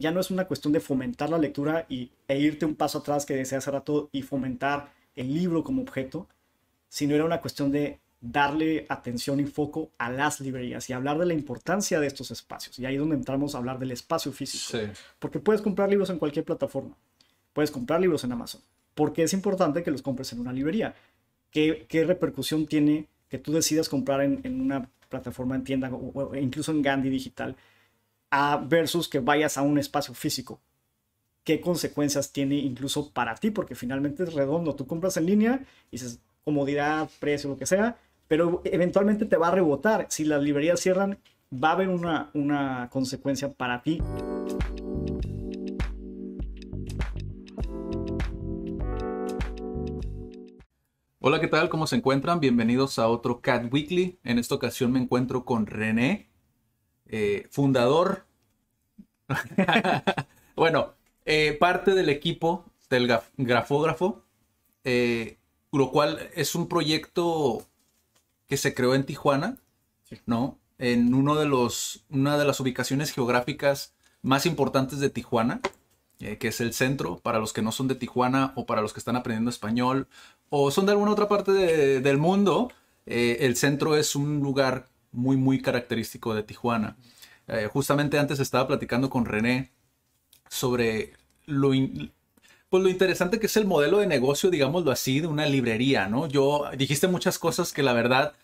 ya no es una cuestión de fomentar la lectura y, e irte un paso atrás que hacer a todo y fomentar el libro como objeto, sino era una cuestión de darle atención y foco a las librerías y hablar de la importancia de estos espacios. Y ahí es donde entramos a hablar del espacio físico. Porque puedes comprar libros en cualquier plataforma, puedes comprar libros en Amazon, porque es importante que los compres en una librería. ¿Qué, repercusión tiene que tú decidas comprar en, una plataforma en tienda o incluso en Gandhi Digital? versus que vayas a un espacio físico. ¿Qué consecuencias tiene incluso para ti? Porque finalmente es redondo. Tú compras en línea y dices comodidad, precio, lo que sea, pero eventualmente te va a rebotar. Si las librerías cierran, va a haber una, una consecuencia para ti. Hola, ¿qué tal? ¿Cómo se encuentran? Bienvenidos a otro Cat Weekly. En esta ocasión me encuentro con René. Eh, fundador, bueno, eh, parte del equipo del grafógrafo, eh, lo cual es un proyecto que se creó en Tijuana, ¿no? En uno de los, una de las ubicaciones geográficas más importantes de Tijuana, que es el centro, para los que no son de Tijuana o para los que están aprendiendo español o son de alguna otra parte del mundo, el centro es un lugar muy, muy característico de Tijuana. Eh, justamente antes estaba platicando con René sobre lo, pues lo interesante que es el modelo de negocio, digámoslo así, de una librería, ¿no? Yo dijiste muchas cosas que la verdad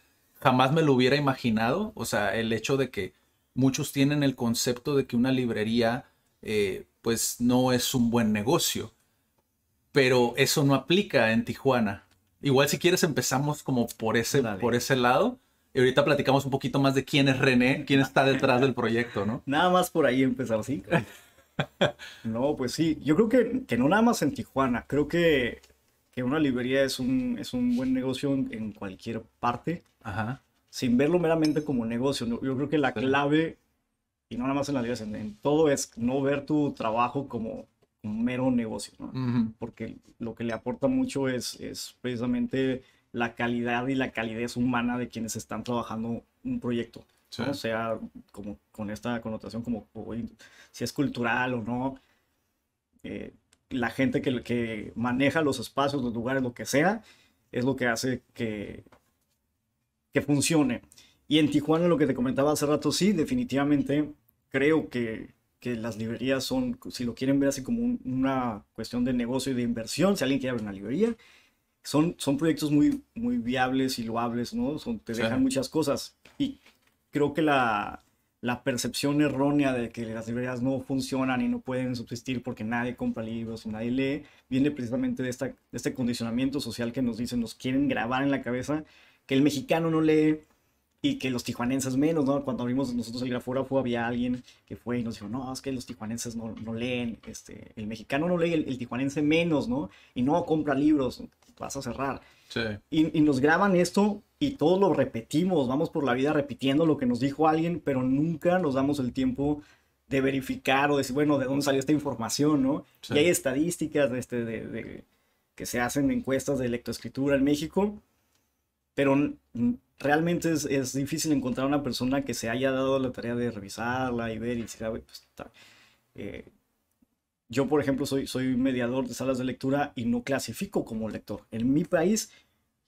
jamás me lo hubiera imaginado, o sea, el hecho de que muchos tienen el concepto de que una librería, eh, pues no es un buen negocio, pero eso no aplica en Tijuana. Igual si quieres empezamos como por ese, por ese lado y ahorita platicamos un poquito más de quién es René, quién está detrás del proyecto, ¿no? Nada más por ahí empezar, sí. No, pues sí, yo creo que, que no nada más en Tijuana, creo que, que una librería es un, es un buen negocio en, cualquier parte, Ajá. sin verlo meramente como negocio. Yo creo que la clave, y no nada más en la librerías, en, todo es no ver tu trabajo como un mero negocio, ¿no? porque lo que le aporta mucho es, es precisamente la calidad y la calidez humana de quienes están trabajando un proyecto. O sea, como con esta connotación, como si es cultural o no. Eh, la gente que, que maneja los espacios, los lugares, lo que sea, es lo que hace que, que funcione. Y en Tijuana, lo que te comentaba hace rato, sí, definitivamente creo que, las librerías son, si lo quieren ver así como una cuestión de negocio y de inversión, si alguien quiere abrir una librería, son, proyectos muy, muy viables y loables, ¿no? Son, te dejan muchas cosas. Y creo que la, percepción errónea de que las librerías no funcionan y no pueden subsistir porque nadie compra libros nadie lee, viene precisamente de, esta, este condicionamiento social que nos dicen, nos quieren grabar en la cabeza que el mexicano no lee y que los tijuanenses menos, ¿no? Cuando abrimos nosotros el grafógrafo había alguien que fue y nos dijo, no, es que los tijuanenses no, leen, este, el mexicano no lee, el, el, tijuanense menos, ¿no? Y no compra libros vas a cerrar. Y, nos graban esto y todos lo repetimos, vamos por la vida repitiendo lo que nos dijo alguien, pero nunca nos damos el tiempo de verificar o decir, bueno, ¿de dónde salió esta información? ¿no? Y hay estadísticas este, que se hacen encuestas de lectoescritura en México, pero realmente es, es, difícil encontrar una persona que se haya dado la tarea de revisarla y ver y decir, pues, eh, yo, por ejemplo, soy, soy mediador de salas de lectura y no clasifico como lector. En mi país,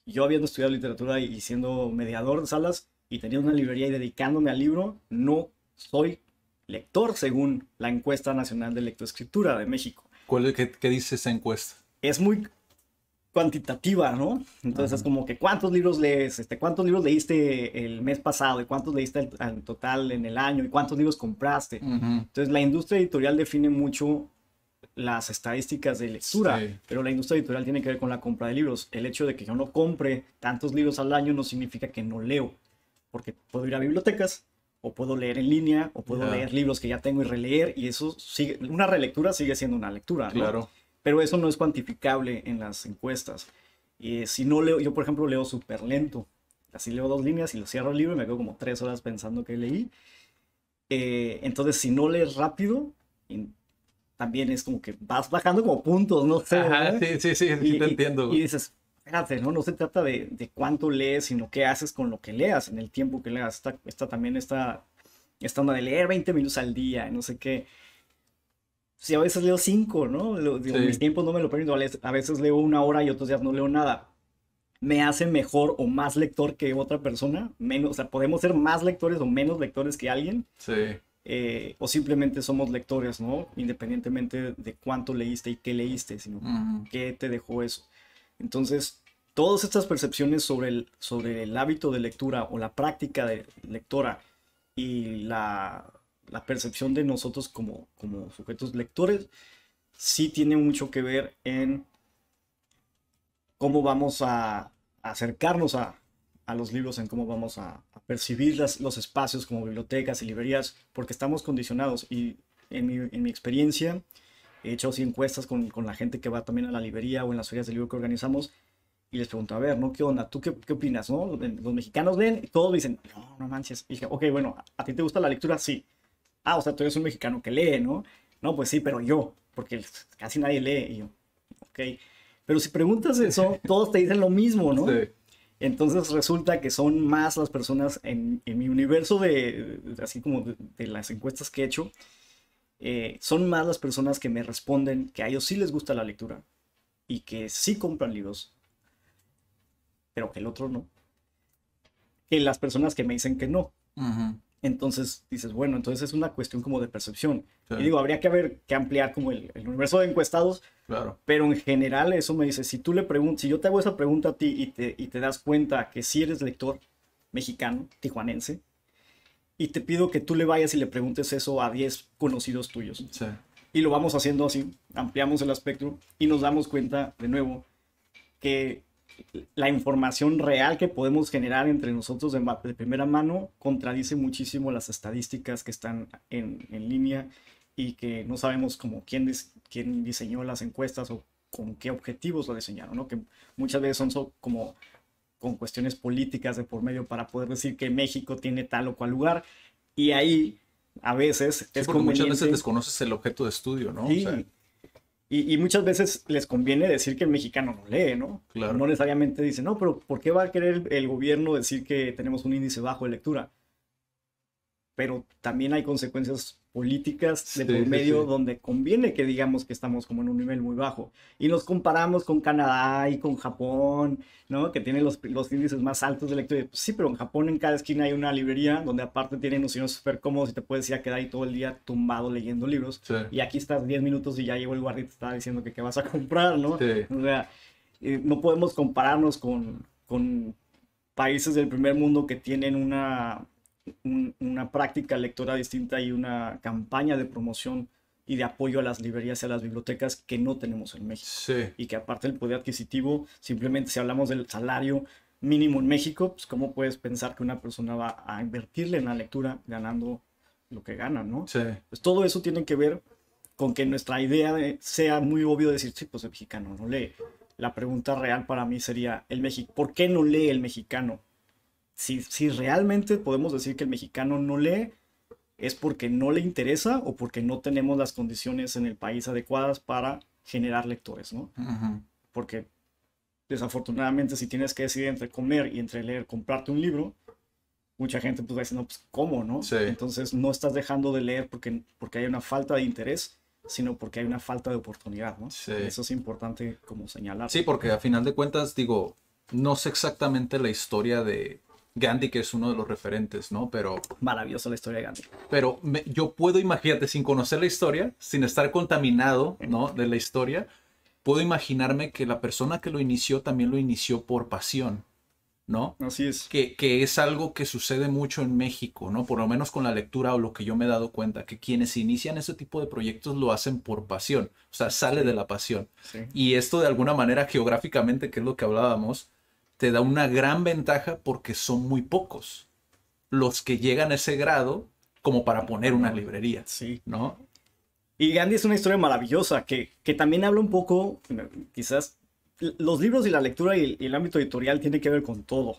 yo habiendo estudiado literatura y siendo mediador de salas y teniendo una librería y dedicándome al libro, no soy lector según la encuesta nacional de lectoescritura de México. ¿Cuál qué, dice esa encuesta? Es muy cuantitativa, ¿no? Entonces es como que cuántos libros lees, este, cuántos libros leíste el mes pasado y cuántos leíste en total en el año y cuántos libros compraste. Entonces la industria editorial define mucho las estadísticas de lectura, pero la industria editorial tiene que ver con la compra de libros. El hecho de que yo no compre tantos libros al año no significa que no leo, porque puedo ir a bibliotecas, o puedo leer en línea, o puedo leer libros que ya tengo y releer, y eso sigue, una relectura sigue siendo una lectura, Claro. Pero eso no es cuantificable en las encuestas. Y si no leo, yo por ejemplo leo súper lento, así leo dos líneas y lo cierro el libro y me quedo como tres horas pensando que leí. Eh, entonces, si no lees rápido, también es como que vas bajando como puntos, no sé. sí, sí, sí, y, te entiendo. Y dices, espérate, ¿no? No se trata de, de, cuánto lees, sino qué haces con lo que leas, en el tiempo que leas. Está, está también esta, onda de leer 20 minutos al día, no sé qué. Si a veces leo 5, ¿no? Lo, tiempo Mis tiempos no me lo permiten. A veces leo una hora y otros días no leo nada. ¿Me hace mejor o más lector que otra persona? Menos, o sea, podemos ser más lectores o menos lectores que alguien. Sí eh, o simplemente somos lectores, ¿no? Independientemente de cuánto leíste y qué leíste, sino qué te dejó eso. Entonces, todas estas percepciones sobre el, sobre el hábito de lectura o la práctica de lectora y la, percepción de nosotros como, como sujetos lectores, sí tiene mucho que ver en cómo vamos a acercarnos a, a los libros, en cómo vamos a, percibir las, los espacios como bibliotecas y librerías, porque estamos condicionados. Y en mi, en mi experiencia, he hecho encuestas con, con, la gente que va también a la librería o en las ferias de libro que organizamos, y les pregunto, a ver, ¿no? ¿Qué onda? ¿Tú qué, qué opinas? ¿no? Los mexicanos ven y todos dicen, no, no manches. Y dije, ok, bueno, ¿a ti te gusta la lectura? Sí. Ah, o sea, tú eres un mexicano que lee, ¿no? No, pues sí, pero yo, porque casi nadie lee. Y yo, ok. Pero si preguntas eso, todos te dicen lo mismo, ¿no? Sí. Entonces resulta que son más las personas en, mi universo de, así como de, las encuestas que he hecho, eh, son más las personas que me responden que a ellos sí les gusta la lectura y que sí compran libros, pero que el otro no, que las personas que me dicen que no. Entonces dices, bueno, entonces es una cuestión como de percepción. Y digo, habría que ver, que ampliar como el, universo de encuestados. Claro. Pero en general eso me dice, si tú le preguntas, si yo te hago esa pregunta a ti y te, te das cuenta que si sí eres lector mexicano, tijuanense, y te pido que tú le vayas y le preguntes eso a 10 conocidos tuyos. Y lo vamos haciendo así, ampliamos el espectro y nos damos cuenta de nuevo que la información real que podemos generar entre nosotros de, primera mano contradice muchísimo las estadísticas que están en, en línea y que no sabemos como quién, quién diseñó las encuestas o con qué objetivos lo diseñaron, ¿no? Que muchas veces son como con cuestiones políticas de por medio para poder decir que México tiene tal o cual lugar y ahí a veces es como muchas veces desconoces el objeto de estudio, ¿no? Sí, y, muchas veces les conviene decir que el mexicano no lee, ¿no? Claro. No necesariamente dice, no, pero ¿por qué va a querer el gobierno decir que tenemos un índice bajo de lectura? pero también hay consecuencias políticas de por medio donde conviene que digamos que estamos como en un nivel muy bajo y nos comparamos con Canadá y con Japón, ¿no? Que tienen los, los índices más altos de lectura. sí, pero en Japón en cada esquina hay una librería donde aparte tienen unos súper cómodos y te puedes ir a quedar ahí todo el día tumbado leyendo libros. Y aquí estás 10 minutos y ya llegó el guardia y te está diciendo que qué vas a comprar, ¿no? O sea, eh, no podemos compararnos con, con países del primer mundo que tienen una una práctica lectora distinta y una campaña de promoción y de apoyo a las librerías y a las bibliotecas que no tenemos en México. Y que aparte del poder adquisitivo, simplemente si hablamos del salario mínimo en México, pues cómo puedes pensar que una persona va a invertirle en la lectura ganando lo que gana, ¿no? Pues, todo eso tiene que ver con que nuestra idea sea muy obvio decir, sí, pues el mexicano no lee. La pregunta real para mí sería, el ¿por qué no lee el mexicano? si, realmente podemos decir que el mexicano no lee, es porque no le interesa o porque no tenemos las condiciones en el país adecuadas para generar lectores, ¿no? Porque desafortunadamente si tienes que decidir entre comer y entre leer, comprarte un libro, mucha gente pues va diciendo, pues ¿cómo, no? Entonces no estás dejando de leer porque, porque hay una falta de interés, sino porque hay una falta de oportunidad, ¿no? Eso es importante como señalar. Sí, porque a final de cuentas, digo, no sé exactamente la historia de, Gandhi, que es uno de los referentes, ¿no? Pero... Maravillosa la historia de Gandhi. Pero yo puedo, imaginarte sin conocer la historia, sin estar contaminado, ¿no? De la historia, puedo imaginarme que la persona que lo inició también lo inició por pasión, ¿no? Así es. Que, es algo que sucede mucho en México, ¿no? Por lo menos con la lectura o lo que yo me he dado cuenta, que quienes inician ese tipo de proyectos lo hacen por pasión, o sea, sale de la pasión. Y esto de alguna manera geográficamente, que es lo que hablábamos, te da una gran ventaja porque son muy pocos los que llegan a ese grado como para poner una librería. Sí. ¿No? Y Gandhi es una historia maravillosa que, que también habla un poco, quizás, los libros y la lectura y, el ámbito editorial tiene que ver con todo.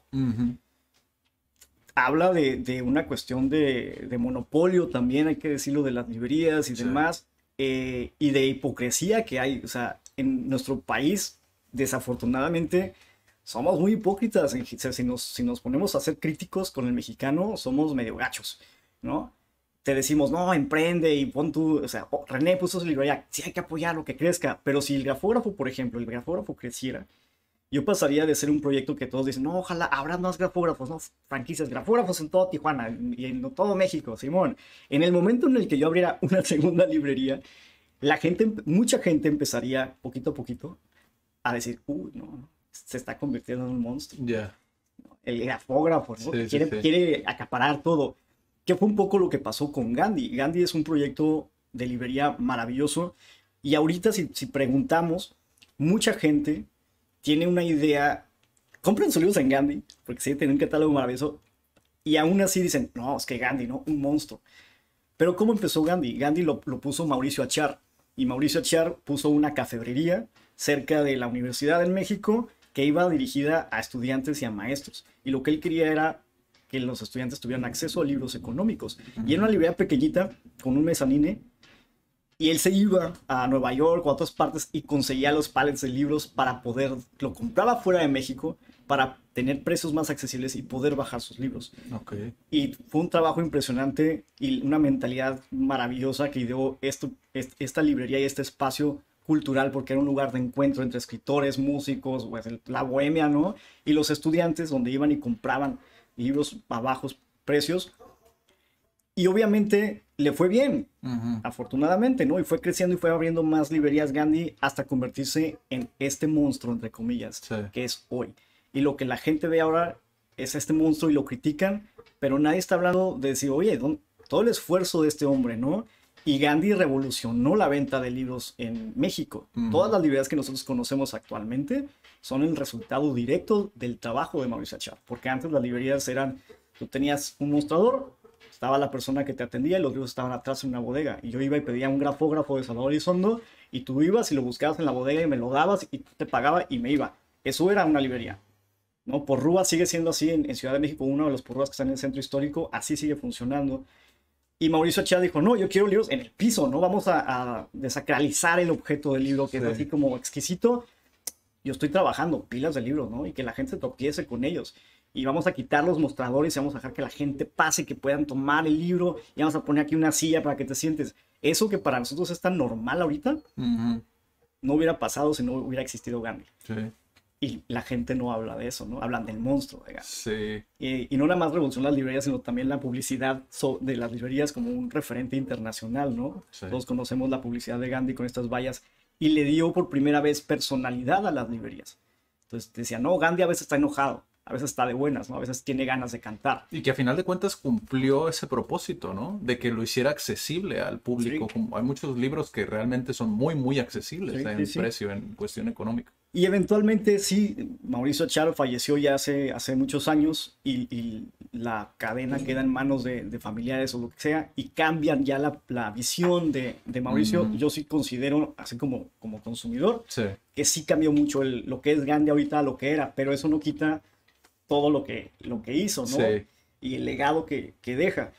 Habla de, una cuestión de, monopolio también, hay que decirlo, de las librerías y demás, eh, y de hipocresía que hay. O sea, en nuestro país, desafortunadamente, somos muy hipócritas. Si nos, si nos ponemos a ser críticos con el mexicano, somos medio gachos, ¿no? Te decimos, no, emprende y pon tú, O sea, René puso su librería. Sí, hay que apoyar lo que crezca. Pero si el grafógrafo, por ejemplo, el grafógrafo creciera, yo pasaría de ser un proyecto que todos dicen, no, ojalá habrá más grafógrafos, no, franquicias, grafógrafos en todo Tijuana y en todo México, Simón. En el momento en el que yo abriera una segunda librería, la gente, mucha gente empezaría poquito a poquito a decir, uy, no, no se está convirtiendo en un monstruo. Ya. El grafógrafo, ¿no? quiere, acaparar todo. Que fue un poco lo que pasó con Gandhi. Gandhi es un proyecto de librería maravilloso. Y ahorita, si, si preguntamos, mucha gente tiene una idea. Compren sus en Gandhi, porque sí, tienen un catálogo maravilloso. Y aún así dicen, no, es que Gandhi, ¿no? Un monstruo. Pero ¿cómo empezó Gandhi? Gandhi lo, lo puso Mauricio Achar. Y Mauricio Achar puso una cafebrería cerca de la Universidad en México que iba dirigida a estudiantes y a maestros. Y lo que él quería era que los estudiantes tuvieran acceso a libros económicos. Y era una librería pequeñita con un mezanine. Y él se iba a Nueva York o a otras partes y conseguía los palets de libros para poder, lo compraba fuera de México para tener precios más accesibles y poder bajar sus libros. Y fue un trabajo impresionante y una mentalidad maravillosa que dio esto, esta librería y este espacio cultural porque era un lugar de encuentro entre escritores, músicos, pues, la bohemia, ¿no? Y los estudiantes donde iban y compraban libros a bajos precios. Y obviamente le fue bien, afortunadamente, ¿no? Y fue creciendo y fue abriendo más librerías Gandhi hasta convertirse en este monstruo, entre comillas, que es hoy. Y lo que la gente ve ahora es este monstruo y lo critican, pero nadie está hablando de decir, oye, todo el esfuerzo de este hombre, ¿no? Y Gandhi revolucionó la venta de libros en México. Todas las librerías que nosotros conocemos actualmente son el resultado directo del trabajo de Mauricio Achar. Porque antes las librerías eran, tú tenías un mostrador, estaba la persona que te atendía y los libros estaban atrás en una bodega. Y yo iba y pedía un grafógrafo de Salvador Elizondo y tú ibas y lo buscabas en la bodega y me lo dabas y te pagaba y me iba. Eso era una librería. ¿no? Porrúa sigue siendo así en, Ciudad de México, uno de los porrúas que está en el centro histórico, así sigue funcionando. Y Mauricio Chá dijo, no, yo quiero libros en el piso, ¿no? Vamos a, desacralizar el objeto del libro, que es así como exquisito. Yo estoy trabajando pilas de libros, ¿no? Y que la gente se con ellos. Y vamos a quitar los mostradores y vamos a dejar que la gente pase, que puedan tomar el libro. Y vamos a poner aquí una silla para que te sientes. Eso que para nosotros es tan normal ahorita, no hubiera pasado si no hubiera existido Gandhi. Sí y la gente no habla de eso, ¿no? Hablan del monstruo, digamos. Sí. Y, no nada más revolución las librerías, sino también la publicidad de las librerías como un referente internacional, ¿no? Todos conocemos la publicidad de Gandhi con estas vallas y le dio por primera vez personalidad a las librerías. Entonces decía, no, Gandhi a veces está enojado, a veces está de buenas, ¿no? A veces tiene ganas de cantar. Y que a final de cuentas cumplió ese propósito, ¿no? De que lo hiciera accesible al público. Como hay muchos libros que realmente son muy, muy accesibles en precio, en cuestión económica. Y eventualmente sí, Mauricio Charo falleció ya hace, hace muchos años y, la cadena queda en manos de, familiares o lo que sea y cambian ya la, visión de, Mauricio. Yo sí considero, así como, como consumidor, que sí cambió mucho lo que es grande ahorita a lo que era, pero eso no quita todo lo que, lo que hizo, Y el legado que, que deja.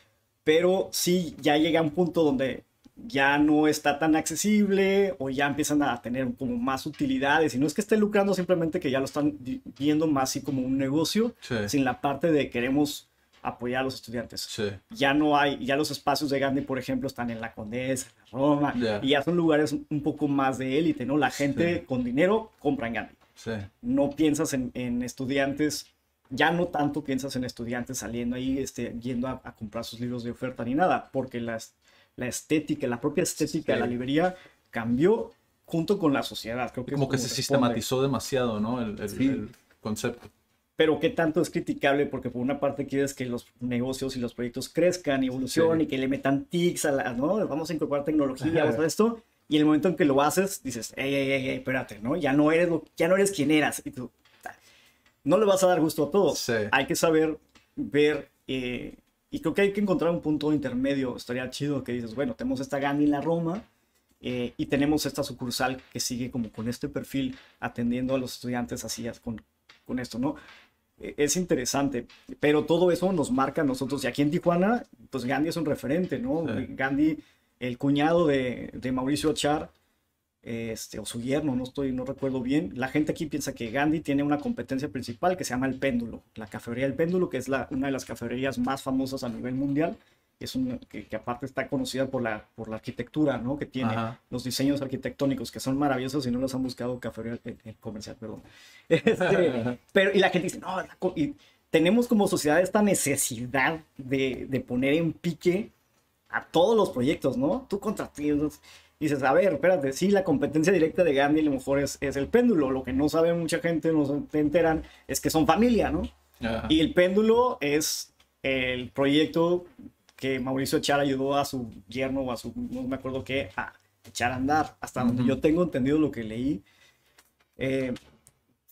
Pero sí, ya llega un punto donde ya no está tan accesible o ya empiezan a tener como más utilidades. Y no es que esté lucrando, simplemente que ya lo están viendo más así como un negocio, sin la parte de queremos apoyar a los estudiantes. Ya no hay, ya los espacios de Gandhi, por ejemplo, están en la Condesa, Roma, y ya son lugares un poco más de élite, ¿no? La gente con dinero compra en Gandhi. No piensas en, estudiantes ya no tanto piensas en estudiantes saliendo ahí, este, yendo a, comprar sus libros de oferta ni nada, porque las, la estética, la propia estética de la librería cambió junto con la sociedad. Creo que como, que se sistematizó demasiado, ¿no? El, el, concepto. Pero qué tanto es criticable porque por una parte quieres que los negocios y los proyectos crezcan, evolucionen y que le metan tics a las ¿no? Vamos a incorporar tecnología, vamos esto. Y en el momento en que lo haces, dices, ey, ey, ey, espérate, ¿no? Ya no eres, ya no eres quien eras. Y tú, no le vas a dar gusto a todos. Hay que saber ver eh, y creo que hay que encontrar un punto intermedio. Estaría chido que dices, bueno, tenemos esta Gandhi en la Roma eh, y tenemos esta sucursal que sigue como con este perfil atendiendo a los estudiantes así con, con esto, ¿no? E, es interesante, pero todo eso nos marca a nosotros. Y aquí en Tijuana, pues Gandhi es un referente, ¿no? Gandhi, el cuñado de, de Mauricio Char... Este, o su yerno, no estoy, no recuerdo bien. La gente aquí piensa que Gandhi tiene una competencia principal que se llama el péndulo, la cafetería del péndulo, que es la, una de las cafeterías más famosas a nivel mundial. Es un que, aparte está conocida por la, por la arquitectura, ¿no? Que tiene los diseños arquitectónicos que son maravillosos y no los han buscado cafetería comercial, perdón. Este, pero y la gente dice no, y tenemos como sociedad esta necesidad de, de poner en pique a todos los proyectos, ¿no? Tú contratas dices, a ver, espérate, sí, la competencia directa de Gandhi a lo mejor es, el péndulo. Lo que no sabe mucha gente, no se enteran, es que son familia, ¿no? Y el péndulo es el proyecto que Mauricio Echar ayudó a su yerno o a su, no me acuerdo qué, a echar a andar. Hasta donde yo tengo entendido lo que leí. Eh,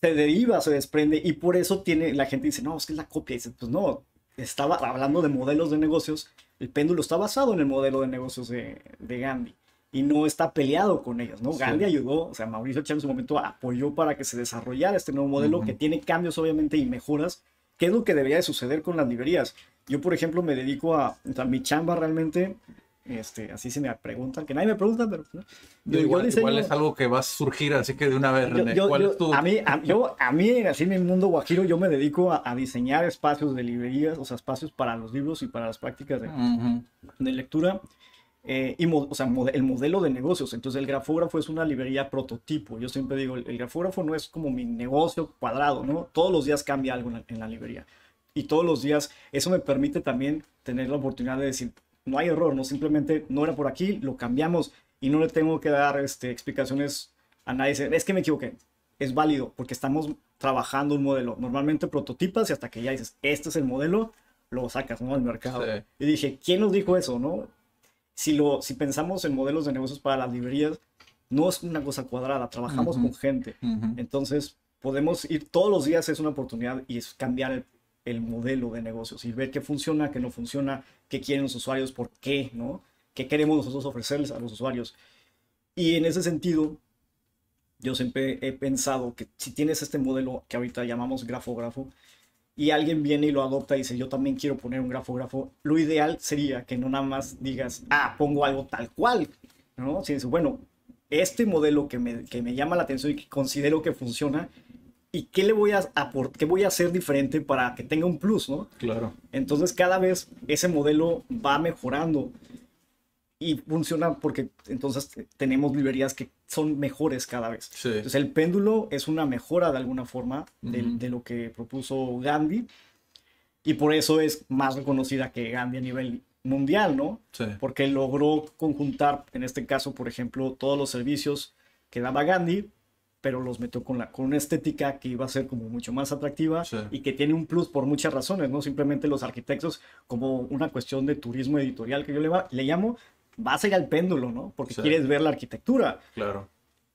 se deriva, se desprende y por eso tiene, la gente dice, no, es que es la copia. dice, pues no, estaba hablando de modelos de negocios. El péndulo está basado en el modelo de negocios de, de Gandhi y no está peleado con ellas, ¿no? Gandhi ayudó, o sea, Mauricio Chávez en su momento apoyó para que se desarrollara este nuevo modelo que tiene cambios obviamente y mejoras, que es lo que debería de suceder con las librerías. Yo, por ejemplo, me dedico a, mi chamba realmente, este, así se me preguntan, que nadie me pregunta, pero... Yo, igual, es algo que va a surgir, así que de una vez, René, ¿cuál es tu...? A mí, yo, a mí, así mi mundo guajiro, yo me dedico a, diseñar espacios de librerías, o sea, espacios para los libros y para las prácticas de, de lectura. Eh, y o sea, el modelo de negocios. Entonces el grafógrafo es una librería prototipo. Yo siempre digo, el, grafógrafo no es como mi negocio cuadrado, ¿no? Todos los días cambia algo en la, librería. Y todos los días, eso me permite también tener la oportunidad de decir, no hay error, no simplemente no era por aquí, lo cambiamos y no le tengo que dar este, explicaciones a nadie. Es que me equivoqué. Es válido porque estamos trabajando un modelo. Normalmente prototipas y hasta que ya dices, este es el modelo, lo sacas ¿no? al mercado. Y dije, ¿quién nos dijo eso? ¿no? si, pensamos en modelos de negocios para las librerías, no es una cosa cuadrada, trabajamos con gente. Entonces, podemos ir todos los días, es una oportunidad y es cambiar el, modelo de negocios y ver qué funciona, qué no funciona, qué quieren los usuarios, por qué, ¿no? ¿Qué queremos nosotros ofrecerles a los usuarios? Y en ese sentido, yo siempre he pensado que si tienes este modelo que ahorita llamamos grafógrafo, y alguien viene y lo adopta y dice, yo también quiero poner un grafógrafo, lo ideal sería que no nada más digas, ah, pongo algo tal cual, ¿no? Si dices, bueno, este modelo que me, que me llama la atención y que considero que funciona, ¿y qué le voy a qué voy a hacer diferente para que tenga un plus, ¿no? Claro. Entonces cada vez ese modelo va mejorando y funciona porque entonces tenemos librerías que son mejores cada vez. Entonces el péndulo es una mejora de alguna forma de, lo que propuso Gandhi y por eso es más reconocida que Gandhi a nivel mundial, ¿no? Porque logró conjuntar, en este caso, por ejemplo, todos los servicios que daba Gandhi, pero los metió con, la, con una estética que iba a ser como mucho más atractiva y que tiene un plus por muchas razones, ¿no? Simplemente los arquitectos, como una cuestión de turismo editorial que yo le, le llamo, vas a ir al péndulo, ¿no? Porque quieres ver la arquitectura. Claro.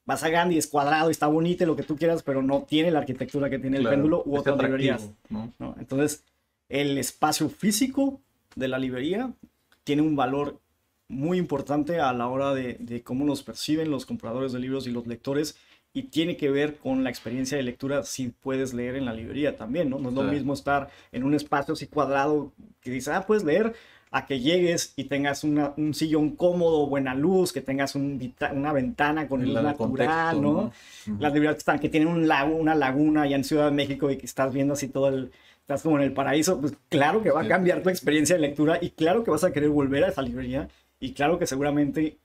Vas a Gandhi, es cuadrado, está bonito lo que tú quieras, pero no tiene la arquitectura que tiene el péndulo u este otras librerías. ¿no? Entonces, el espacio físico de la librería tiene un valor muy importante a la hora de, cómo nos perciben los compradores de libros y los lectores y tiene que ver con la experiencia de lectura si puedes leer en la librería también, ¿no? No es lo mismo estar en un espacio así cuadrado que dices, ah, puedes leer, a que llegues y tengas un sillón cómodo, buena luz, que tengas una ventana con el natural, ¿no? Las que, tienen un lago, una laguna allá en Ciudad de México y que estás viendo así todo el, estás como en el paraíso, pues claro que va a cambiar tu experiencia de lectura y claro que vas a querer volver a esa librería y claro que seguramente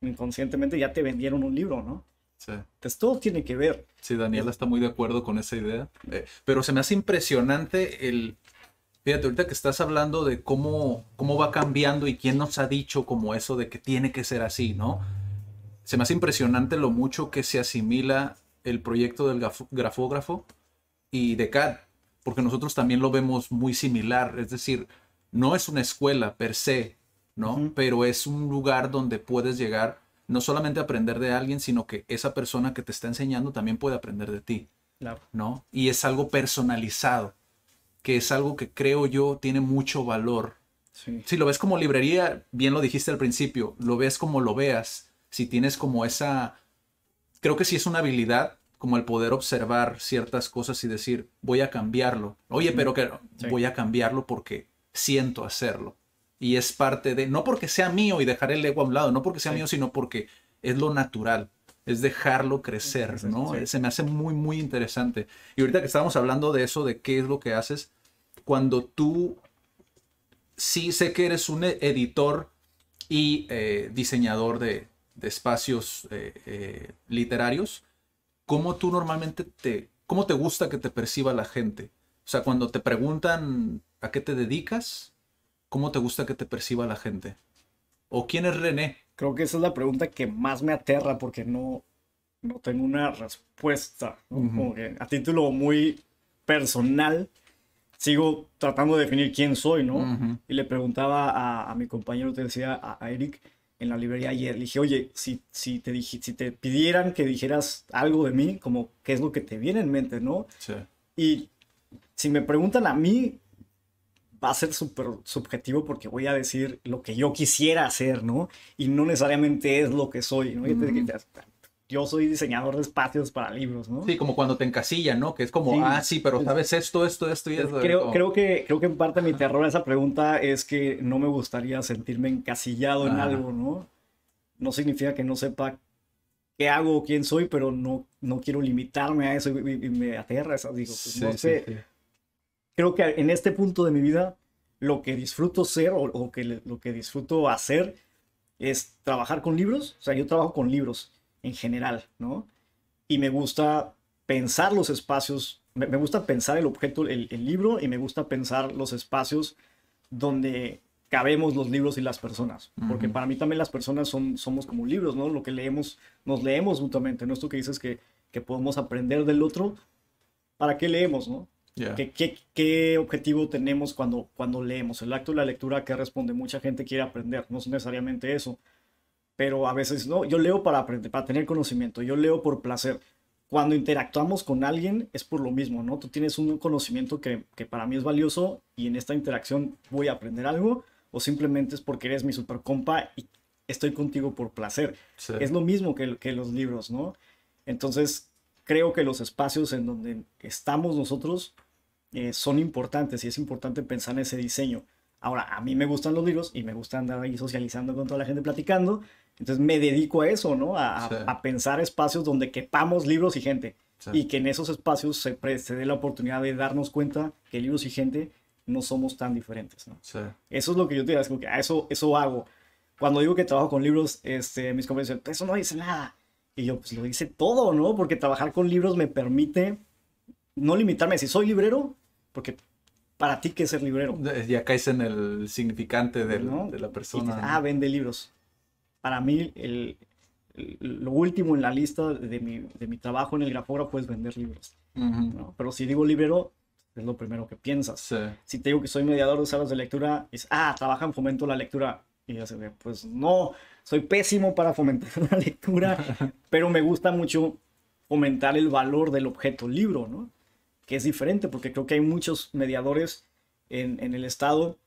inconscientemente ya te vendieron un libro, ¿no? Sí. Entonces todo tiene que ver. Sí, Daniela eh, está muy de acuerdo con esa idea, eh, pero se me hace impresionante el, Fíjate, ahorita que estás hablando de cómo, cómo va cambiando y quién nos ha dicho como eso de que tiene que ser así, ¿no? Se me hace impresionante lo mucho que se asimila el proyecto del grafógrafo y de CAD, porque nosotros también lo vemos muy similar, es decir, no es una escuela per se, ¿no? Pero es un lugar donde puedes llegar no solamente a aprender de alguien, sino que esa persona que te está enseñando también puede aprender de ti, ¿no? Y es algo personalizado que es algo que creo yo tiene mucho valor. Si lo ves como librería, bien lo dijiste al principio, lo ves como lo veas, si tienes como esa, creo que sí es una habilidad como el poder observar ciertas cosas y decir, voy a cambiarlo. Oye, pero que voy a cambiarlo porque siento hacerlo. Y es parte de, no porque sea mío y dejar el ego a un lado, no porque sea mío, sino porque es lo natural, es dejarlo crecer, ¿no? Se me hace muy, muy interesante. Y ahorita que estábamos hablando de eso, de qué es lo que haces, cuando tú sí sé que eres un e-, editor y eh, diseñador de, espacios eh, eh, literarios, ¿cómo tú normalmente te, cómo te gusta que te perciba la gente? O sea, cuando te preguntan a qué te dedicas, ¿cómo te gusta que te perciba la gente? ¿O quién es René? Creo que esa es la pregunta que más me aterra porque no, no tengo una respuesta. a título muy personal, sigo tratando de definir quién soy, ¿no? Y le preguntaba a, mi compañero, te decía, a, Eric, en la librería ayer, le dije, oye, si, si, te si te pidieran que dijeras algo de mí, como qué es lo que te viene en mente, ¿no? Sí. Y si me preguntan a mí, va a ser súper subjetivo porque voy a decir lo que yo quisiera hacer, ¿no? Y no necesariamente es lo que soy, ¿no? yo soy diseñador de espacios para libros, ¿no? Sí, como cuando te encasillan, ¿no? Que es como, ah, sí, pero sabes esto, esto, esto y esto. Creo, creo, que, creo que en parte mi terror a esa pregunta es que no me gustaría sentirme encasillado en algo, ¿no? No significa que no sepa qué hago o quién soy, pero no, no quiero limitarme a eso y, me aterra eso. Digo, pues, sí, no sé. Sí, creo que en este punto de mi vida, lo que disfruto ser o, o que, lo que disfruto hacer es trabajar con libros. O sea, yo trabajo con libros en general, ¿no? Y me gusta pensar los espacios, me, gusta pensar el objeto, el, libro, y me gusta pensar los espacios donde cabemos los libros y las personas, porque para mí también las personas son, somos como libros, ¿no? Lo que leemos, nos leemos mutuamente, ¿no? Esto que dices que, podemos aprender del otro, ¿para qué leemos, no? ¿Qué, qué, qué, objetivo tenemos cuando, cuando leemos? El acto de la lectura que responde mucha gente quiere aprender, no es necesariamente eso pero a veces no. Yo leo para aprender, para tener conocimiento, yo leo por placer. Cuando interactuamos con alguien es por lo mismo, ¿no? Tú tienes un conocimiento que, que para mí es valioso y en esta interacción voy a aprender algo o simplemente es porque eres mi super compa y estoy contigo por placer. Es lo mismo que, que los libros, ¿no? Entonces, creo que los espacios en donde estamos nosotros eh, son importantes y es importante pensar en ese diseño. Ahora, a mí me gustan los libros y me gusta andar ahí socializando con toda la gente platicando, entonces me dedico a eso, ¿no? A, pensar espacios donde quepamos libros y gente. Y que en esos espacios se, dé la oportunidad de darnos cuenta que libros y gente no somos tan diferentes, ¿no? Eso es lo que yo te digo, es como que a ah, eso, eso hago. Cuando digo que trabajo con libros, este, mis compañeros dicen, eso no dice nada. Y yo, pues lo dice todo, ¿no? Porque trabajar con libros me permite no limitarme. Si soy librero, porque para ti, ¿qué es ser librero? Ya caes en el significante de la persona. ah, vende libros para mí el, lo último en la lista de mi, de mi, trabajo en el grafógrafo es vender libros. Pero si digo libero, es lo primero que piensas. Si te digo que soy mediador de salas de lectura, es, ah, trabaja en fomento la lectura. Y ya se ve, pues no, soy pésimo para fomentar la lectura, pero me gusta mucho fomentar el valor del objeto libro, ¿no? Que es diferente, porque creo que hay muchos mediadores en, en el Estado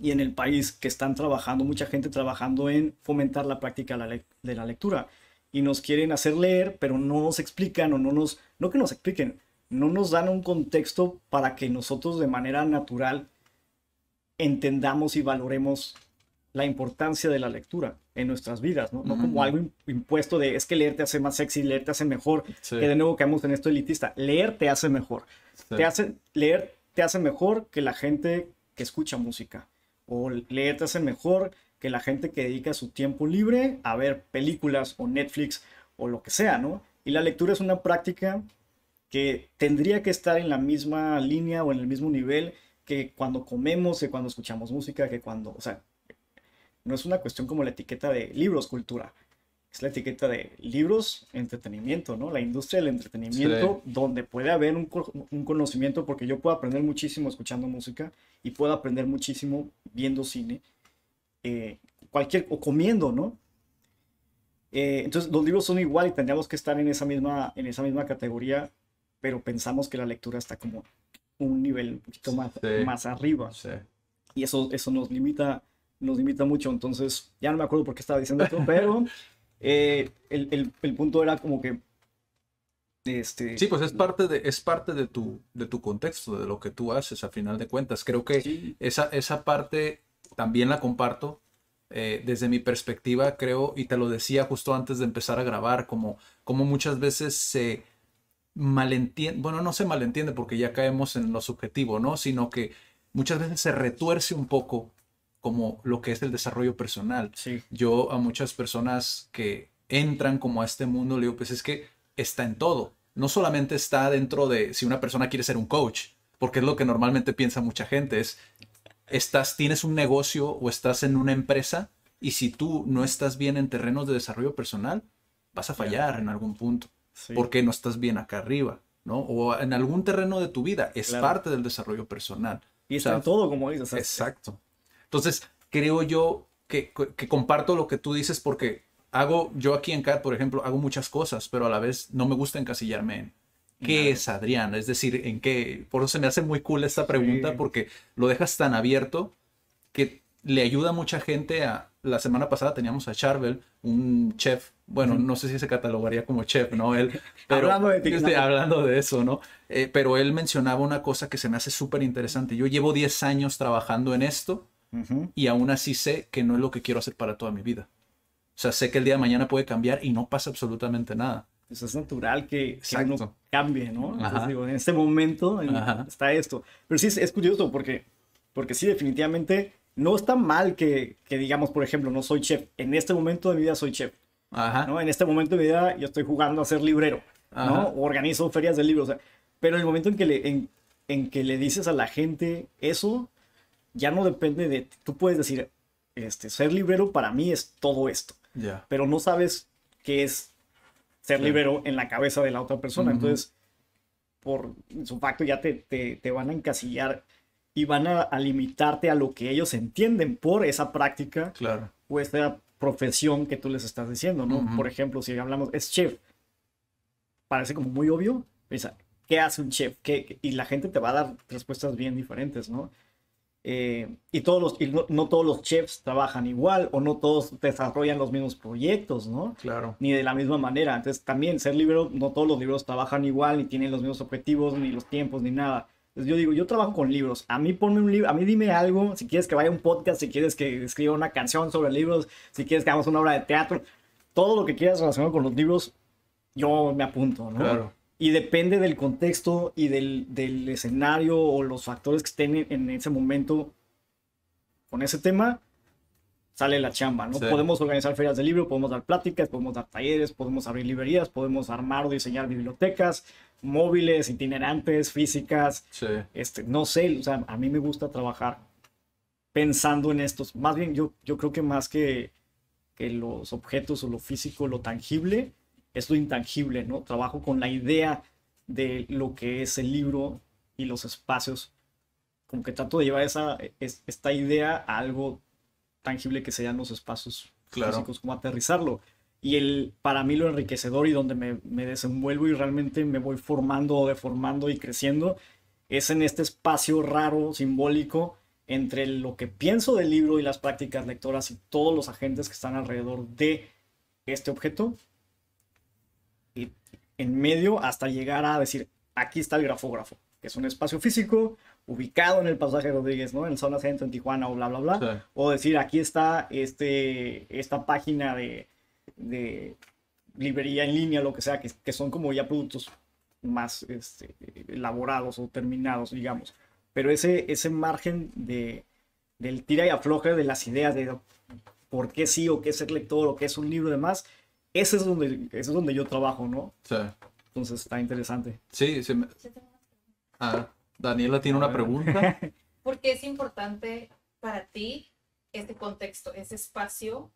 y en el país que están trabajando, mucha gente trabajando en fomentar la práctica de la lectura. Y nos quieren hacer leer, pero no nos explican o no nos, no que nos expliquen, no nos dan un contexto para que nosotros de manera natural entendamos y valoremos la importancia de la lectura en nuestras vidas, ¿no? como algo impuesto de es que leer te hace más sexy, leer te hace mejor, que de nuevo caemos en esto elitista. Leer te hace mejor. Te hace, leer te hace mejor que la gente que escucha música o te hace mejor que la gente que dedica su tiempo libre a ver películas o Netflix o lo que sea, ¿no? Y la lectura es una práctica que tendría que estar en la misma línea o en el mismo nivel que cuando comemos, que cuando escuchamos música, que cuando, o sea, no es una cuestión como la etiqueta de libros, cultura es la etiqueta de libros, entretenimiento, ¿no? La industria del entretenimiento, donde puede haber un, un, conocimiento, porque yo puedo aprender muchísimo escuchando música y puedo aprender muchísimo viendo cine, eh, cualquier, o comiendo, ¿no? Eh, entonces, los libros son igual y tendríamos que estar en esa, misma, en esa misma categoría, pero pensamos que la lectura está como un nivel un poquito más, más arriba. Y eso, eso nos limita nos limita mucho, entonces ya no me acuerdo por qué estaba diciendo esto, pero Eh, el, punto era como que... Este, sí, pues es parte, de, es parte de, tu, de tu contexto, de lo que tú haces a final de cuentas. Creo que esa, esa parte también la comparto. Eh, desde mi perspectiva, creo, y te lo decía justo antes de empezar a grabar, como, como muchas veces se malentiende, bueno, no se malentiende porque ya caemos en lo subjetivo, ¿no? Sino que muchas veces se retuerce un poco como lo que es el desarrollo personal. Yo a muchas personas que entran como a este mundo le digo, pues es que está en todo. No solamente está dentro de si una persona quiere ser un coach, porque es lo que normalmente piensa mucha gente, es estás tienes un negocio o estás en una empresa y si tú no estás bien en terrenos de desarrollo personal, vas a fallar en algún punto, porque no estás bien acá arriba, ¿no? O en algún terreno de tu vida, es parte del desarrollo personal. Y está en todo, como dices. exacto. Entonces, creo yo que, comparto lo que tú dices porque hago, yo aquí en CAD, por ejemplo, hago muchas cosas, pero a la vez no me gusta encasillarme en qué es Adrián, es decir, en qué, por eso se me hace muy cool esta pregunta porque lo dejas tan abierto que le ayuda mucha gente a, la semana pasada teníamos a Charvel, un chef, bueno, no sé si se catalogaría como chef, ¿no? Él, pero, hablando, de hablando de eso, ¿no? Eh, pero él mencionaba una cosa que se me hace súper interesante. Yo llevo 10 años trabajando en esto y aún así sé que no es lo que quiero hacer para toda mi vida. O sea, sé que el día de mañana puede cambiar y no pasa absolutamente nada. Eso es natural que, uno cambie, ¿no? en este momento está esto. Pero sí, es, curioso porque, porque sí, definitivamente no está mal que, digamos, por ejemplo, no soy chef. En este momento de mi vida soy chef. ¿no? En este momento de mi vida yo estoy jugando a ser librero, ¿no? organizo ferias de libros. Pero en pero el momento en que, en, en que le dices a la gente eso, ya no depende de, tú puedes decir, este, ser libero para mí es todo esto, pero no sabes qué es ser libero en la cabeza de la otra persona. Entonces, por su facto ya te, te, van a encasillar y van a, limitarte a lo que ellos entienden por esa práctica claro. o esta profesión que tú les estás diciendo, ¿no? Por ejemplo, si hablamos, es chef, parece como muy obvio, piensa, ¿qué hace un chef? Y la gente te va a dar respuestas bien diferentes, ¿no? Eh, y todos los, no, todos los chefs trabajan igual o no todos desarrollan los mismos proyectos, ¿no? Claro. Ni de la misma manera. Entonces, también ser libro, no todos los libros trabajan igual, ni tienen los mismos objetivos, ni los tiempos, ni nada. Entonces, yo digo, yo trabajo con libros. A mí ponme un libro, a mí dime algo, si quieres que vaya un podcast, si quieres que escriba una canción sobre libros, si quieres que hagamos una obra de teatro, todo lo que quieras relacionado con los libros, yo me apunto, ¿no? Claro y depende del contexto y del, escenario o los factores que estén en, ese momento con ese tema, sale la chamba, ¿no? Podemos organizar ferias de libros, podemos dar pláticas, podemos dar talleres, podemos abrir librerías, podemos armar o diseñar bibliotecas, móviles, itinerantes, físicas, este, no sé, o sea, a mí me gusta trabajar pensando en estos, más bien yo, yo creo que más que, que los objetos o lo físico, lo tangible, es intangible, ¿no? Trabajo con la idea de lo que es el libro y los espacios. Como que trato de llevar esa, esta idea a algo tangible que sean los espacios clásicos físicos, como aterrizarlo. Y el, para mí lo enriquecedor y donde me, me desenvuelvo y realmente me voy formando o deformando y creciendo es en este espacio raro, simbólico, entre lo que pienso del libro y las prácticas lectoras y todos los agentes que están alrededor de este objeto en medio hasta llegar a decir, aquí está el grafógrafo, que es un espacio físico ubicado en el pasaje Rodríguez, ¿no? En zona centro, en Tijuana o bla, bla, bla. O decir, aquí está este, esta página de, librería en línea, lo que sea, que, que son como ya productos más este, elaborados o terminados, digamos. Pero ese, ese margen de, del tira y afloje de las ideas de por qué sí o qué es ser lector o qué es un libro y demás, ese es donde, es donde yo trabajo, ¿no? Sí. Entonces está interesante. Sí, sí. Ah, Daniela tiene una ah. pregunta. ¿Por qué es importante para ti este contexto, ese espacio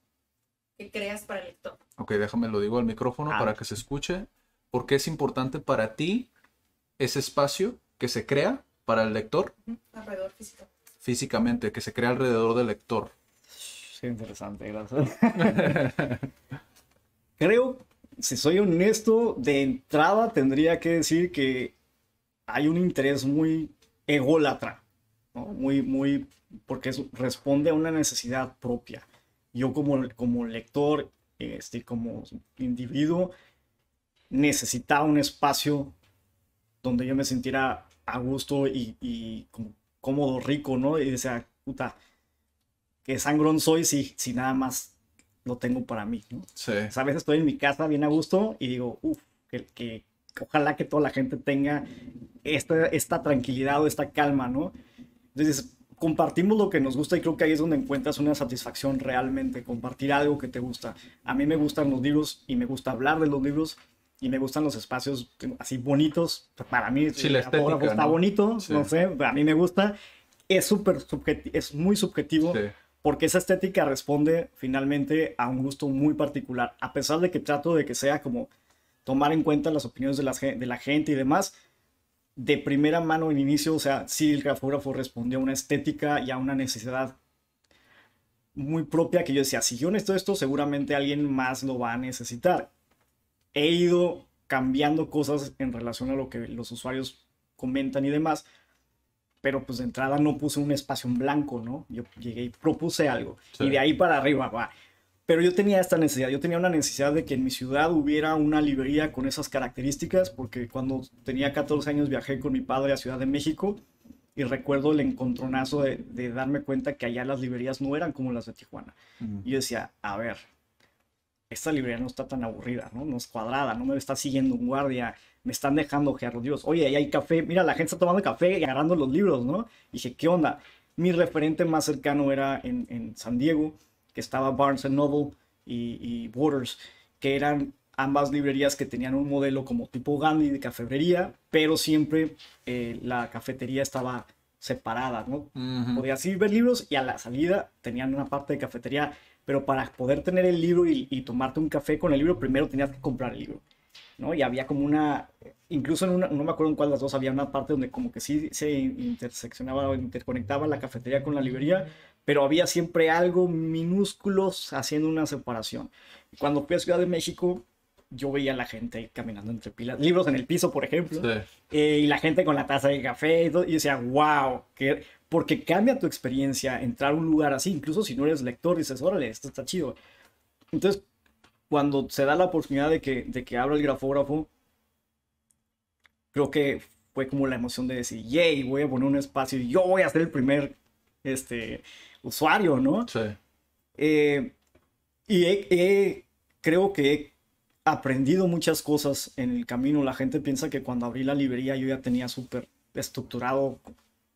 que creas para el lector? Ok, déjame lo digo al micrófono ah, para que se escuche. ¿Por qué es importante para ti ese espacio que se crea para el lector? Alrededor físico. Físicamente, que se crea alrededor del lector. Sí, interesante, gracias. Creo, si soy honesto, de entrada tendría que decir que hay un interés muy ególatra, muy, muy, porque responde a una necesidad propia. Yo como, como lector, este, como individuo, necesitaba un espacio donde yo me sintiera a gusto y, cómodo, rico, ¿no? Y decía, puta, qué sangrón soy si, si nada más lo tengo para mí, ¿no? Sí. a veces estoy en mi casa bien a gusto y digo, uff, que, ojalá que toda la gente tenga esta, tranquilidad o esta calma, ¿no? Entonces, compartimos lo que nos gusta y creo que ahí es donde encuentras una satisfacción realmente, compartir algo que te gusta. A mí me gustan los libros y me gusta hablar de los libros y me gustan los espacios así bonitos. Para mí si la pues, está bonito, no sé, a mí me gusta. Es súper subjetivo, es muy subjetivo. Sí porque esa estética responde finalmente a un gusto muy particular, a pesar de que trato de que sea como tomar en cuenta las opiniones de la, gente y demás, de primera mano en inicio, o sea, sí el grafógrafo respondió a una estética y a una necesidad muy propia que yo decía, si yo necesito esto, seguramente alguien más lo va a necesitar. He ido cambiando cosas en relación a lo que los usuarios comentan y demás, pero pues de entrada no puse un espacio en blanco, ¿no? Yo llegué y propuse algo y de ahí para arriba va. Pero yo tenía esta necesidad, yo tenía una necesidad de que en mi ciudad hubiera una librería con esas características, porque cuando tenía 14 años viajé con mi padre a Ciudad de México y recuerdo el encontronazo de, darme cuenta que allá las librerías no eran como las de Tijuana. Y yo decía, a ver, esta librería no está tan aburrida, ¿no? No es cuadrada, no me está siguiendo un guardia, me están dejando ojear los libros. Oye, ahí hay café, mira, la gente está tomando café y agarrando los libros, ¿no? Y dije, ¿qué onda? Mi referente más cercano era en, San Diego, que estaba Barnes Noble y, y Waters, que eran ambas librerías que tenían un modelo como tipo Gandhi de cafebrería, pero siempre eh, la cafetería estaba separada, ¿no? Podías ir ver libros y a la salida tenían una parte de cafetería, pero para poder tener el libro y, tomarte un café con el libro, primero tenías que comprar el libro. ¿no? Y había como una, incluso en una, no me acuerdo en cuál de las dos, había una parte donde como que sí se interseccionaba o interconectaba la cafetería con la librería, pero había siempre algo minúsculo haciendo una separación. Cuando fui a Ciudad de México, yo veía a la gente caminando entre pilas, libros en el piso, por ejemplo, eh, y la gente con la taza de café y, todo, y decía, wow, que... porque cambia tu experiencia entrar a un lugar así, incluso si no eres lector, dices, órale, esto está chido. Entonces, cuando se da la oportunidad de que, de que abra el grafógrafo, creo que fue como la emoción de decir, yay, voy a poner un espacio, y yo voy a ser el primer este, usuario, ¿no? Sí. Eh, y creo que he aprendido muchas cosas en el camino. La gente piensa que cuando abrí la librería yo ya tenía súper estructurado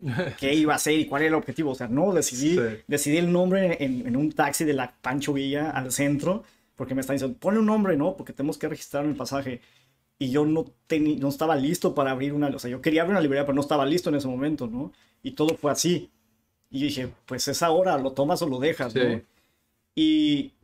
qué iba a hacer y cuál era el objetivo. O sea, no, decidí, decidí el nombre en, en, un taxi de la Pancho Villa al centro porque me están diciendo, ponle un nombre, ¿no? Porque tenemos que registrar el pasaje. Y yo no, no estaba listo para abrir una, o sea, yo quería abrir una librería, pero no estaba listo en ese momento, ¿no? Y todo fue así. Y dije, pues es ahora, lo tomas o lo dejas, ¿no? Y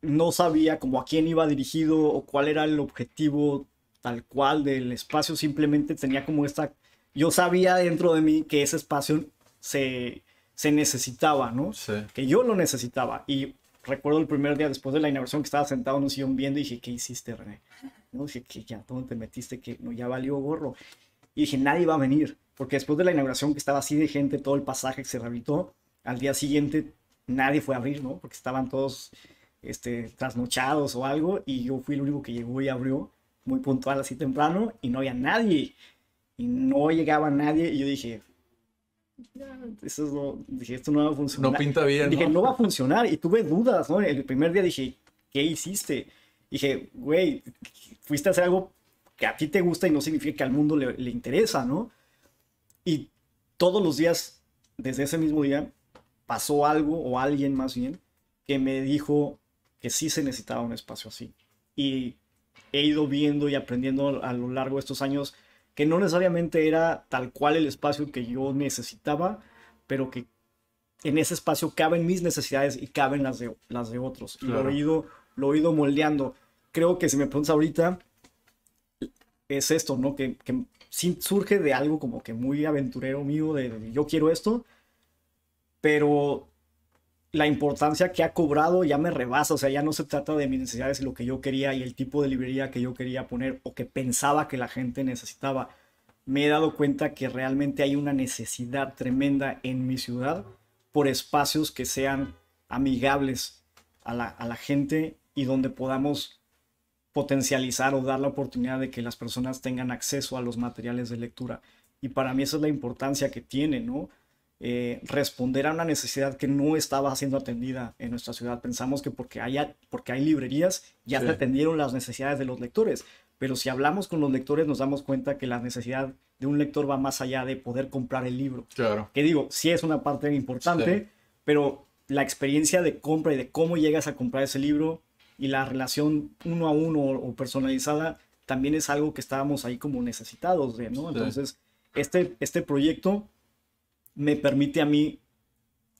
no sabía como a quién iba dirigido o cuál era el objetivo tal cual del espacio, simplemente tenía como esta, yo sabía dentro de mí que ese espacio se, se necesitaba, ¿no? Que yo lo necesitaba. Y recuerdo el primer día después de la inauguración que estaba sentado en un sillón viendo y dije, ¿qué hiciste, René? No, dije, ¿qué? ya, ¿dónde te metiste? Que no, ya valió gorro. Y dije, nadie va a venir, porque después de la inauguración que estaba así de gente, todo el pasaje que se rehabilitó, al día siguiente nadie fue a abrir, ¿no? Porque estaban todos este, trasnochados o algo, y yo fui el único que llegó y abrió muy puntual así temprano, y no había nadie, y no llegaba nadie, y yo dije, eso es lo, dije, esto no va a funcionar. No pinta bien. Dije, ¿no? va a funcionar. Y tuve dudas, ¿no? El primer día dije, ¿qué hiciste? Dije, güey, fuiste a hacer algo que a ti te gusta y no significa que al mundo le, le interesa, ¿no? Y todos los días, desde ese mismo día, pasó algo, o alguien más bien, que me dijo que sí se necesitaba un espacio así. Y he ido viendo y aprendiendo a lo largo de estos años que no necesariamente era tal cual el espacio que yo necesitaba, pero que en ese espacio caben mis necesidades y caben las de, las de otros. Y lo, he ido, lo he ido moldeando. Creo que si me preguntas ahorita, es esto, ¿no? Que, surge de algo como que muy aventurero mío, de yo quiero esto, pero la importancia que ha cobrado ya me rebasa, o sea, ya no se trata de mis necesidades, lo que yo quería y el tipo de librería que yo quería poner o que pensaba que la gente necesitaba. Me he dado cuenta que realmente hay una necesidad tremenda en mi ciudad por espacios que sean amigables a la, a la gente y donde podamos potencializar o dar la oportunidad de que las personas tengan acceso a los materiales de lectura. Y para mí esa es la importancia que tiene, ¿no? Eh, responder a una necesidad que no estaba siendo atendida en nuestra ciudad. Pensamos que porque, haya, porque hay librerías ya se atendieron las necesidades de los lectores, pero si hablamos con los lectores nos damos cuenta que la necesidad de un lector va más allá de poder comprar el libro. Claro. Que digo, sí es una parte importante, pero la experiencia de compra y de cómo llegas a comprar ese libro y la relación uno a uno o personalizada también es algo que estábamos ahí como necesitados de, ¿no? Entonces, este, este proyecto me permite a mí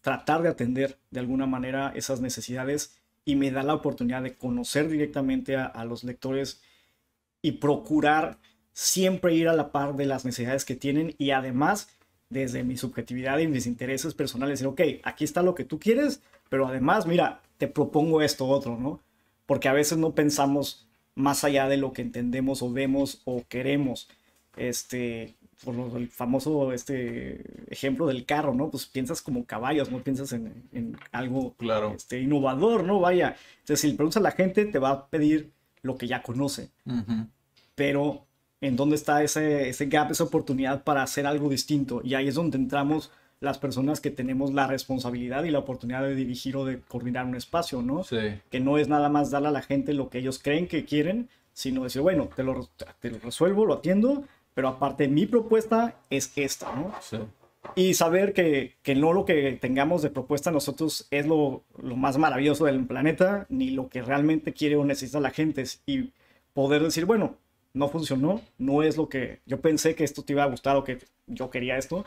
tratar de atender de alguna manera esas necesidades y me da la oportunidad de conocer directamente a, los lectores y procurar siempre ir a la par de las necesidades que tienen y además desde mi subjetividad y mis intereses personales, decir, ok, aquí está lo que tú quieres, pero además, mira, te propongo esto otro, ¿no? Porque a veces no pensamos más allá de lo que entendemos o vemos o queremos. Este, por el famoso este ejemplo del carro, ¿no? Pues piensas como caballos, no piensas en, en algo claro. este, innovador, ¿no? Vaya. Entonces, si le preguntas a la gente, te va a pedir lo que ya conoce. Pero, ¿en dónde está ese, ese gap, esa oportunidad para hacer algo distinto? Y ahí es donde entramos las personas que tenemos la responsabilidad y la oportunidad de dirigir o de coordinar un espacio, ¿no? Que no es nada más darle a la gente lo que ellos creen que quieren, sino decir, bueno, te lo, te lo resuelvo, lo atiendo, pero aparte, mi propuesta es esta, ¿no? Sí. Y saber que, que, no lo que tengamos de propuesta nosotros es lo, lo, más maravilloso del planeta, ni lo que realmente quiere o necesita la gente. Y poder decir, bueno, no funcionó, no es lo que yo pensé que esto te iba a gustar o que yo quería esto,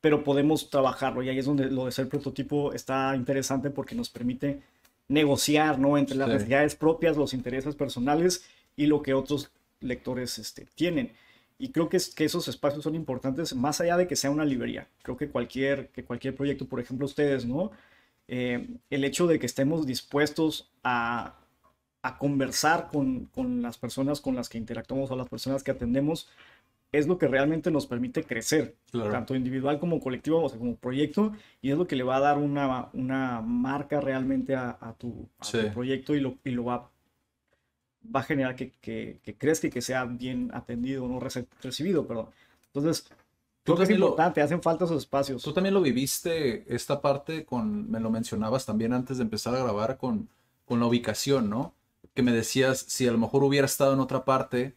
pero podemos trabajarlo. Y ahí es donde lo de ser prototipo está interesante porque nos permite negociar, ¿no? Entre las necesidades propias, los intereses personales y lo que otros lectores este, tienen. Y creo que, es, que esos espacios son importantes más allá de que sea una librería. Creo que cualquier, que cualquier proyecto, por ejemplo ustedes, ¿no? Eh, el hecho de que estemos dispuestos a, conversar con, las personas con las que interactuamos o las personas que atendemos es lo que realmente nos permite crecer, tanto individual como colectivo, o sea, como proyecto, y es lo que le va a dar una, marca realmente a, tu, proyecto y lo va a va a generar que, que, que crezca y que sea bien atendido, no recibido, perdón. Entonces, Tú creo que es importante, hacen falta esos espacios. Tú también lo viviste, esta parte con, me lo mencionabas también antes de empezar a grabar con, con la ubicación, ¿no? Que me decías, si a lo mejor hubiera estado en otra parte,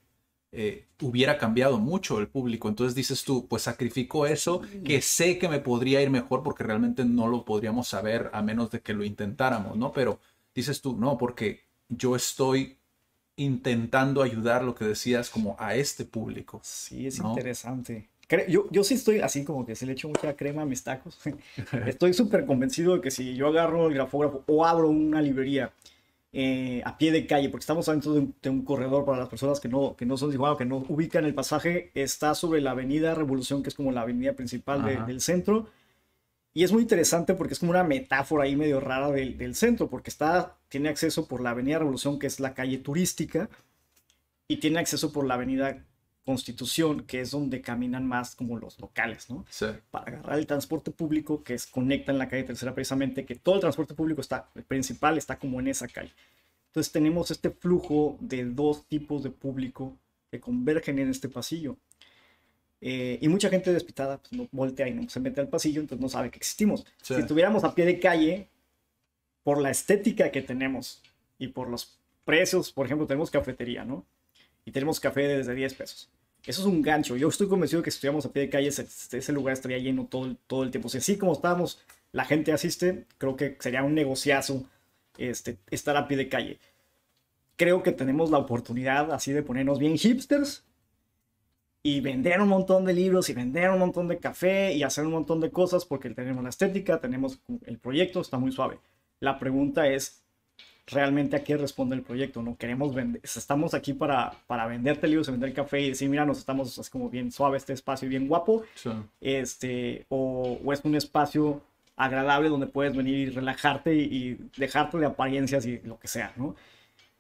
eh, hubiera cambiado mucho el público. Entonces dices tú, pues sacrifico eso, que sé que me podría ir mejor porque realmente no lo podríamos saber a menos de que lo intentáramos, ¿no? Pero dices tú, no, porque yo estoy intentando ayudar lo que decías como a este público. Sí, es interesante. Yo, yo sí estoy así como que se le echo mucha crema a mis tacos. estoy súper convencido de que si yo agarro el grafógrafo o abro una librería eh, a pie de calle, porque estamos dentro de un, un, corredor para las personas que no, que no son igual que no ubican el pasaje, está sobre la avenida Revolución, que es como la avenida principal del centro y es muy interesante porque es como una metáfora ahí medio rara del, centro, porque está, tiene acceso por la Avenida Revolución, que es la calle turística, y tiene acceso por la Avenida Constitución, que es donde caminan más como los locales, ¿no? Sí. Para agarrar el transporte público que es, conecta en la calle tercera precisamente, que todo el transporte público está, el principal está como en esa calle. Entonces tenemos este flujo de dos tipos de público que convergen en este pasillo. Eh, y mucha gente despitada pues, no voltea y no se mete al pasillo, entonces no sabe que existimos. Si estuviéramos a pie de calle, por la estética que tenemos y por los precios, por ejemplo, tenemos cafetería, ¿no? Y tenemos café desde 10 pesos. Eso es un gancho. Yo estoy convencido que si estuviéramos a pie de calle, ese, lugar estaría lleno todo, todo el tiempo. Si así como estábamos, la gente asiste, creo que sería un negociazo este, estar a pie de calle. Creo que tenemos la oportunidad así de ponernos bien hipsters y vender un montón de libros y vender un montón de café y hacer un montón de cosas porque tenemos la estética, tenemos el proyecto, está muy suave. La pregunta es realmente a qué responde el proyecto, no queremos vender, estamos aquí para, para venderte libros y vender café y decir, mira, nos estamos, es como bien suave este espacio y bien guapo, este, o, es un espacio agradable donde puedes venir y relajarte y, dejarte de apariencias y lo que sea, ¿no?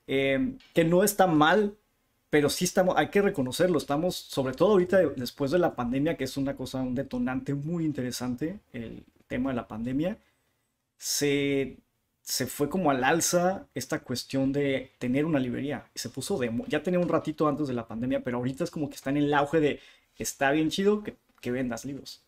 Em, que no está mal pero sí estamos, hay que reconocerlo, estamos, sobre todo ahorita después de la pandemia, que es una cosa, un detonante muy interesante, el tema de la pandemia, se, se fue como al alza esta cuestión de tener una librería. Se puso de, ya tenía un ratito antes de la pandemia, pero ahorita es como que está en el auge de, está bien chido que, vendas libros.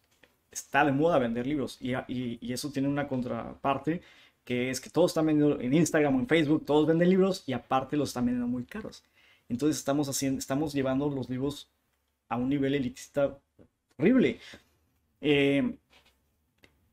Está de moda vender libros y, y, y eso tiene una contraparte que es que todos están vendiendo en Instagram o en Facebook, todos venden libros y aparte los están vendiendo muy caros. Entonces estamos, haciendo, estamos llevando los libros a un nivel elitista horrible. Eh,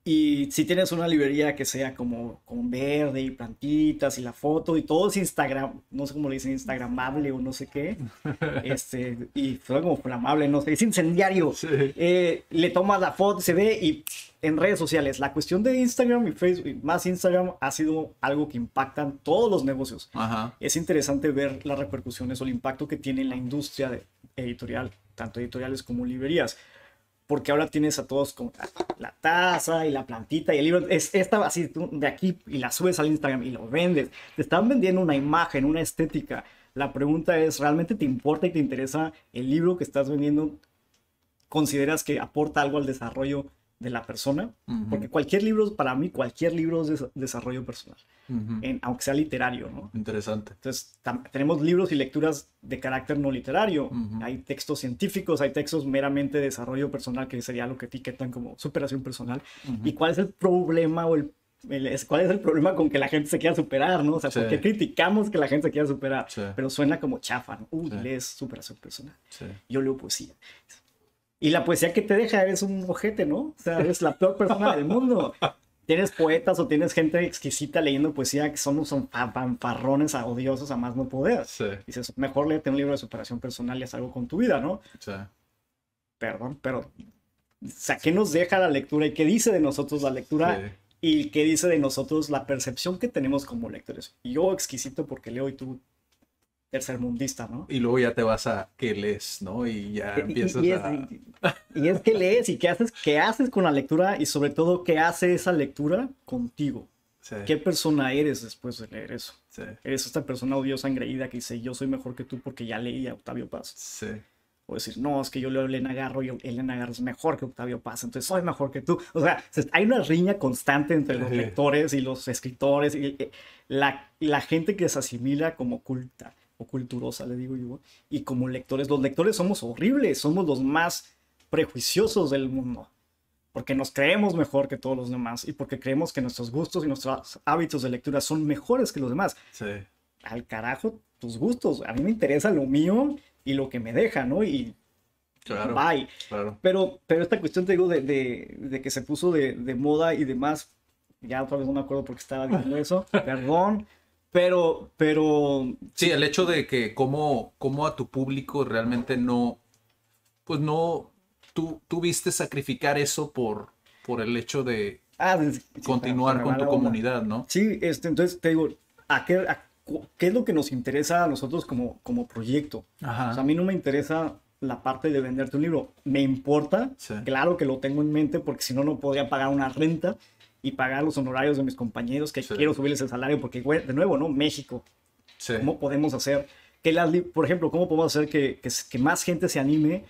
y si tienes una librería que sea como con verde y plantitas y la foto y todo es Instagram, no sé cómo le dicen, Instagramable o no sé qué, este, y fue como flamable, no sé, es incendiario. Eh, le tomas la foto, se ve y en redes sociales. La cuestión de Instagram y Facebook, más Instagram, ha sido algo que impactan todos los negocios. Es interesante ver las repercusiones o el impacto que tiene la industria editorial, tanto editoriales como librerías porque ahora tienes a todos como la taza y la plantita y el libro. Es, esta así tú, de aquí y la subes al Instagram y lo vendes. Te están vendiendo una imagen, una estética. La pregunta es, ¿realmente te importa y te interesa el libro que estás vendiendo? ¿Consideras que aporta algo al desarrollo de la persona, porque cualquier libro, para mí, cualquier libro es desarrollo personal, en, aunque sea literario, ¿no? Interesante. Entonces, tenemos libros y lecturas de carácter no literario, hay textos científicos, hay textos meramente de desarrollo personal, que sería lo que etiquetan como superación personal, y cuál es el problema o el, ¿Cuál es el problema con que la gente se quiera superar, no? O sea, porque criticamos que la gente se quiera superar? Pero suena como chafa, ¿no? Uy, superación personal. Yo leo poesía. Y la poesía que te deja, eres un ojete, ¿no? O sea, eres la peor persona del mundo. tienes poetas o tienes gente exquisita leyendo poesía que son, son fanfarrones odiosos a más no poder. Sí. Dices, mejor léete un libro de superación personal y haz algo con tu vida, ¿no? Sí. Perdón, pero... O sea, ¿qué nos deja la lectura y qué dice de nosotros la lectura? y qué dice de nosotros la percepción que tenemos como lectores. Yo exquisito porque leo y tú mundista, ¿no? Y luego ya te vas a qué lees, ¿no? Y ya empiezas y, es, a... y es qué lees y qué haces, qué haces con la lectura y sobre todo qué hace esa lectura contigo. ¿Qué persona eres después de leer eso? Eres esta persona odiosa, engreída que dice, yo soy mejor que tú porque ya leí a Octavio Paz. Sí. O decir, no, es que yo leo a Elena Garro y Elena Garro es mejor que Octavio Paz, entonces soy mejor que tú. O sea, hay una riña constante entre los lectores y los escritores y eh, la, la gente que se asimila como culta o culturosa, le digo yo, y como lectores, los lectores somos horribles, somos los más prejuiciosos del mundo, porque nos creemos mejor que todos los demás y porque creemos que nuestros gustos y nuestros hábitos de lectura son mejores que los demás. Sí. Al carajo tus gustos, a mí me interesa lo mío y lo que me deja, ¿no? Y claro, bye. Pero, pero esta cuestión, te digo, de, de, que se puso de, de moda y demás, ya otra vez no me acuerdo por qué estaba diciendo eso, perdón. Pero, pero... Sí, el hecho de que cómo, cómo a tu público realmente no, pues no, tú, viste sacrificar eso por, por el hecho de ah, continuar con tu comunidad, ¿no? Sí, este, entonces te digo, ¿a qué, es lo que nos interesa a nosotros como, como proyecto? a mí no me interesa la parte de venderte un libro. Me importa, claro que lo tengo en mente porque si no, no podría pagar una renta y pagar los honorarios de mis compañeros, que quiero subirles el salario, porque, de nuevo, ¿no? México. ¿Cómo podemos hacer que las, por ejemplo, cómo podemos hacer que, que, más gente se anime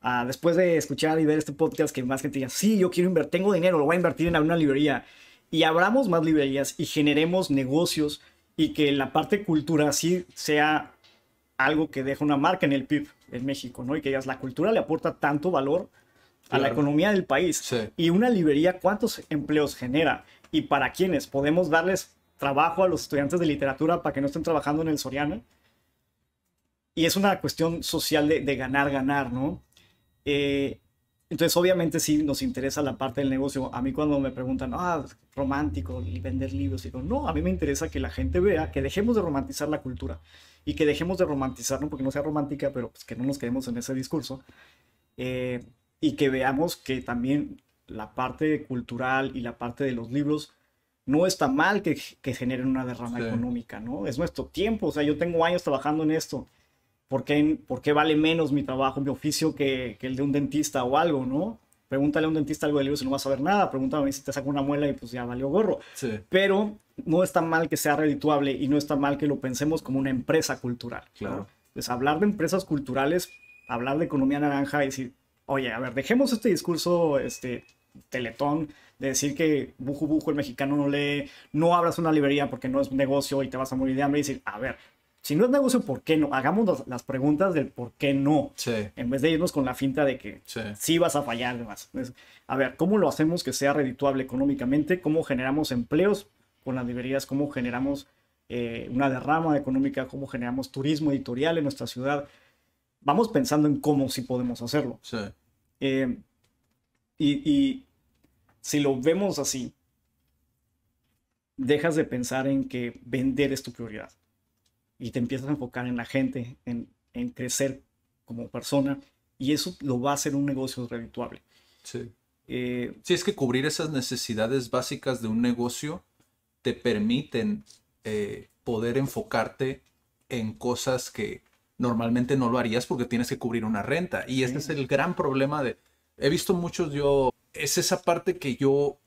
a, después de escuchar y ver este podcast, que más gente diga, sí, yo quiero invertir, tengo dinero, lo voy a invertir en alguna librería. Y abramos más librerías y generemos negocios y que la parte cultura así sea algo que deje una marca en el PIB en México, ¿no? Y que digas, la cultura le aporta tanto valor a la economía del país. Y una librería, ¿cuántos empleos genera? ¿Y para quiénes? ¿Podemos darles trabajo a los estudiantes de literatura para que no estén trabajando en el Soriano? Y es una cuestión social de, ganar, ganar, ¿no? Eh, entonces, obviamente sí nos interesa la parte del negocio. A mí cuando me preguntan, ah, romántico, vender libros, digo, no, a mí me interesa que la gente vea que dejemos de romantizar la cultura y que dejemos de romantizarlo porque no sea romántica, pero pues que no nos quedemos en ese discurso. Eh, y que veamos que también la parte cultural y la parte de los libros no está mal que, que generen una derrama económica, ¿no? Es nuestro tiempo, o sea, yo tengo años trabajando en esto. ¿Por qué, por qué vale menos mi trabajo, mi oficio que, que, el de un dentista o algo, ¿no? Pregúntale a un dentista algo de libros y no va a saber nada. Pregúntame si te sacó una muela y pues ya valió gorro. Pero no está mal que sea redituable y no está mal que lo pensemos como una empresa cultural. Claro. ¿no? Pues hablar de empresas culturales, hablar de economía naranja y decir, oye, a ver, dejemos este discurso este, teletón de decir que buju buju el mexicano no lee, no abras una librería porque no es negocio y te vas a morir de hambre y decir, a ver, si no es negocio, ¿por qué no? Hagamos las, preguntas del por qué no. En vez de irnos con la finta de que sí, vas a fallar. demás. A ver, ¿cómo lo hacemos que sea redituable económicamente? ¿Cómo generamos empleos con las librerías? ¿Cómo generamos eh, una derrama económica? ¿Cómo generamos turismo editorial en nuestra ciudad? Vamos pensando en cómo sí podemos hacerlo. Sí. Eh, y, si lo vemos así, dejas de pensar en que vender es tu prioridad y te empiezas a enfocar en la gente, en, crecer como persona y eso lo va a hacer un negocio redituable. Sí. Eh, es que cubrir esas necesidades básicas de un negocio te permiten eh, poder enfocarte en cosas que normalmente no lo harías porque tienes que cubrir una renta. Y este es el gran problema de... He visto muchos yo... Es esa parte que yo,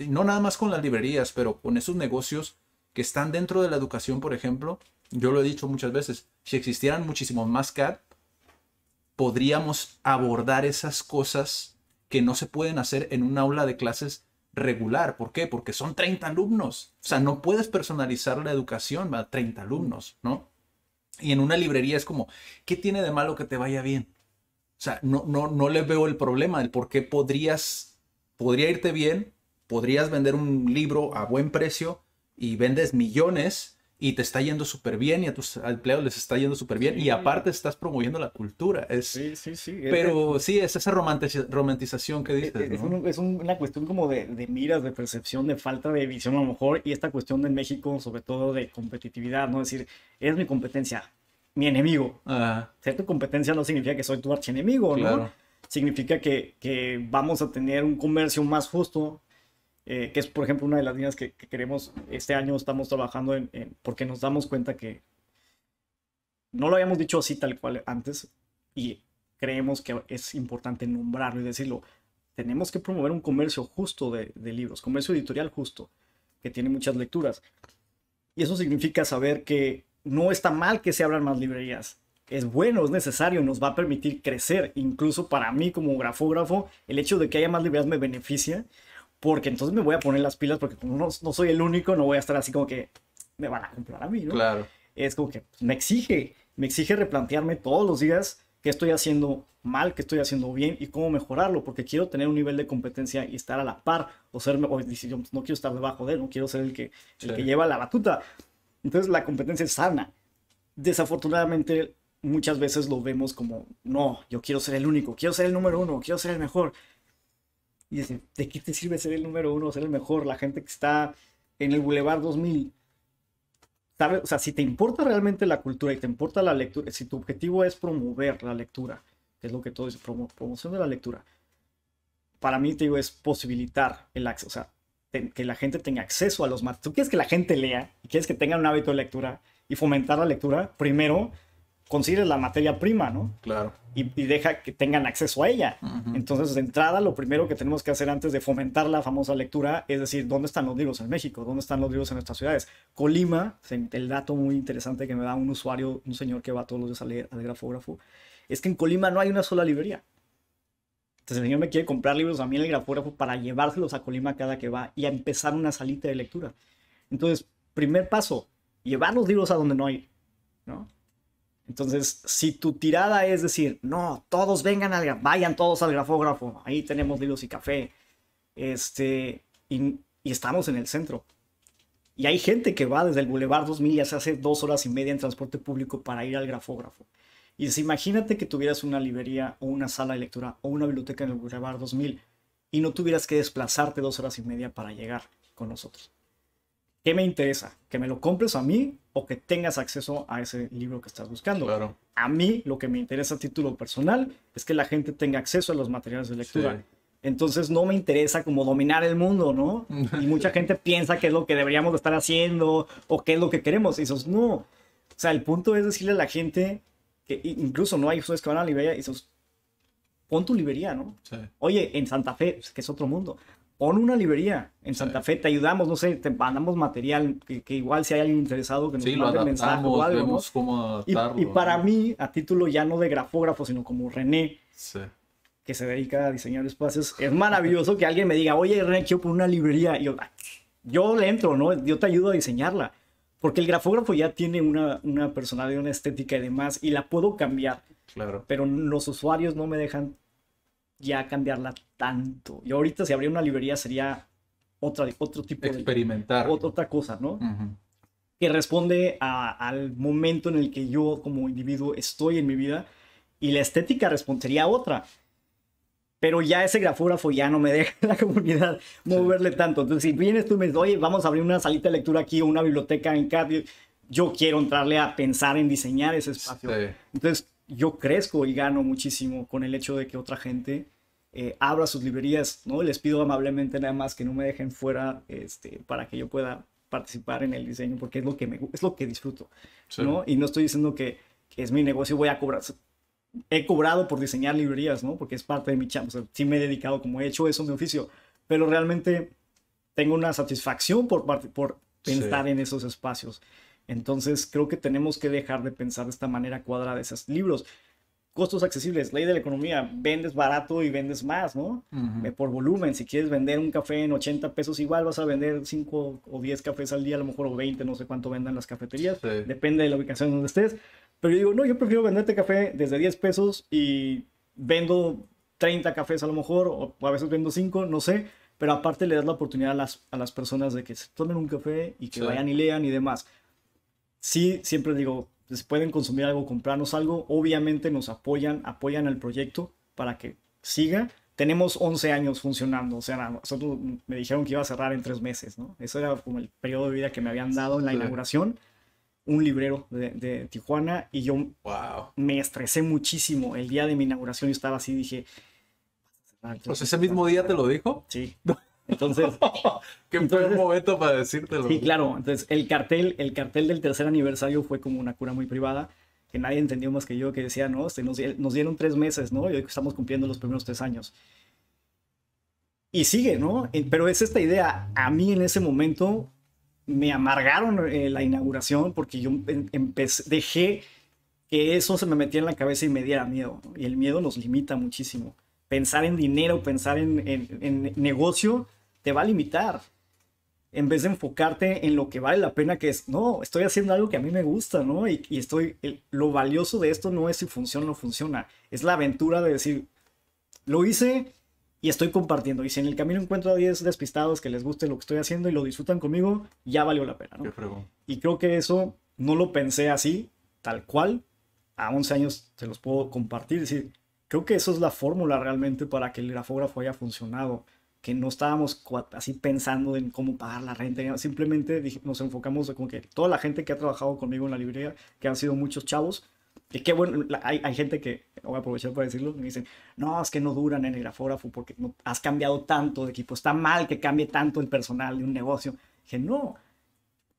no nada más con las librerías, pero con esos negocios que están dentro de la educación, por ejemplo, yo lo he dicho muchas veces, si existieran muchísimos más CAD, podríamos abordar esas cosas que no se pueden hacer en un aula de clases regular. ¿Por qué? Porque son 30 alumnos. O sea, no puedes personalizar la educación a 30 alumnos, ¿no? Y en una librería es como, ¿qué tiene de malo que te vaya bien? O sea, no, no, no le veo el problema, el por qué podrías, podría irte bien, podrías vender un libro a buen precio y vendes millones y te está yendo súper bien y a tus empleados les está yendo súper bien y aparte estás promoviendo la cultura. Es, sí, sí, sí. Pero sí, es esa romantización que e-, dices. E, es, una cuestión como de, miras, de percepción, de falta de visión a lo mejor y esta cuestión en México sobre todo de competitividad, ¿no? Es decir, es mi competencia, mi enemigo. Ser tu competencia no significa que soy tu archienemigo, ¿no? Significa que, que vamos a tener un comercio más justo, eh, que es por ejemplo una de las líneas que, queremos, este año estamos trabajando en, porque nos damos cuenta que no lo habíamos dicho así tal cual antes y creemos que es importante nombrarlo y decirlo. Tenemos que promover un comercio justo de, de libros, comercio editorial justo, que tiene muchas lecturas. Y eso significa saber que no está mal que se abran más librerías, es bueno, es necesario, nos va a permitir crecer. Incluso para mí como grafógrafo, el hecho de que haya más librerías me beneficia porque entonces me voy a poner las pilas, porque como no, no soy el único, no voy a estar así como que me van a comprar a mí, ¿no? Claro. Es como que pues, me exige, me exige replantearme todos los días qué estoy haciendo mal, qué estoy haciendo bien y cómo mejorarlo, porque quiero tener un nivel de competencia y estar a la par, o ser, mejor, yo no quiero estar debajo de él, no quiero ser el que, el que lleva la batuta. Entonces la competencia es sana. Desafortunadamente muchas veces lo vemos como, no, yo quiero ser el único, quiero ser el número uno, quiero ser el mejor. Y dicen, ¿de qué te sirve ser el número uno, ser el mejor? La gente que está en el Boulevard 2000. ¿sabe? O sea, si te importa realmente la cultura y te importa la lectura, si tu objetivo es promover la lectura, que es lo que todo dice, promoción de la lectura, para mí, te digo, es posibilitar el acceso, o sea, que la gente tenga acceso a los Si Tú quieres que la gente lea y quieres que tenga un hábito de lectura y fomentar la lectura, primero consigues la materia prima, ¿no? Claro. Y, deja que tengan acceso a ella. Entonces, de entrada, lo primero que tenemos que hacer antes de fomentar la famosa lectura es decir, ¿dónde están los libros en México? ¿Dónde están los libros en nuestras ciudades? Colima, el dato muy interesante que me da un usuario, un señor que va todos los días a leer al grafógrafo, es que en Colima no hay una sola librería. Entonces el señor me quiere comprar libros a mí en el grafógrafo para llevárselos a Colima cada que va y a empezar una salita de lectura. Entonces, primer paso, llevar los libros a donde no hay, ¿no? Entonces, si tu tirada es decir, no, todos vengan al, vayan todos al grafógrafo, ahí tenemos libros y café, este, y, estamos en el centro. Y hay gente que va desde el Boulevard 2000 y hace dos horas y media en transporte público para ir al grafógrafo. Y si imagínate que tuvieras una librería o una sala de lectura o una biblioteca en el Boulevard 2000 y no tuvieras que desplazarte dos horas y media para llegar con nosotros. ¿Qué me interesa? ¿Que me lo compres a mí o que tengas acceso a ese libro que estás buscando. Claro. A mí lo que me interesa a título personal es que la gente tenga acceso a los materiales de lectura. Entonces no me interesa como dominar el mundo, ¿no? Y mucha gente piensa que es lo que deberíamos estar haciendo o qué es lo que queremos. Y dices, no. O sea, el punto es decirle a la gente que incluso no hay usuarios que van a la librería y dices, pon tu librería, ¿no? Oye, en Santa Fe, pues, que es otro mundo, pon una librería en Santa Fe, te ayudamos, no sé, te mandamos material, que, igual si hay alguien interesado que nos mande mensaje o algo. Vemos cómo y, para mí, a título ya no de grafógrafo, sino como René, que se dedica a diseñar espacios, es maravilloso que alguien me diga, oye René, quiero poner una librería. Y yo, ah, yo le entro, ¿no? Yo te ayudo a diseñarla. Porque el grafógrafo ya tiene una, una personalidad, una estética y demás, y la puedo cambiar. Claro. Pero los usuarios no me dejan ya cambiarla tanto. Y ahorita si abría una librería sería otra, otro tipo de... Experimentar. Otra cosa, ¿no? Que responde al momento en el que yo como individuo estoy en mi vida y la estética respondería a otra. Pero ya ese grafógrafo ya no me deja la comunidad moverle tanto. Entonces, si vienes tú me dices, oye, vamos a abrir una salita de lectura aquí o una biblioteca en CAD, yo quiero entrarle a pensar en diseñar ese espacio. Entonces, yo crezco y gano muchísimo con el hecho de que otra gente eh, abra sus librerías, ¿no? Les pido amablemente nada más que no me dejen fuera este, para que yo pueda participar en el diseño porque es lo que me es lo que disfruto, ¿no? Y no estoy diciendo que, es mi negocio voy a cobrar he cobrado por diseñar librerías, ¿no? Porque es parte de mi chamba, sí me he dedicado como he hecho eso mi oficio, pero realmente tengo una satisfacción por, por pensar en esos espacios. Entonces creo que tenemos que dejar de pensar de esta manera cuadrada de esos libros. Costos accesibles, ley de la economía, vendes barato y vendes más, ¿no? Eh, por volumen, si quieres vender un café en 80 pesos, igual vas a vender 5 o 10 cafés al día, a lo mejor o 20, no sé cuánto vendan las cafeterías, depende de la ubicación donde estés. Pero yo digo, no, yo prefiero venderte café desde 10 pesos y vendo 30 cafés a lo mejor, o a veces vendo 5, no sé, pero aparte le das la oportunidad a las, a las personas de que se tomen un café y que vayan y lean y demás sí, siempre digo, pues, pueden consumir algo, comprarnos algo. Obviamente nos apoyan, apoyan al proyecto para que siga. Tenemos 11 años funcionando, o sea, nosotros me dijeron que iba a cerrar en tres meses, ¿no? Eso era como el periodo de vida que me habían dado en la inauguración. Un librero de, Tijuana y yo me estresé muchísimo. El día de mi inauguración yo estaba así, dije... ¿Pues ¿ese mismo día te lo dijo? Sí. Entonces. Qué entonces, momento para decírtelo. Sí, claro. Entonces, el cartel, el cartel del tercer aniversario fue como una cura muy privada que nadie entendió más que yo, que decía, no, este, nos, dieron tres meses, ¿no? Y hoy estamos cumpliendo los primeros tres años. Y sigue, ¿no? Pero es esta idea. A mí en ese momento me amargaron eh, la inauguración porque yo em, dejé que eso se me metiera en la cabeza y me diera miedo. Y el miedo nos limita muchísimo. Pensar en dinero, pensar en, en negocio, te va a limitar. En vez de enfocarte en lo que vale la pena, que es, no, estoy haciendo algo que a mí me gusta, ¿no? Y, estoy, lo valioso de esto no es si funciona o no funciona, es la aventura de decir, lo hice y estoy compartiendo. Y si en el camino encuentro a 10 despistados que les guste lo que estoy haciendo y lo disfrutan conmigo, ya valió la pena, Y creo que eso no lo pensé así, tal cual. A 11 años se los puedo compartir. Es decir, creo que eso es la fórmula realmente para que el grafógrafo haya funcionado que no estábamos así pensando en cómo pagar la renta, simplemente nos enfocamos con que toda la gente que ha trabajado conmigo en la librería, que han sido muchos chavos, y que bueno, hay, hay, gente que, voy a aprovechar para decirlo, me dicen, no, es que no duran en el grafógrafo porque has cambiado tanto de equipo, está mal que cambie tanto el personal de un negocio. Dije, no,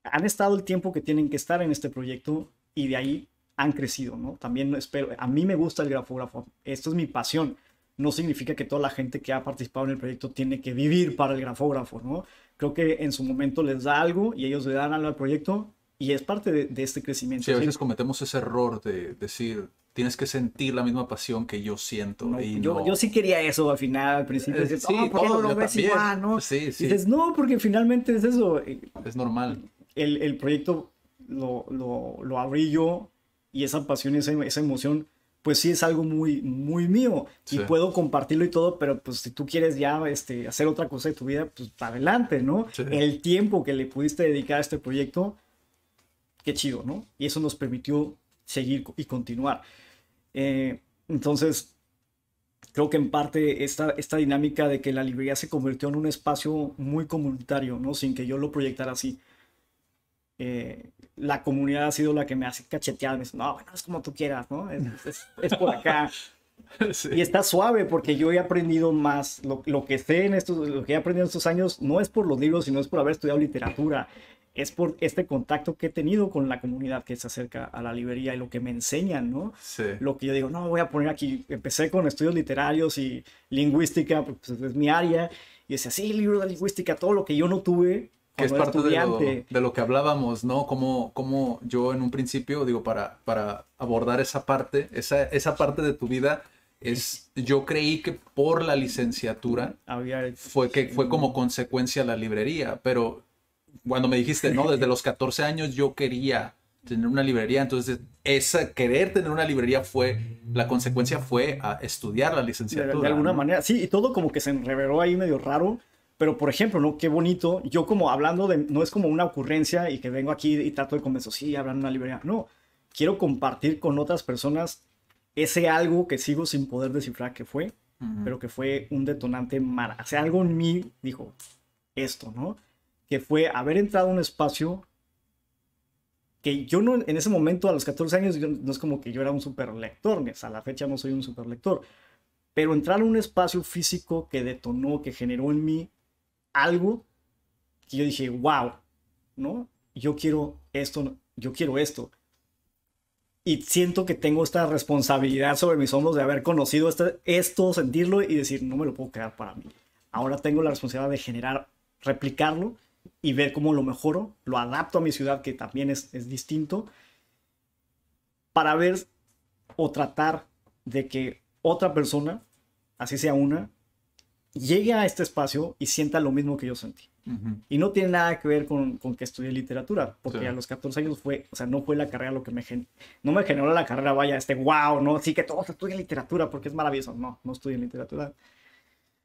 han estado el tiempo que tienen que estar en este proyecto y de ahí han crecido, ¿no? También espero, a mí me gusta el grafógrafo, esto es mi pasión, no significa que toda la gente que ha participado en el proyecto tiene que vivir para el grafógrafo, ¿no? Creo que en su momento les da algo y ellos le dan algo al proyecto y es parte de, este crecimiento. Sí, a veces cometemos ese error de decir, tienes que sentir la misma pasión que yo siento. yo, sí quería eso al final, al principio. Eh, sí, ah, todo lo ves igual, ¿no? dices, no, porque finalmente es eso. Es normal. El, proyecto lo, lo, lo abrí yo y esa pasión, esa, esa emoción pues sí es algo muy, muy mío y puedo compartirlo y todo, pero pues si tú quieres ya este, hacer otra cosa de tu vida, pues para adelante, ¿no? El tiempo que le pudiste dedicar a este proyecto, qué chido, ¿no? Y eso nos permitió seguir y continuar. Eh, entonces, creo que en parte esta, esta dinámica de que la librería se convirtió en un espacio muy comunitario, ¿no? Sin que yo lo proyectara así. Eh, la comunidad ha sido la que me hace cachetear. Me dice, no, bueno, es como tú quieras, ¿no? Es, por acá. Y está suave porque yo he aprendido más. Lo, que sé en estos, lo que he aprendido en estos años no es por los libros, sino es por haber estudiado literatura. Es por este contacto que he tenido con la comunidad que se acerca a la librería y lo que me enseñan, ¿no? Lo que yo digo, no, voy a poner aquí. Empecé con estudios literarios y lingüística, pues es mi área. Y decía, sí, libro de lingüística, todo lo que yo no tuve, que es parte de lo, de lo, que hablábamos, ¿no? Como, como yo en un principio, digo, para, para abordar esa parte, esa, esa parte de tu vida, es, yo creí que por la licenciatura fue, que, fue como consecuencia la librería, pero cuando me dijiste, ¿no? Desde los 14 años yo quería tener una librería, entonces esa querer tener una librería fue, la consecuencia fue a estudiar la licenciatura. De, alguna manera, sí, y todo como que se reveló ahí medio raro. Pero, por ejemplo, ¿no? Qué bonito. Yo como hablando de... No es como una ocurrencia y que vengo aquí y trato de convencer, sí, hablan una librería. No, quiero compartir con otras personas ese algo que sigo sin poder descifrar que fue, pero que fue un detonante mara. O algo en mí dijo esto, ¿no? Que fue haber entrado a un espacio que yo no, en ese momento, a los 14 años, yo, no es como que yo era un super lector, a la fecha no soy un super lector, pero entrar a un espacio físico que detonó, que generó en mí algo que yo dije, wow, ¿no? Yo quiero esto, yo quiero esto. Y siento que tengo esta responsabilidad sobre mis hombros de haber conocido este, esto, sentirlo y decir, no me lo puedo quedar para mí. Ahora tengo la responsabilidad de generar, replicarlo y ver cómo lo mejoro, lo adapto a mi ciudad, que también es, es distinto, para ver o tratar de que otra persona, así sea una, llegue a este espacio y sienta lo mismo que yo sentí. Y no tiene nada que ver con, con que estudié literatura, porque a los 14 años fue, o sea, no fue la carrera lo que me generó, no me generó la carrera, vaya, este, wow, no, sí que todos estudian literatura porque es maravilloso, no, no estudié literatura,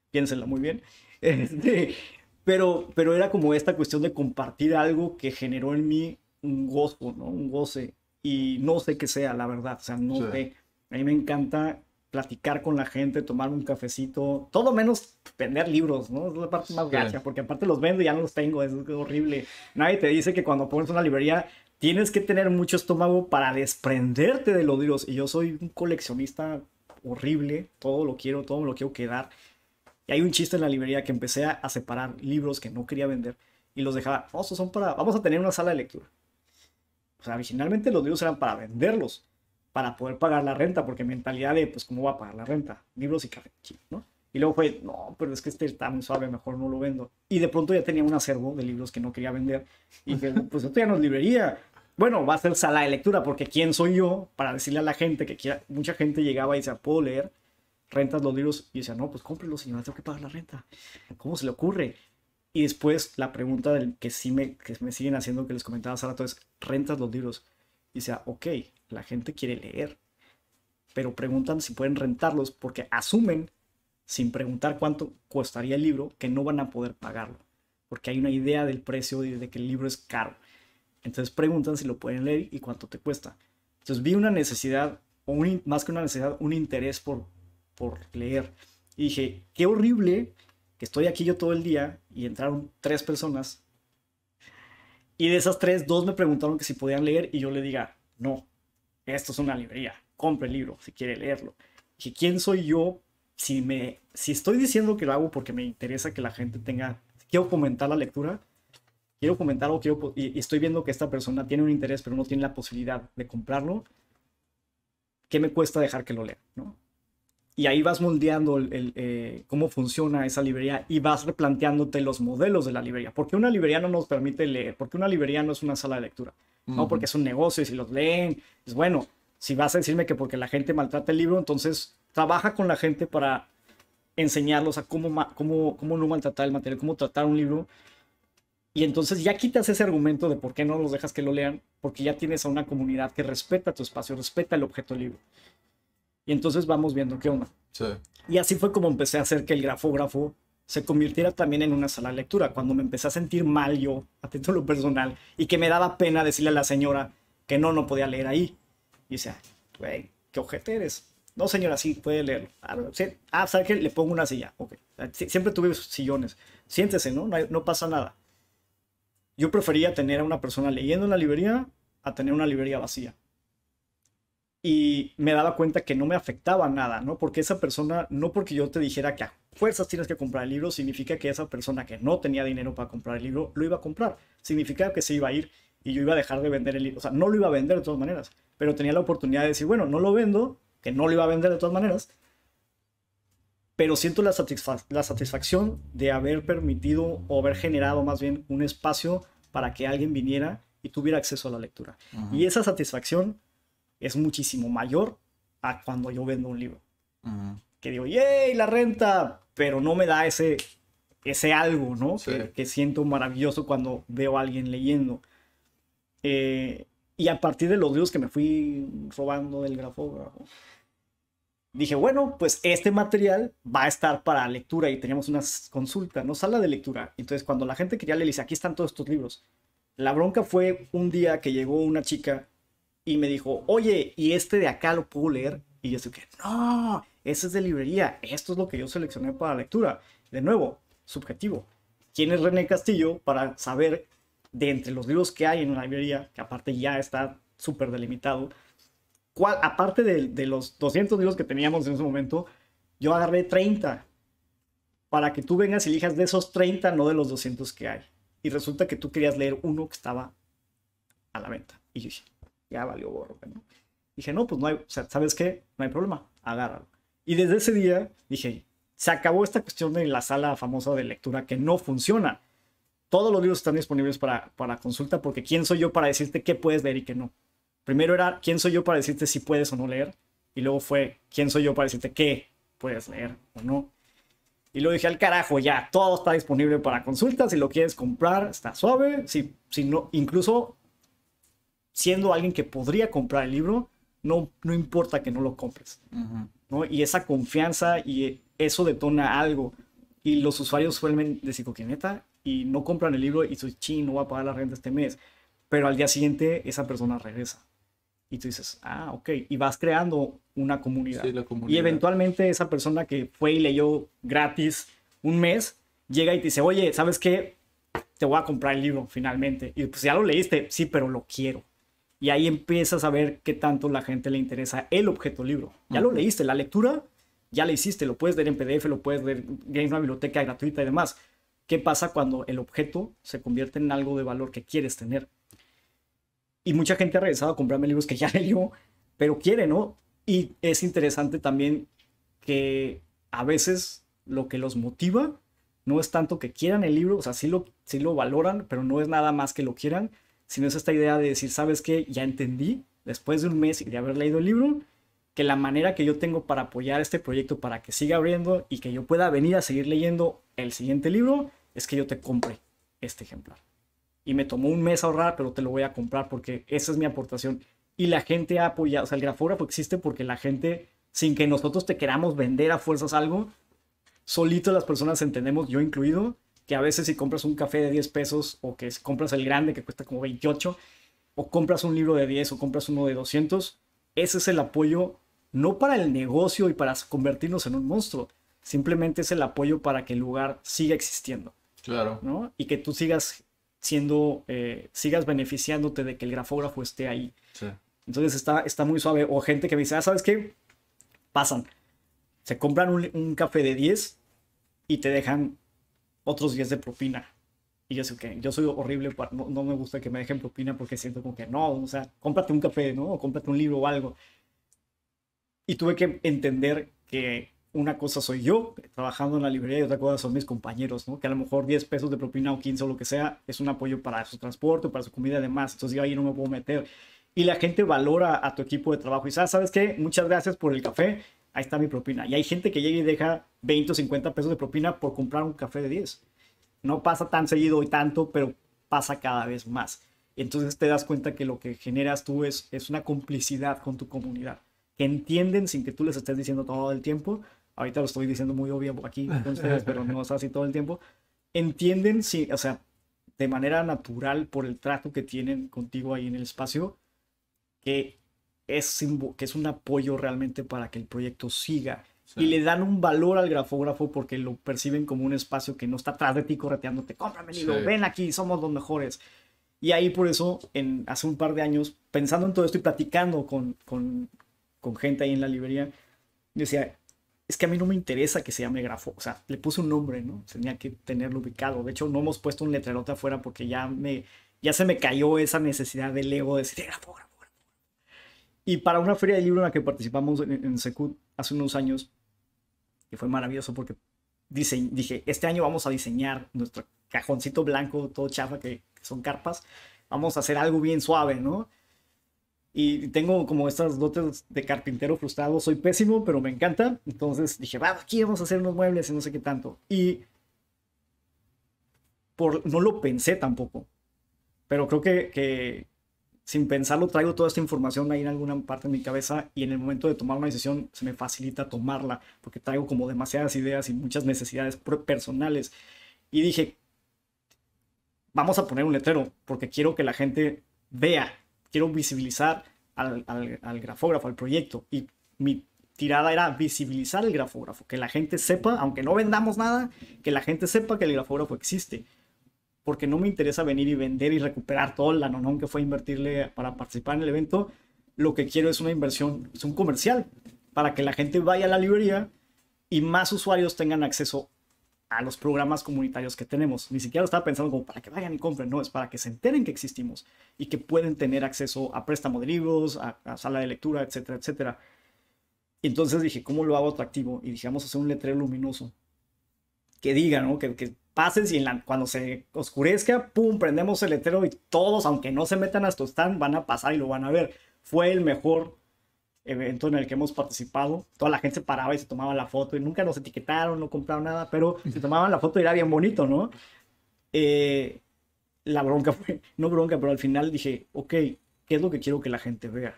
Piénsela muy bien, este, pero, pero era como esta cuestión de compartir algo que generó en mí un gozo, ¿no? Un goce, y no sé qué sea, la verdad, o sea, no sé, a mí me encanta platicar con la gente, tomar un cafecito, todo menos vender libros, ¿no? Es la parte más gracia, porque aparte los vendo y ya no los tengo, es horrible. Nadie te dice que cuando pones una librería tienes que tener mucho estómago para desprenderte de los libros. Y yo soy un coleccionista horrible, todo lo quiero, todo me lo quiero quedar. Y hay un chiste en la librería que empecé a separar libros que no quería vender y los dejaba, oh, son para, vamos a tener una sala de lectura. O sea, originalmente los libros eran para venderlos para poder pagar la renta, porque mentalidad de, pues, ¿cómo va a pagar la renta? Libros y café, ¿no? Y luego fue, no, pero es que este está muy suave, mejor no lo vendo. Y de pronto ya tenía un acervo de libros que no quería vender. Y dije, pues esto ya no es librería. Bueno, va a ser sala de lectura, porque ¿quién soy yo para decirle a la gente que quiera? Mucha gente llegaba y decía, ¿puedo leer? Rentas los libros. Y decía, no, pues cómprelos, señor tengo que pagar la renta. ¿Cómo se le ocurre? Y después la pregunta del que sí me, me siguen haciendo, que les comentaba Sara, rato, es, ¿rentas los libros? Y decía, ok, la gente quiere leer, pero preguntan si pueden rentarlos porque asumen, sin preguntar cuánto costaría el libro, que no van a poder pagarlo, porque hay una idea del precio y de que el libro es caro. Entonces preguntan si lo pueden leer y cuánto te cuesta. Entonces vi una necesidad, o más que una necesidad, un interés por, por leer. Y dije, qué horrible que estoy aquí yo todo el día y entraron tres personas. Y de esas tres, dos me preguntaron que si podían leer y yo le diga, no esto es una librería, compre el libro si quiere leerlo. y quién soy yo si me si estoy diciendo que lo hago porque me interesa que la gente tenga quiero comentar la lectura, quiero comentar o quiero y, estoy viendo que esta persona tiene un interés pero no tiene la posibilidad de comprarlo, ¿qué me cuesta dejar que lo lea, Y ahí vas moldeando eh, cómo funciona esa librería y vas replanteándote los modelos de la librería. porque una librería no nos permite leer? porque una librería no es una sala de lectura? ¿no? Porque es un negocio y si los leen, es pues bueno, si vas a decirme que porque la gente maltrata el libro, entonces trabaja con la gente para enseñarlos a cómo, cómo, cómo no maltratar el material, cómo tratar un libro. Y entonces ya quitas ese argumento de por qué no los dejas que lo lean, porque ya tienes a una comunidad que respeta tu espacio, respeta el objeto libro. Y entonces vamos viendo qué onda. Y así fue como empecé a hacer que el grafógrafo se convirtiera también en una sala de lectura. Cuando me empecé a sentir mal yo, a título personal, y que me daba pena decirle a la señora que no, no podía leer ahí. Y decía, güey, qué ojete eres. No, señora, sí, puede leer. Ah, sí. Ah, Le pongo una silla. Siempre tuve sillones. Siéntese, ¿no? no pasa nada. Yo prefería tener a una persona leyendo en la librería a tener una librería vacía y me daba cuenta que no me afectaba nada, ¿no? Porque esa persona, no porque yo te dijera que a fuerzas tienes que comprar el libro, significa que esa persona que no tenía dinero para comprar el libro, lo iba a comprar. Significaba que se iba a ir y yo iba a dejar de vender el libro. O sea, no lo iba a vender de todas maneras, pero tenía la oportunidad de decir, bueno, no lo vendo, que no lo iba a vender de todas maneras, pero siento la, la satisfacción de haber permitido o haber generado más bien un espacio para que alguien viniera y tuviera acceso a la lectura. Y esa satisfacción es muchísimo mayor a cuando yo vendo un libro. Que digo, ¡yay! La renta, pero no me da ese, ese algo, ¿no? Que, siento maravilloso cuando veo a alguien leyendo. Eh, y a partir de los libros que me fui robando del grafógrafo, dije, bueno, pues este material va a estar para lectura y teníamos una consulta, ¿no? Sala de lectura. Entonces, cuando la gente quería leer, dice, aquí están todos estos libros. La bronca fue un día que llegó una chica y me dijo, oye, ¿y este de acá lo puedo leer? Y yo dije, no, ese es de librería, esto es lo que yo seleccioné para lectura. De nuevo, subjetivo. ¿Quién es René Castillo para saber de entre los libros que hay en la librería, que aparte ya está súper delimitado, cuál, aparte de, de los 200 libros que teníamos en ese momento, yo agarré 30 para que tú vengas y elijas de esos 30, no de los 200 que hay. Y resulta que tú querías leer uno que estaba a la venta. Y yo dije, ya valió gorro. Dije, no, pues no hay, ¿sabes qué? No hay problema, agárralo. Y desde ese día dije, se acabó esta cuestión de la sala famosa de lectura que no funciona. Todos los libros están disponibles para, para consulta porque ¿quién soy yo para decirte qué puedes leer y qué no? Primero era quién soy yo para decirte si puedes o no leer. Y luego fue quién soy yo para decirte qué puedes leer o no. Y luego dije al carajo, ya, todo está disponible para consulta. Si lo quieres comprar, está suave. Si, si no, incluso siendo alguien que podría comprar el libro, no, no importa que no lo compres. Y esa confianza y eso detona algo. Y los usuarios suelen decir, psicoquineta y no compran el libro y su ching, no va a pagar la renta este mes. Pero al día siguiente esa persona regresa. Y tú dices, ah, ok. Y vas creando una comunidad. comunidad. Y eventualmente esa persona que fue y leyó gratis un mes, llega y te dice, oye, ¿sabes qué? Te voy a comprar el libro finalmente. Y pues ya lo leíste, sí, pero lo quiero y ahí empiezas a ver qué tanto la gente le interesa el objeto libro. Ya lo leíste, la lectura ya la hiciste, lo puedes ver en PDF, lo puedes ver, en una biblioteca gratuita y demás. ¿Qué pasa cuando el objeto se convierte en algo de valor que quieres tener? Y mucha gente ha regresado a comprarme libros que ya leyó, pero quiere, ¿no? Y es interesante también que a veces lo que los motiva no es tanto que quieran el libro, o sea, sí lo, sí lo valoran, pero no es nada más que lo quieran, si no es esta idea de decir, ¿sabes qué? Ya entendí, después de un mes y de haber leído el libro, que la manera que yo tengo para apoyar este proyecto para que siga abriendo y que yo pueda venir a seguir leyendo el siguiente libro es que yo te compre este ejemplar. Y me tomó un mes ahorrar, pero te lo voy a comprar porque esa es mi aportación. Y la gente ha apoyado, o sea, el grafógrafo existe porque la gente, sin que nosotros te queramos vender a fuerzas algo, solito las personas entendemos, yo incluido, que a veces si compras un café de 10 pesos o que compras el grande que cuesta como 28 o compras un libro de 10 o compras uno de 200, ese es el apoyo no para el negocio y para convertirnos en un monstruo, simplemente es el apoyo para que el lugar siga existiendo. Claro. ¿no? Y que tú sigas siendo, eh, sigas beneficiándote de que el grafógrafo esté ahí. Entonces está, está muy suave. O gente que me dice, ah, ¿sabes qué? Pasan. Se compran un, un café de 10 y te dejan otros 10 de propina. Y yo sé que yo soy horrible, no, no, me gusta que me dejen propina porque siento como que no, o sea, cómprate un café, ¿no? O cómprate un libro o algo. Y tuve que entender que una cosa soy yo trabajando en la librería y otra cosa son mis compañeros, ¿no? Que a lo mejor 10 pesos de propina o 15 o lo que sea es un apoyo para su transporte, para su comida y demás. Entonces yo ahí no me puedo meter. Y la gente valora a tu equipo de trabajo y ah, ¿sabes qué? Muchas gracias por el café ahí está mi propina. Y hay gente que llega y deja 20 o 50 pesos de propina por comprar un café de 10. No pasa tan seguido y tanto, pero pasa cada vez más. Entonces te das cuenta que lo que generas tú es, es una complicidad con tu comunidad, que entienden sin que tú les estés diciendo todo el tiempo. Ahorita lo estoy diciendo muy obvio aquí con ustedes, pero no es así todo el tiempo. Entienden, si, o sea, de manera natural por el trato que tienen contigo ahí en el espacio, que es, que es un apoyo realmente para que el proyecto siga. Y le dan un valor al grafógrafo porque lo perciben como un espacio que no está atrás de ti correteándote, cómprame ven aquí, somos los mejores. Y ahí por eso, en, hace un par de años, pensando en todo esto y platicando con, con, gente ahí en la librería, decía, es que a mí no me interesa que se llame grafo, o sea, le puse un nombre, ¿no? Tenía que tenerlo ubicado. De hecho, no hemos puesto un letrerote afuera porque ya, me, ya se me cayó esa necesidad del ego de decir grafógrafo. Y para una feria de libro en la que participamos en, en Secut hace unos años, que fue maravilloso porque dije, este año vamos a diseñar nuestro cajoncito blanco, todo chafa, que, son carpas, vamos a hacer algo bien suave, ¿no? y tengo como estas dotes de carpintero frustrado, soy pésimo, pero me encanta. Entonces dije, va, aquí vamos a hacer unos muebles y no sé qué tanto. Y por, no lo pensé tampoco, pero creo que, que, sin pensarlo, traigo toda esta información ahí en alguna parte de mi cabeza y en el momento de tomar una decisión se me facilita tomarla porque traigo como demasiadas ideas y muchas necesidades personales. Y dije, vamos a poner un letrero porque quiero que la gente vea, quiero visibilizar al, grafógrafo, al proyecto. Y mi tirada era visibilizar el grafógrafo, que la gente sepa, aunque no vendamos nada, que la gente sepa que el grafógrafo existe porque no me interesa venir y vender y recuperar todo el anonón que fue invertirle para participar en el evento. Lo que quiero es una inversión, es un comercial, para que la gente vaya a la librería y más usuarios tengan acceso a los programas comunitarios que tenemos. Ni siquiera lo estaba pensando como para que vayan y compren, no, es para que se enteren que existimos y que pueden tener acceso a préstamo de libros, a, sala de lectura, etcétera, etcétera. entonces dije, ¿cómo lo hago atractivo? Y dije, vamos a hacer un letrero luminoso que diga, ¿no? que pases y cuando se oscurezca, pum, prendemos el letrero y todos, aunque no se metan hasta su stand, van a pasar y lo van a ver. Fue el mejor evento en el que hemos participado. Toda la gente se paraba y se tomaba la foto y nunca nos etiquetaron, no compraron nada, pero se tomaban la foto y era bien bonito, ¿no? Eh, la bronca fue, no bronca, pero al final dije, ok, ¿qué es lo que quiero que la gente vea?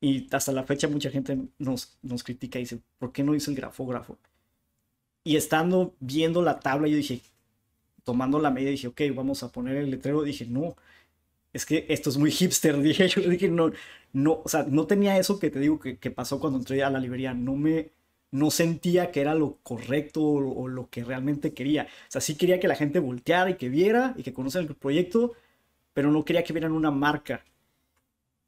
Y hasta la fecha mucha gente nos, nos critica y dice, ¿por qué no hizo el grafógrafo? Y estando viendo la tabla, yo dije, tomando la media, dije, ok, vamos a poner el letrero. Dije, no, es que esto es muy hipster. Dije, yo dije, no, no, o sea, no tenía eso que te digo que, pasó cuando entré a la librería. No me, no sentía que era lo correcto o, lo que realmente quería. O sea, sí quería que la gente volteara y que viera y que conociera el proyecto, pero no quería que vieran una marca.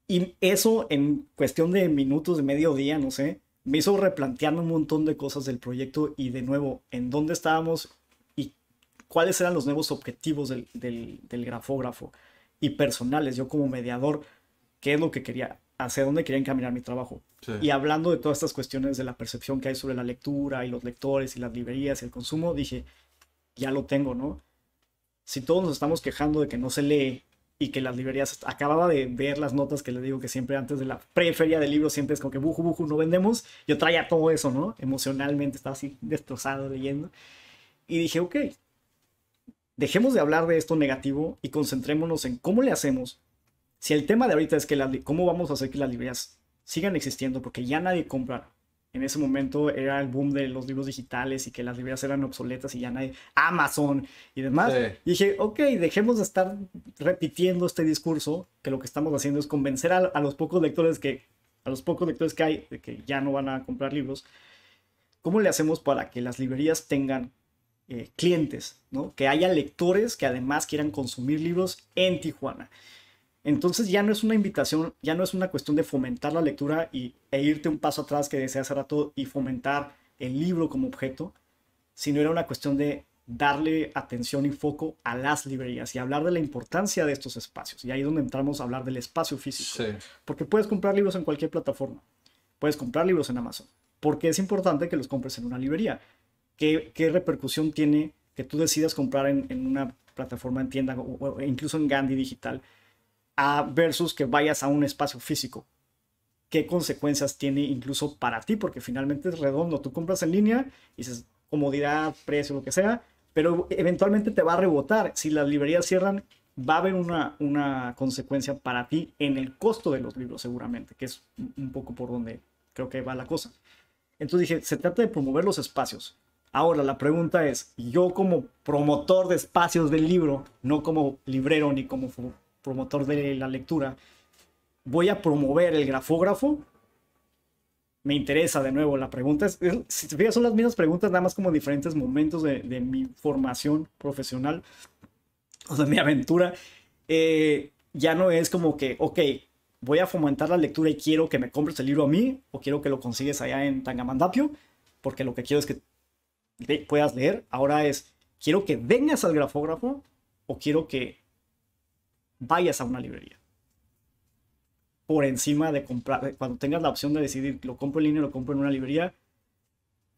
Y eso en cuestión de minutos, de mediodía, no sé, me hizo replantearme un montón de cosas del proyecto y de nuevo, en dónde estábamos y cuáles eran los nuevos objetivos del, grafógrafo y personales, yo como mediador, qué es lo que quería, hacia dónde quería encaminar mi trabajo. Y hablando de todas estas cuestiones de la percepción que hay sobre la lectura y los lectores y las librerías y el consumo, dije, ya lo tengo, ¿no? Si todos nos estamos quejando de que no se lee y que las librerías acababa de ver las notas que le digo que siempre antes de la preferia de libros siempre es como que buju buju no vendemos yo traía todo eso no emocionalmente estaba así destrozado leyendo y dije ok dejemos de hablar de esto negativo y concentrémonos en cómo le hacemos si el tema de ahorita es que la, cómo vamos a hacer que las librerías sigan existiendo porque ya nadie compra en ese momento era el boom de los libros digitales y que las librerías eran obsoletas y ya nadie, Amazon y demás. Y dije, ok, dejemos de estar repitiendo este discurso, que lo que estamos haciendo es convencer a, los pocos lectores que, a los pocos lectores que hay, de que ya no van a comprar libros. ¿Cómo le hacemos para que las librerías tengan eh, clientes, ¿no? que haya lectores que además quieran consumir libros en Tijuana? Entonces ya no es una invitación, ya no es una cuestión de fomentar la lectura y, e irte un paso atrás que hacer a todo y fomentar el libro como objeto, sino era una cuestión de darle atención y foco a las librerías y hablar de la importancia de estos espacios. Y ahí es donde entramos a hablar del espacio físico. Porque puedes comprar libros en cualquier plataforma, puedes comprar libros en Amazon, porque es importante que los compres en una librería. ¿Qué, qué repercusión tiene que tú decidas comprar en, una plataforma en tienda o incluso en Gandhi Digital? versus que vayas a un espacio físico. ¿Qué consecuencias tiene incluso para ti? Porque finalmente es redondo. Tú compras en línea y dices comodidad, precio, lo que sea, pero eventualmente te va a rebotar. Si las librerías cierran, va a haber una, una consecuencia para ti en el costo de los libros seguramente, que es un poco por donde creo que va la cosa. Entonces dije, se trata de promover los espacios. Ahora la pregunta es, yo como promotor de espacios del libro, no como librero ni como promotor de la lectura, voy a promover el grafógrafo. Me interesa de nuevo la pregunta. Es, si te fijas, son las mismas preguntas, nada más como diferentes momentos de, mi formación profesional, o de mi aventura. Eh, ya no es como que, ok, voy a fomentar la lectura y quiero que me compres el libro a mí o quiero que lo consigues allá en Tangamandapio, porque lo que quiero es que puedas leer. Ahora es, quiero que vengas al grafógrafo o quiero que vayas a una librería. Por encima de comprar, cuando tengas la opción de decidir, lo compro en línea o lo compro en una librería,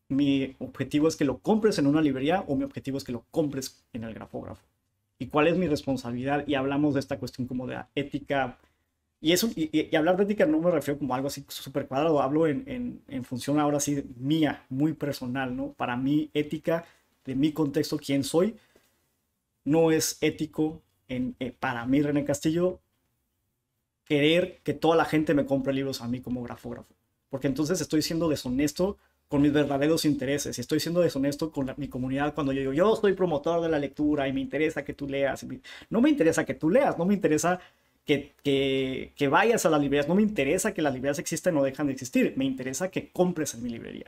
mi objetivo es que lo compres en una librería o mi objetivo es que lo compres en el grafógrafo. ¿Y cuál es mi responsabilidad? Y hablamos de esta cuestión como de ética. Y, eso, y, hablar de ética no me refiero como algo así súper cuadrado, hablo en, en, en, función ahora sí mía, muy personal, ¿no? Para mí, ética, de mi contexto, quién soy, no es ético eh, para mí, René Castillo, querer que toda la gente me compre libros a mí como grafógrafo. Porque entonces estoy siendo deshonesto con mis verdaderos intereses y estoy siendo deshonesto con mi comunidad cuando yo digo, yo soy promotor de la lectura y me interesa que tú leas. No me interesa que tú leas, no me interesa que, vayas a las librerías, no me interesa que las librerías existen o dejan de existir, me interesa que compres en mi librería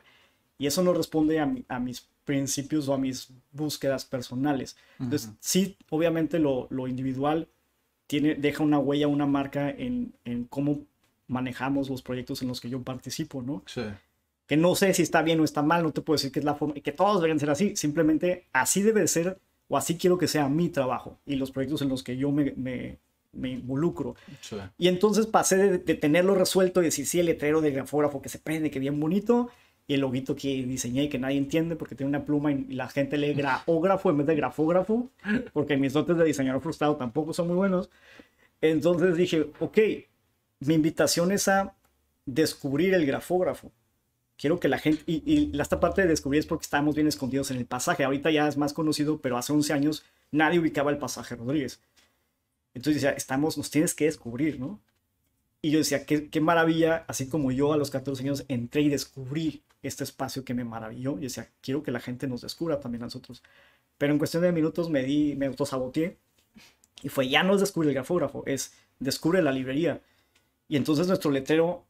y eso no responde a, mis principios o a mis búsquedas personales. Entonces, sí, obviamente lo, individual tiene, deja una huella, una marca en, en, cómo manejamos los proyectos en los que yo participo, ¿no? Sí. Que no sé si está bien o está mal, no te puedo decir que es la forma, que todos deben ser así, simplemente así debe ser o así quiero que sea mi trabajo y los proyectos en los que yo me, involucro. Sí. Y entonces pasé de, de, tenerlo resuelto y decir, sí, el letrero del grafógrafo que se prende, que bien bonito, y el loguito que diseñé y que nadie entiende porque tiene una pluma y la gente lee graógrafo en vez de grafógrafo, porque mis dotes de diseñador frustrado tampoco son muy buenos. Entonces dije, ok, mi invitación es a descubrir el grafógrafo. Quiero que la gente, y, esta parte de descubrir es porque estábamos bien escondidos en el pasaje. Ahorita ya es más conocido, pero hace 11 años nadie ubicaba el pasaje Rodríguez. Entonces decía, estamos, nos tienes que descubrir, ¿no? Y yo decía, qué, maravilla, así como yo a los 14 años entré y descubrí este espacio que me maravilló. Y decía, quiero que la gente nos descubra también a nosotros. Pero en cuestión de minutos me di, me autosaboteé. Y fue, ya no es descubre el grafógrafo, es descubre la librería. Y entonces nuestro letrero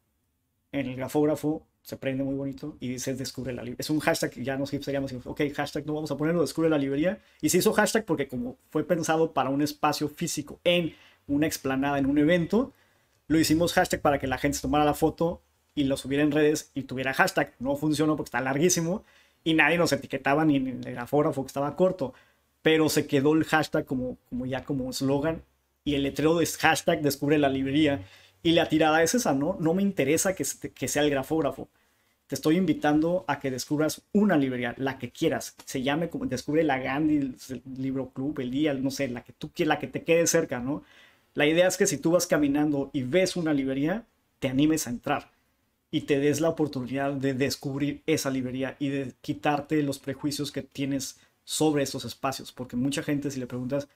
en el grafógrafo se prende muy bonito y dice descubre la librería. Es un hashtag, ya nos hipsteríamos, ok, hashtag no vamos a ponerlo, descubre la librería. Y se hizo hashtag porque como fue pensado para un espacio físico en una explanada, en un evento, lo hicimos hashtag para que la gente tomara la foto y lo subiera en redes y tuviera hashtag. No funcionó porque está larguísimo y nadie nos etiquetaba ni en el grafógrafo que estaba corto. Pero se quedó el hashtag como, como ya como eslogan y el letrero es hashtag descubre la librería. Y la tirada es esa, ¿no? No me interesa que, que sea el grafógrafo. Te estoy invitando a que descubras una librería, la que quieras. Se llame como Descubre la Gandhi, el Libro Club, el Día, no sé, la que tú quieras, la que te quede cerca, ¿no? La idea es que si tú vas caminando y ves una librería, te animes a entrar y te des la oportunidad de descubrir esa librería y de quitarte los prejuicios que tienes sobre esos espacios. Porque mucha gente, si le preguntas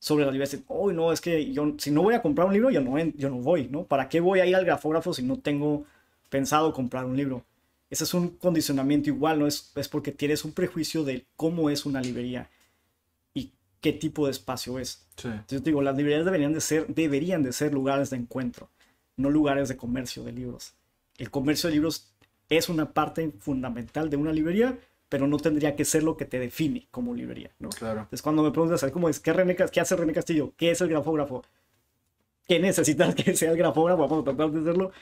sobre la librería, dice, oh, no, es que yo, si no voy a comprar un libro, yo no, voy, ¿no? ¿Para qué voy a ir al grafógrafo si no tengo pensado comprar un libro? Ese es un condicionamiento igual, ¿no? Es, es porque tienes un prejuicio de cómo es una librería qué tipo de espacio es. yo te digo, las librerías deberían de, ser, deberían de ser lugares de encuentro, no lugares de comercio de libros. El comercio de libros es una parte fundamental de una librería, pero no tendría que ser lo que te define como librería, ¿no? Entonces, cuando me preguntas, ¿cómo es? ¿Qué, René, ¿Qué hace René Castillo? ¿Qué es el grafógrafo? ¿Qué necesitas que sea el grafógrafo? Vamos a tratar de hacerlo.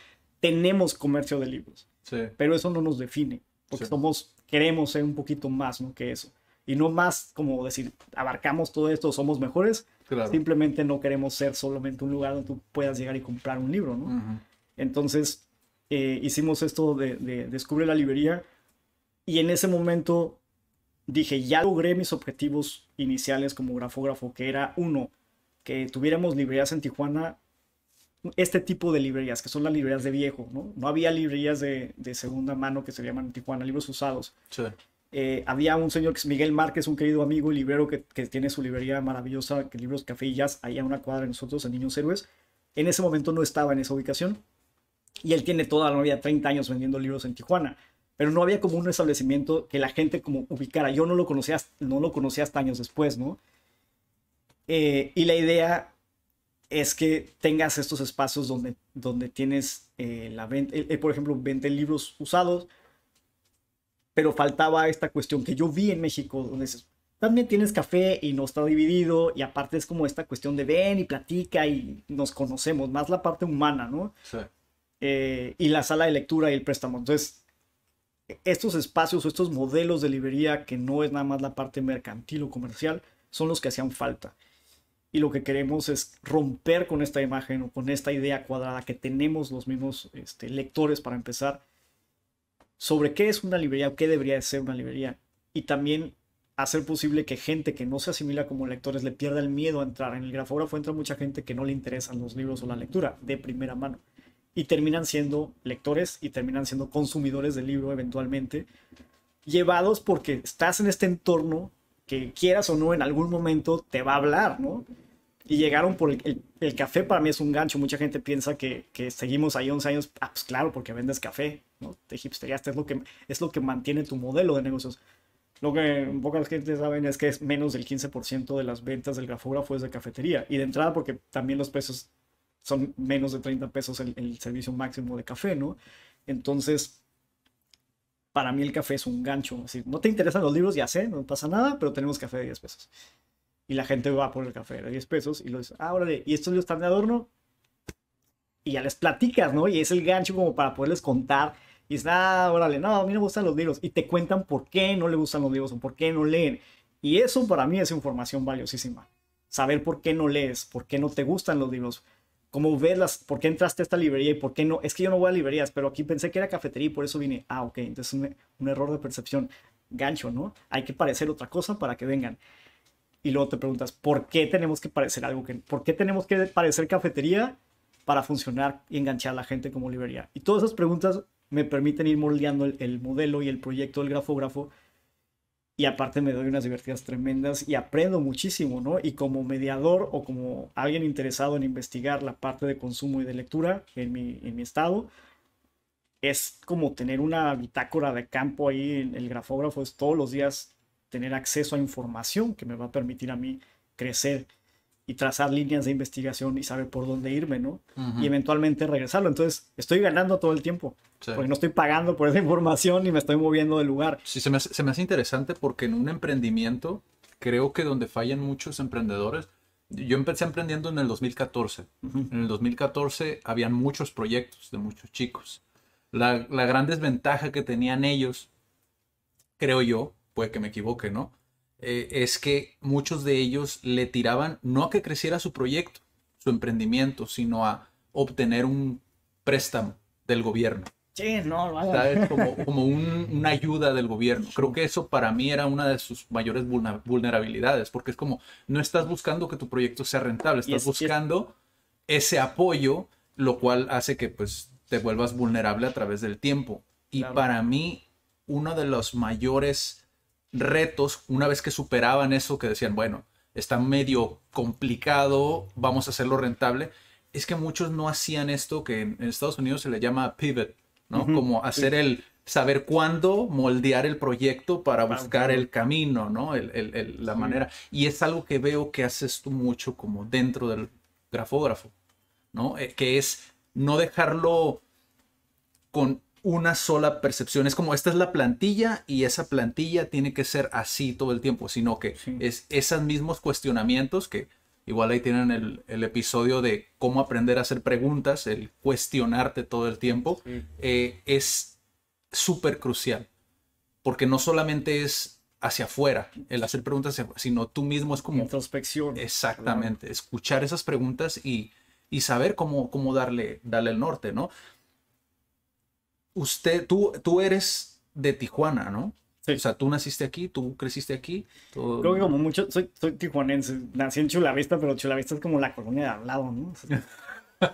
Tenemos comercio de libros, pero eso no nos define, porque somos, queremos ser un poquito más, ¿no? Que eso y no más como decir, abarcamos todo esto, somos mejores. Simplemente no queremos ser solamente un lugar donde tú puedas llegar y comprar un libro, ¿no? Entonces, eh, hicimos esto de, de, Descubre la librería y en ese momento dije, ya logré mis objetivos iniciales como grafógrafo, que era uno, que tuviéramos librerías en Tijuana, este tipo de librerías, que son las librerías de viejo, ¿no? No había librerías de, de segunda mano que se llaman en Tijuana, libros usados. Sí. Eh, había un señor que es Miguel Márquez, un querido amigo librero que, tiene su librería maravillosa, que libros, café y jazz, ahí a una cuadra de nosotros, en Niños Héroes. En ese momento no estaba en esa ubicación. Y él tiene toda la vida 30 años vendiendo libros en Tijuana. Pero no había como un establecimiento que la gente como ubicara. Yo no lo conocía, no lo conocía hasta años después, ¿no? Eh, y la idea es que tengas estos espacios donde, donde tienes eh, la venta, por ejemplo, vende libros usados, pero faltaba esta cuestión que yo vi en México, donde dices, también tienes café y no está dividido, y aparte es como esta cuestión de ven y platica y nos conocemos, más la parte humana, ¿no? Sí. Eh, y la sala de lectura y el préstamo. Entonces, estos espacios o estos modelos de librería que no es nada más la parte mercantil o comercial, son los que hacían falta. Y lo que queremos es romper con esta imagen o con esta idea cuadrada que tenemos los mismos este, lectores para empezar sobre qué es una librería o qué debería ser una librería. Y también hacer posible que gente que no se asimila como lectores le pierda el miedo a entrar. En el grafógrafo entra mucha gente que no le interesan los libros o la lectura de primera mano. Y terminan siendo lectores y terminan siendo consumidores del libro eventualmente, llevados porque estás en este entorno que quieras o no en algún momento te va a hablar, ¿no? y llegaron por el, café para mí es un gancho. Mucha gente piensa que, que seguimos ahí 11 años. Ah, pues claro, porque vendes café. ¿no? Te hipsteriaste, es lo, que, es lo que mantiene tu modelo de negocios. Lo que pocas gente saben es que es menos del 15% de las ventas del grafógrafo es de cafetería. Y de entrada, porque también los pesos son menos de 30 pesos el, servicio máximo de café, ¿no? Entonces, para mí el café es un gancho. Si no te interesan los libros, ya sé, no pasa nada, pero tenemos café de 10 pesos. Y la gente va por el café de 10 pesos y lo dice, ah, órale, ¿y estos libros están de adorno? Y ya les platicas, ¿no? Y es el gancho como para poderles contar y es ah, órale, no, a mí no me gustan los libros. Y te cuentan por qué no le gustan los libros o por qué no leen. Y eso para mí es información valiosísima. Saber por qué no lees, por qué no te gustan los libros, cómo ves las, por qué entraste a esta librería y por qué no. Es que yo no voy a librerías, pero aquí pensé que era cafetería y por eso vine. Ah, ok, entonces un, un error de percepción. Gancho, ¿no? Hay que parecer otra cosa para que vengan. Y luego te preguntas, ¿por qué tenemos que parecer algo que... ¿Por qué tenemos que parecer cafetería para funcionar y enganchar a la gente como librería? Y todas esas preguntas me permiten ir moldeando el, modelo y el proyecto del grafógrafo. Y aparte me doy unas divertidas tremendas y aprendo muchísimo, ¿no? Y como mediador o como alguien interesado en investigar la parte de consumo y de lectura en mi, en mi estado, es como tener una bitácora de campo ahí en el grafógrafo, es todos los días tener acceso a información que me va a permitir a mí crecer y trazar líneas de investigación y saber por dónde irme, ¿no? Y eventualmente regresarlo. Entonces, estoy ganando todo el tiempo, porque no estoy pagando por esa información y me estoy moviendo de lugar. Sí, se me, hace, interesante porque en un emprendimiento, creo que donde fallan muchos emprendedores, yo empecé emprendiendo en el 2014. En el 2014 habían muchos proyectos de muchos chicos. la gran desventaja que tenían ellos, creo yo, puede que me equivoque, ¿no? Eh, es que muchos de ellos le tiraban no a que creciera su proyecto, su emprendimiento, sino a obtener un préstamo del gobierno. Sí, no, lo ¿Sabes? Como, como una ayuda del gobierno. Creo que eso para mí era una de sus mayores vulnerabilidades, porque es como, no estás buscando que tu proyecto sea rentable, estás buscando ese apoyo, lo cual hace que pues te vuelvas vulnerable a través del tiempo. Y para mí, uno de los mayores retos una vez que superaban eso, que decían, bueno, está medio complicado, vamos a hacerlo rentable, es que muchos no hacían esto que en Estados Unidos se le llama pivot, ¿no? Como hacer el saber cuándo moldear el proyecto para buscar el camino, ¿no? El, la manera. Y es algo que veo que haces tú mucho como dentro del grafógrafo, ¿no? Eh, que es no dejarlo con una sola percepción. Es como, esta es la plantilla y esa plantilla tiene que ser así todo el tiempo, sino que es esos mismos cuestionamientos que igual ahí tienen el, episodio de cómo aprender a hacer preguntas, el cuestionarte todo el tiempo, eh, es súper crucial, porque no solamente es hacia afuera, el hacer preguntas, sino tú mismo es como... Introspección. Exactamente, escuchar esas preguntas y, y saber cómo, cómo darle, darle el norte, ¿no? usted, tú, tú eres de Tijuana, ¿no? O sea, tú naciste aquí, tú creciste aquí. Creo que como mucho, soy, soy tijuanense, nací en Chulavista, pero Chulavista es como la colonia de al lado, ¿no?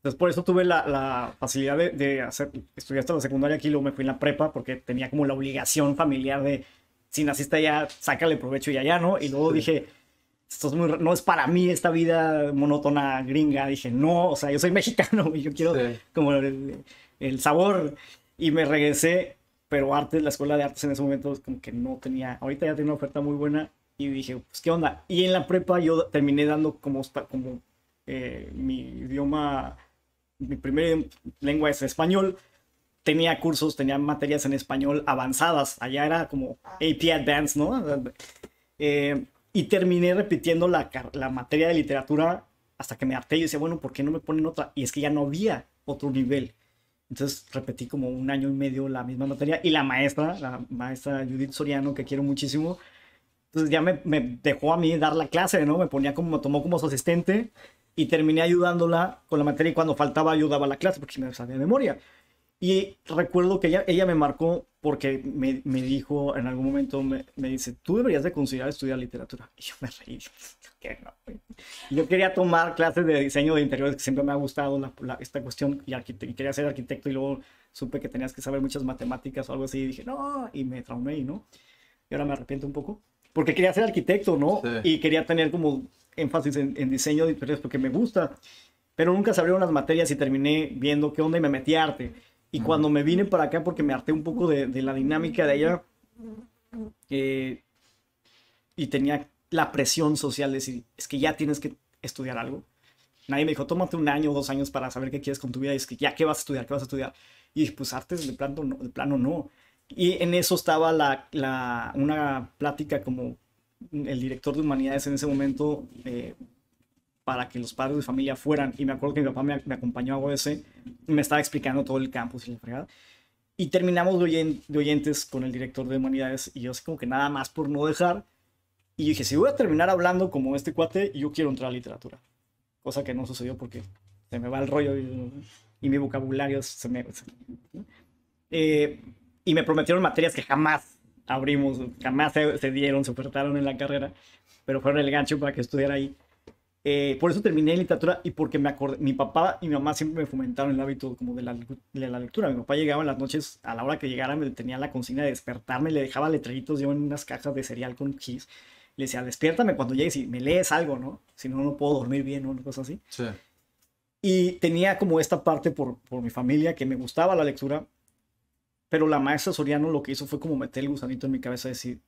Entonces por eso tuve la, facilidad de, hacer, estudié hasta la secundaria aquí, luego me fui en la prepa porque tenía como la obligación familiar de, si naciste allá, sácale provecho y allá, ¿no? Y luego dije, esto es no es para mí esta vida monótona gringa. Dije, no, o sea, yo soy mexicano y yo quiero como el sabor. Y me regresé, pero artes, la escuela de artes en ese momento como que no tenía, ahorita ya tenía una oferta muy buena y dije, pues qué onda. Y en la prepa yo terminé dando como, como eh, mi idioma, mi primera lengua es español. Tenía cursos, tenía materias en español avanzadas. Allá era como AP Advanced, ¿no? Eh, y terminé repitiendo la, la, materia de literatura hasta que me harté y decía, bueno, ¿por qué no me ponen otra? Y es que ya no había otro nivel. Entonces repetí como un año y medio la misma materia y la maestra, la maestra Judith Soriano, que quiero muchísimo, entonces pues, ya me, dejó a mí dar la clase, ¿no? Me ponía como, me tomó como su asistente y terminé ayudándola con la materia y cuando faltaba ayudaba a la clase porque me salía de memoria. Y recuerdo que ella, ella me marcó porque me, me dijo en algún momento, me, dice, tú deberías de considerar estudiar literatura. Y yo me reí. no? Yo quería tomar clases de diseño de interiores, que siempre me ha gustado esta cuestión, y, quería ser arquitecto y luego supe que tenías que saber muchas matemáticas o algo así, y dije, no, y me traumé, ¿no? Y ahora me arrepiento un poco, porque quería ser arquitecto, ¿no? Y quería tener como énfasis en, en diseño de interiores porque me gusta, pero nunca se abrieron las materias y terminé viendo qué onda y me metí a arte y cuando me vine para acá, porque me harté un poco de, la dinámica de ella eh, y tenía la presión social de decir, es que ya tienes que estudiar algo. Nadie me dijo, tómate un año o dos años para saber qué quieres con tu vida. Y es que ya, ¿qué vas a estudiar? ¿Qué vas a estudiar? Y dije, pues artes de plano no. De plano no. Y en eso estaba la, la, una plática como el director de humanidades en ese momento, eh, para que los padres de familia fueran. Y me acuerdo que mi papá me, acompañó a OS me estaba explicando todo el campus y la fregada. Y terminamos de, oyentes con el director de humanidades y yo así como que nada más por no dejar. Y dije, si voy a terminar hablando como este cuate, yo quiero entrar a literatura. Cosa que no sucedió porque se me va el rollo y, mi vocabulario se me... Eh, y me prometieron materias que jamás abrimos, jamás se, se dieron, se ofertaron en la carrera, pero fueron el gancho para que estudiara ahí. Eh, por eso terminé en literatura y porque me acordé, mi papá y mi mamá siempre me fomentaron el hábito como de la, de la, lectura. Mi papá llegaba en las noches, a la hora que llegara me tenía la consigna de despertarme, le dejaba letreritos yo en unas cajas de cereal con chis. Le decía, despiértame cuando llegues y me lees algo, ¿no? Si no, no puedo dormir bien o una cosa así. Sí. Y tenía como esta parte por, por mi familia que me gustaba la lectura, pero la maestra Soriano lo que hizo fue como meter el gusanito en mi cabeza, decir,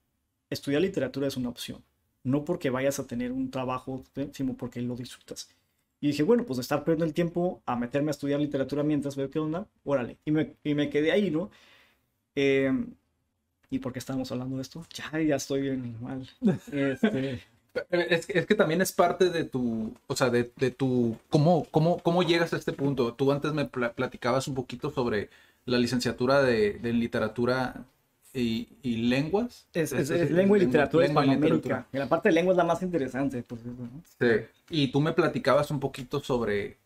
estudiar literatura es una opción no porque vayas a tener un trabajo, eh, sino porque lo disfrutas. Y dije, bueno, pues estar perdiendo el tiempo a meterme a estudiar literatura mientras veo qué onda, órale. Y me, quedé ahí, ¿no? Em, ¿Y por qué estábamos hablando de esto? Ya, ya estoy bien mal. Este es, que también es parte de tu, o sea, de, tu, ¿cómo, cómo llegas a este punto? Tú antes me platicabas un poquito sobre la licenciatura de, de literatura y, lenguas. Es, lengua y literatura en la parte de lengua es la más interesante, pues, Sí. Y tú me platicabas un poquito sobre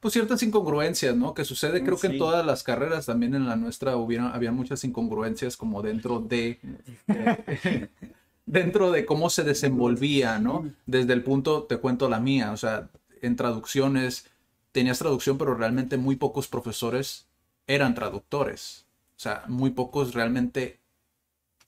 pues ciertas incongruencias, ¿no? Que sucede, mm, creo que en todas las carreras, también en la nuestra había muchas incongruencias como dentro de, dentro de cómo se desenvolvía, ¿no? Mm. Desde el punto, te cuento la mía, o sea, en traducciones, tenías traducción, pero realmente muy pocos profesores eran traductores. O sea, muy pocos realmente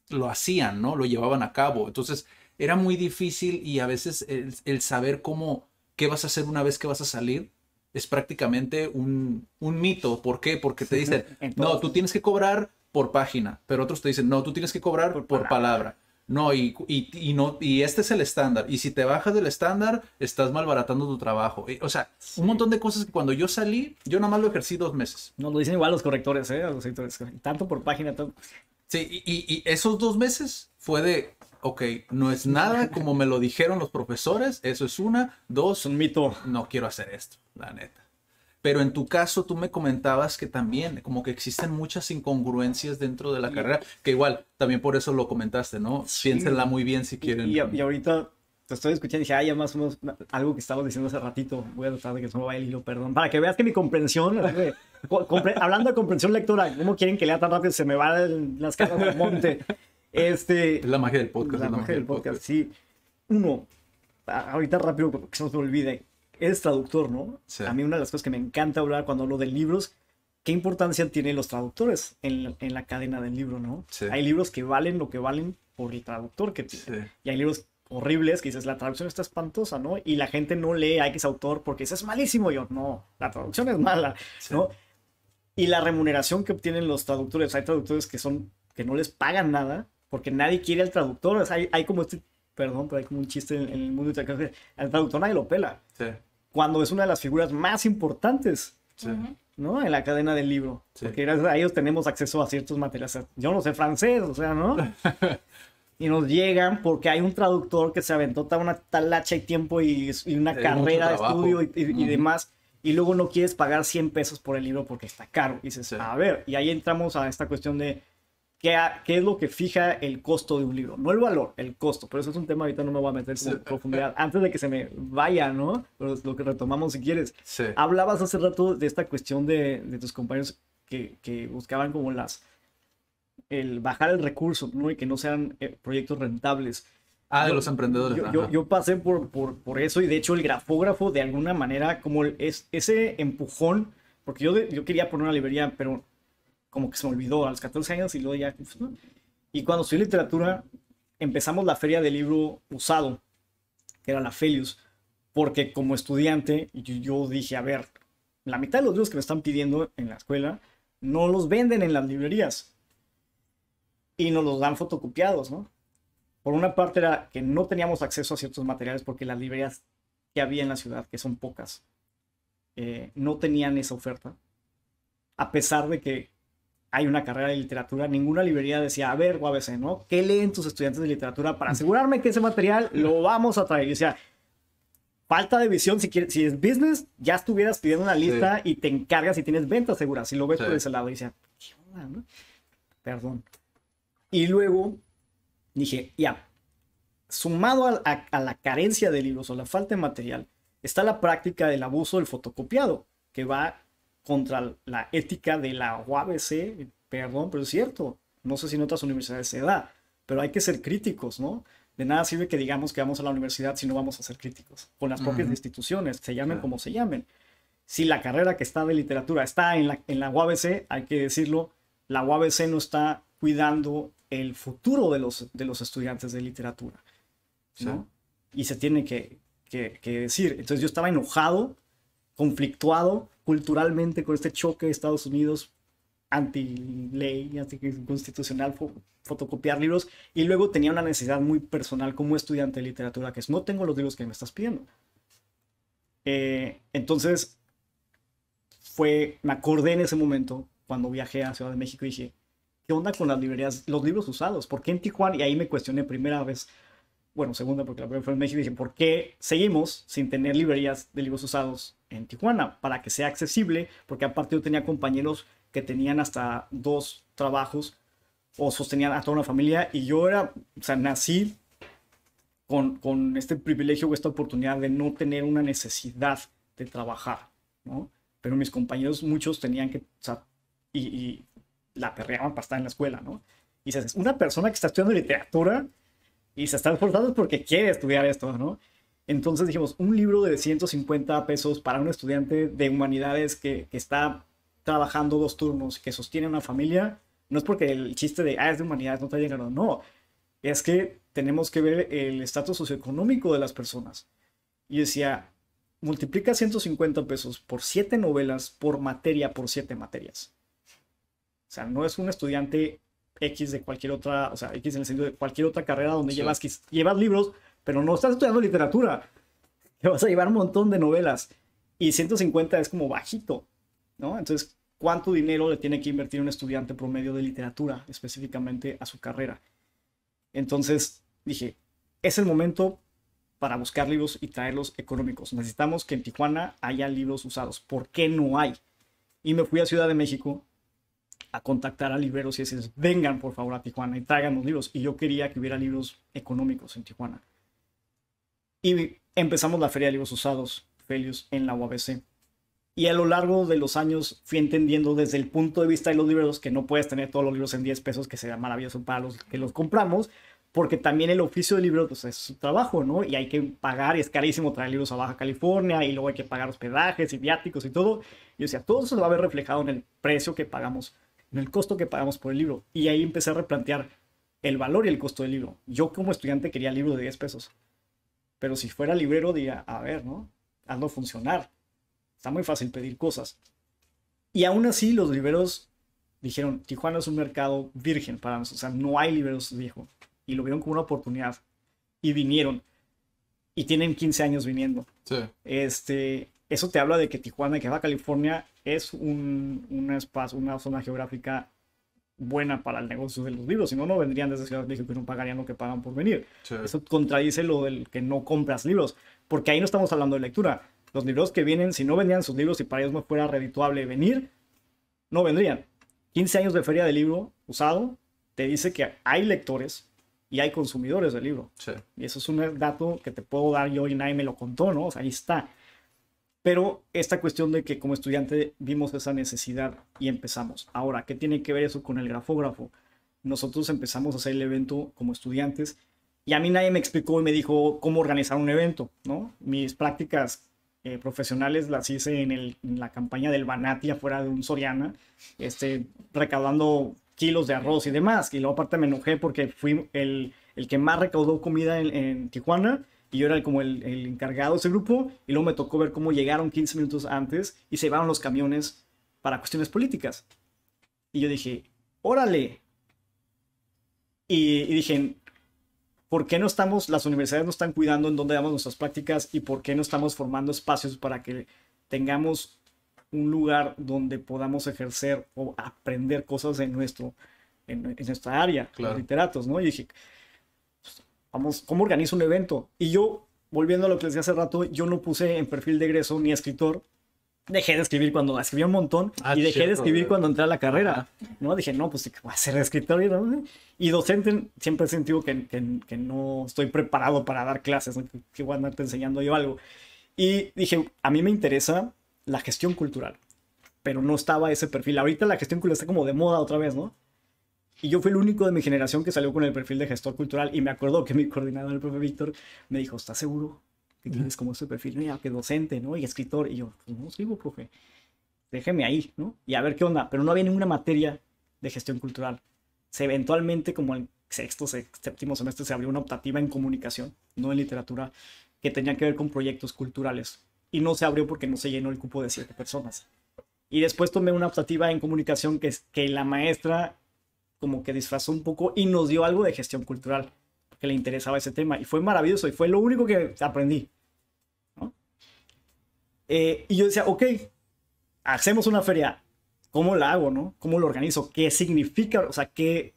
lo hacían, ¿no? Lo llevaban a cabo. Entonces, era muy difícil y a veces el, saber cómo, qué vas a hacer una vez que vas a salir, es prácticamente un, un mito. ¿Por qué? Porque te dicen, no, tú tienes que cobrar por página, pero otros te dicen, no, tú tienes que cobrar por, palabra. No, y, y, no, y este es el estándar. Y si te bajas del estándar, estás malbaratando tu trabajo. Eh, o sea, un montón de cosas que cuando yo salí, yo nada más lo ejercí dos meses. No, lo dicen igual los correctores, ¿eh? Los editores Tanto por página, Sí, y, y esos dos meses fue de, ok, no es nada como me lo dijeron los profesores. Eso es una. Dos. un mito. No quiero hacer esto, la neta. Pero en tu caso, tú me comentabas que también, como que existen muchas incongruencias dentro de la carrera, que igual, también por eso lo comentaste, ¿no? Piénsenla muy bien si quieren. Y, ahorita te estoy escuchando y dije, ay, ah, ya más o menos algo que estabas diciendo hace ratito, voy a tratar de que se me vaya el hilo, perdón, para que veas que mi comprensión, hablando de comprensión lectora, ¿cómo quieren que lea tan rápido? Se me van las caras del monte. Este, es la magia del podcast. La, magia, del podcast, sí. Uno, ahorita rápido, que se nos olvide eres traductor, ¿no? A mí una de las cosas que me encanta hablar cuando hablo de libros, ¿qué importancia tienen los traductores en, en la cadena del libro, ¿no? Hay libros que valen lo que valen por el traductor que Y hay libros horribles que dices, la traducción está espantosa, ¿no? Y la gente no lee a X autor porque dices, es malísimo. yo, no, la traducción es mala, ¿no? Y la remuneración que obtienen los traductores. Hay traductores que son que no les pagan nada porque nadie quiere al traductor. hay, como este, perdón, pero hay como un chiste en, el mundo al traductor nadie lo pela. Sí cuando es una de las figuras más importantes. ¿no? En la cadena del libro. Porque gracias a ellos tenemos acceso a ciertos materiales. Yo no sé francés, o sea, ¿no? y nos llegan porque hay un traductor que se aventó toda una talacha y tiempo y, una carrera de estudio y, demás. Y luego no quieres pagar 100 pesos por el libro porque está caro. Y dices, a ver, y ahí entramos a esta cuestión de qué, es lo que fija el costo de un libro. No el valor, el costo. Pero eso es un tema, ahorita no me voy a meter en profundidad. Antes de que se me vaya, ¿no? Pero lo que retomamos si quieres. Hablabas hace rato de esta cuestión de, de tus compañeros que, buscaban como las... el bajar el recurso, ¿no? Y que no sean eh, proyectos rentables. Ah, de los emprendedores. Yo, pasé por, por, por, eso y de hecho el grafógrafo de alguna manera, como es, ese empujón, porque yo, yo quería poner una librería, pero como que se me olvidó a los 14 años y luego ya... Pues, y cuando estudié literatura, empezamos la feria del libro usado, que era la Felius, porque como estudiante yo dije, a ver, la mitad de los libros que me están pidiendo en la escuela no los venden en las librerías y nos los dan fotocopiados, ¿no? Por una parte era que no teníamos acceso a ciertos materiales porque las librerías que había en la ciudad, que son pocas, eh, no tenían esa oferta, a pesar de que hay una carrera de literatura, ninguna librería decía, a ver, UABC, ¿no? ¿Qué leen tus estudiantes de literatura para asegurarme que ese material lo vamos a traer? Y decía, falta de visión, si, quieres, si es business, ya estuvieras pidiendo una lista y te encargas y tienes ventas seguras, si lo ves por ese lado. Y decía, ¿qué onda, no? Perdón. Y luego dije, ya, sumado a, a la carencia de libros o la falta de material, está la práctica del abuso del fotocopiado, que va contra la ética de la UABC, perdón, pero es cierto, no sé si en otras universidades se da, pero hay que ser críticos, ¿no? De nada sirve que digamos que vamos a la universidad si no vamos a ser críticos con las propias instituciones, se llamen como se llamen. Si la carrera que está de literatura está en la, en la UABC, hay que decirlo, la UABC no está cuidando el futuro de los, de los estudiantes de literatura. ¿no? Y se tiene que, que, decir. Entonces yo estaba enojado, conflictuado culturalmente con este choque de Estados Unidos anti-ley, anti constitucional fotocopiar libros, y luego tenía una necesidad muy personal como estudiante de literatura, que es, no tengo los libros que me estás pidiendo. Eh, entonces, fue, me acordé en ese momento, cuando viajé a Ciudad de México, y dije, ¿qué onda con las librerías, los libros usados? porque en Tijuana? Y ahí me cuestioné primera vez, bueno, segunda porque la primera fue en México, dije, ¿por qué seguimos sin tener librerías de libros usados en Tijuana? Para que sea accesible, porque aparte yo tenía compañeros que tenían hasta dos trabajos o sostenían a toda una familia y yo era, o sea, nací con, con este privilegio o esta oportunidad de no tener una necesidad de trabajar, ¿no? Pero mis compañeros, muchos tenían que, o sea, y, y la perreaban para estar en la escuela, ¿no? Y dices, una persona que está estudiando literatura y se está esforzando porque quiere estudiar esto, ¿no? Entonces dijimos, un libro de 150 pesos para un estudiante de humanidades que, está trabajando dos turnos, que sostiene una familia, no es porque el chiste de, ah, es de humanidades, no está llegando, no. Es que tenemos que ver el estatus socioeconómico de las personas. Y decía, multiplica 150 pesos por 7 novelas, por materia, por 7 materias. O sea, no es un estudiante X de cualquier otra, o sea, X en el sentido de cualquier otra carrera donde llevas, llevas libros, pero no estás estudiando literatura. Te vas a llevar un montón de novelas. Y 150 es como bajito, ¿no? Entonces, ¿cuánto dinero le tiene que invertir un estudiante promedio de literatura específicamente a su carrera? Entonces, dije, es el momento para buscar libros y traerlos económicos. Necesitamos que en Tijuana haya libros usados. ¿Por qué no hay? Y me fui a Ciudad de México a contactar a libreros y decirles, vengan por favor a Tijuana y traigan los libros. Y yo quería que hubiera libros económicos en Tijuana. Y empezamos la Feria de Libros Usados, Felius, en la UABC. Y a lo largo de los años fui entendiendo desde el punto de vista de los libros que no puedes tener todos los libros en 10 pesos, que sería maravilloso para los que los compramos, porque también el oficio de libros pues, es su trabajo, ¿no? Y hay que pagar, y es carísimo traer libros a Baja California, y luego hay que pagar hospedajes y viáticos y todo. Y o sea, todo eso se va a ver reflejado en el precio que pagamos en el costo que pagamos por el libro. Y ahí empecé a replantear el valor y el costo del libro. Yo como estudiante quería el libro de 10 pesos. Pero si fuera librero diría, a ver, ¿no? Hazlo funcionar. Está muy fácil pedir cosas. Y aún así los libreros dijeron, Tijuana es un mercado virgen para nosotros. O sea, no hay libreros viejo. Y lo vieron como una oportunidad. Y vinieron. Y tienen 15 años viniendo. Sí. Este, eso te habla de que Tijuana y que Baja California es un, espacio, una zona geográfica buena para el negocio de los libros, si no, no vendrían desde Ciudad de México y no pagarían lo que pagan por venir. Eso contradice lo del que no compras libros, porque ahí no estamos hablando de lectura. Los libros que vienen, si no vendían sus libros y para ellos no fuera redituable venir, no vendrían. 15 años de feria de libro usado te dice que hay lectores y hay consumidores de libro. Y eso es un dato que te puedo dar yo y nadie me lo contó, ¿no? O sea, ahí está. Pero esta cuestión de que como estudiante vimos esa necesidad y empezamos. Ahora, ¿qué tiene que ver eso con el grafógrafo? Nosotros empezamos a hacer el evento como estudiantes y a mí nadie me explicó y me dijo cómo organizar un evento, ¿no? Mis prácticas eh, profesionales las hice en, la campaña del Banati afuera de un Soriana, este, recaudando kilos de arroz y demás. Y luego aparte me enojé porque fui el, que más recaudó comida en Tijuana y yo era como el, encargado de ese grupo, y luego me tocó ver cómo llegaron 15 minutos antes y se llevaron los camiones para cuestiones políticas. Y yo dije, órale. Y, dije, ¿por qué no estamos, las universidades no están cuidando en dónde damos nuestras prácticas y por qué no estamos formando espacios para que tengamos un lugar donde podamos ejercer o aprender cosas en, nuestro, en, nuestra área, los literatos, ¿no? Y dije, vamos, ¿cómo organizo un evento? Y yo, volviendo a lo que les decía hace rato, yo no puse en perfil de egreso ni escritor. Dejé de escribir cuando escribí un montón y ah, dejé de escribir cuando entré a la carrera. ¿no? Dije, no, pues voy a ser escritor. Y docente siempre he sentido que, que, no estoy preparado para dar clases, que voy a andarte enseñando yo algo. Y dije, a mí me interesa la gestión cultural, pero no estaba ese perfil. Ahorita la gestión cultural está como de moda otra vez, ¿no? Y yo fui el único de mi generación que salió con el perfil de gestor cultural y me acuerdo que mi coordinador, el profe Víctor, me dijo, ¿estás seguro que tienes como ese perfil? Mira, que docente, ¿no? Y escritor. Y yo, pues no sigo, profe. Déjeme ahí, ¿no? Y a ver qué onda. Pero no había ninguna materia de gestión cultural. Se eventualmente, como en sexto, séptimo semestre, se abrió una optativa en comunicación, no en literatura, que tenía que ver con proyectos culturales. Y no se abrió porque no se llenó el cupo de siete personas. Y después tomé una optativa en comunicación que, que la maestra como que disfrazó un poco y nos dio algo de gestión cultural, que le interesaba ese tema. Y fue maravilloso y fue lo único que aprendí. Eh, y yo decía, ok, hacemos una feria. ¿Cómo la hago, no? ¿Cómo lo organizo? ¿Qué significa? O sea, ¿qué?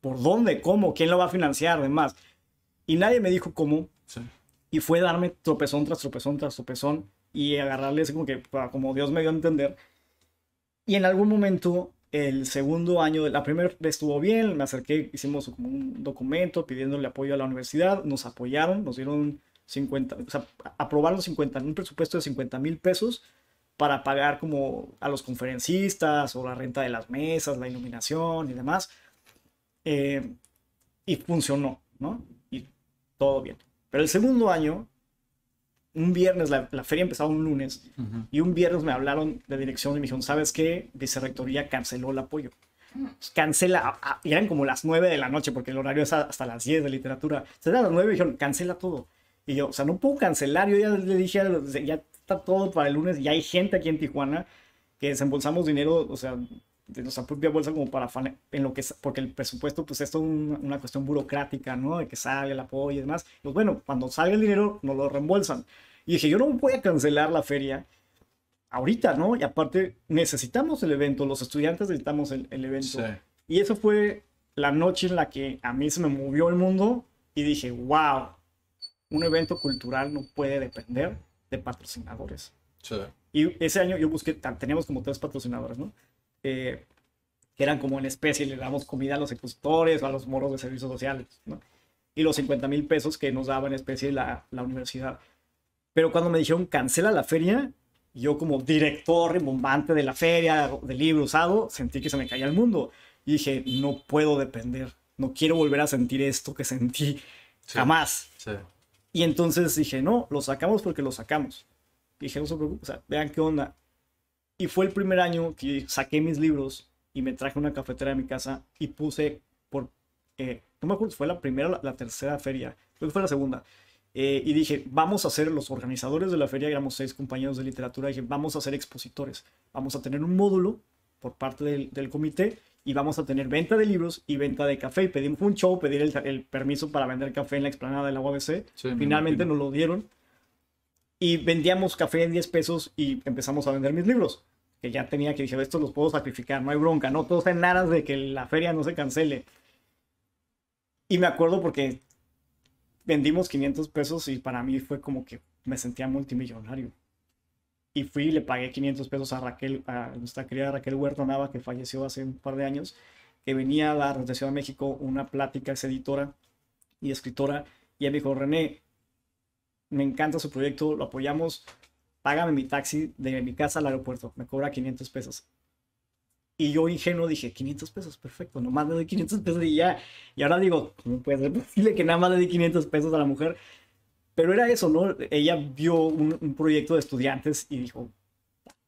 ¿Por dónde? ¿Cómo? ¿Quién lo va a financiar? Demás. Y nadie me dijo cómo. Y fue darme tropezón tras tropezón tras tropezón y agarrarle como que, como Dios me dio a entender. Y en algún momento el segundo año, la primera vez estuvo bien, me acerqué, hicimos un documento pidiéndole apoyo a la universidad, nos apoyaron, nos dieron 50, o sea, aprobaron 50, un presupuesto de 50 mil pesos para pagar como a los conferencistas o la renta de las mesas, la iluminación y demás. Eh, y funcionó, ¿no? Y todo bien. Pero el segundo año un viernes, la, feria empezaba un lunes, y un viernes me hablaron de dirección y me dijeron, ¿sabes qué? rectoría canceló el apoyo. Mm. Cancela, y eran como las 9 de la noche, porque el horario es hasta las 10 de literatura. Se a las 9 y dijeron, cancela todo. Y yo, o sea, no puedo cancelar. Yo ya le dije, ya está todo para el lunes, ya hay gente aquí en Tijuana que desembolsamos dinero, o sea, de nuestra propia bolsa como para en lo que porque el presupuesto pues esto es una cuestión burocrática, ¿no? De que sale el apoyo y demás. Pues bueno, cuando salga el dinero nos lo reembolsan. Y dije, yo no voy a cancelar la feria ahorita, ¿no? Y aparte necesitamos el evento, los estudiantes necesitamos el, evento. Y eso fue la noche en la que a mí se me movió el mundo y dije, wow, un evento cultural no puede depender de patrocinadores. Sí. Y ese año yo busqué, teníamos como tres patrocinadores, ¿no? Eh, que eran como en especie, le damos comida a los expositores o a los moros de servicios sociales, ¿no? Y los 50 mil pesos que nos daba en especie la, la universidad. Pero cuando me dijeron cancela la feria, yo como director rimbombante de la feria, de libro usado, sentí que se me caía el mundo. Y dije, no puedo depender, no quiero volver a sentir esto que sentí jamás. Y entonces dije, no, lo sacamos porque lo sacamos. dije, no se preocupen, o sea, vean qué onda. Y fue el primer año que saqué mis libros y me traje una cafetera de mi casa y puse por... Eh, no me acuerdo si fue la primera la, tercera feria, creo que fue la segunda. Eh, y dije, vamos a ser los organizadores de la feria, éramos seis compañeros de literatura, dije, vamos a ser expositores, vamos a tener un módulo por parte del, comité y vamos a tener venta de libros y venta de café. Y pedimos un show, pedir el, permiso para vender café en la explanada de la UABC. Finalmente nos lo dieron y vendíamos café en 10 pesos y empezamos a vender mis libros. Que ya tenía que decir, estos los puedo sacrificar, no hay bronca, no, todos en aras de que la feria no se cancele. Y me acuerdo porque vendimos 500 pesos y para mí fue como que me sentía multimillonario. Y fui le pagué 500 pesos a Raquel, a nuestra querida Raquel Huerta Nava, que falleció hace un par de años, que venía a la Ciudad de México una plática, es editora y escritora, y ella me dijo, René, me encanta su proyecto, lo apoyamos, págame mi taxi de mi casa al aeropuerto, me cobra 500 pesos. Y yo ingenuo dije, 500 pesos, perfecto, nomás le doy 500 pesos y ya. Y ahora digo, ¿cómo puede ser posible que nada más le di 500 pesos a la mujer? Pero era eso, ¿no? Ella vio un, proyecto de estudiantes y dijo,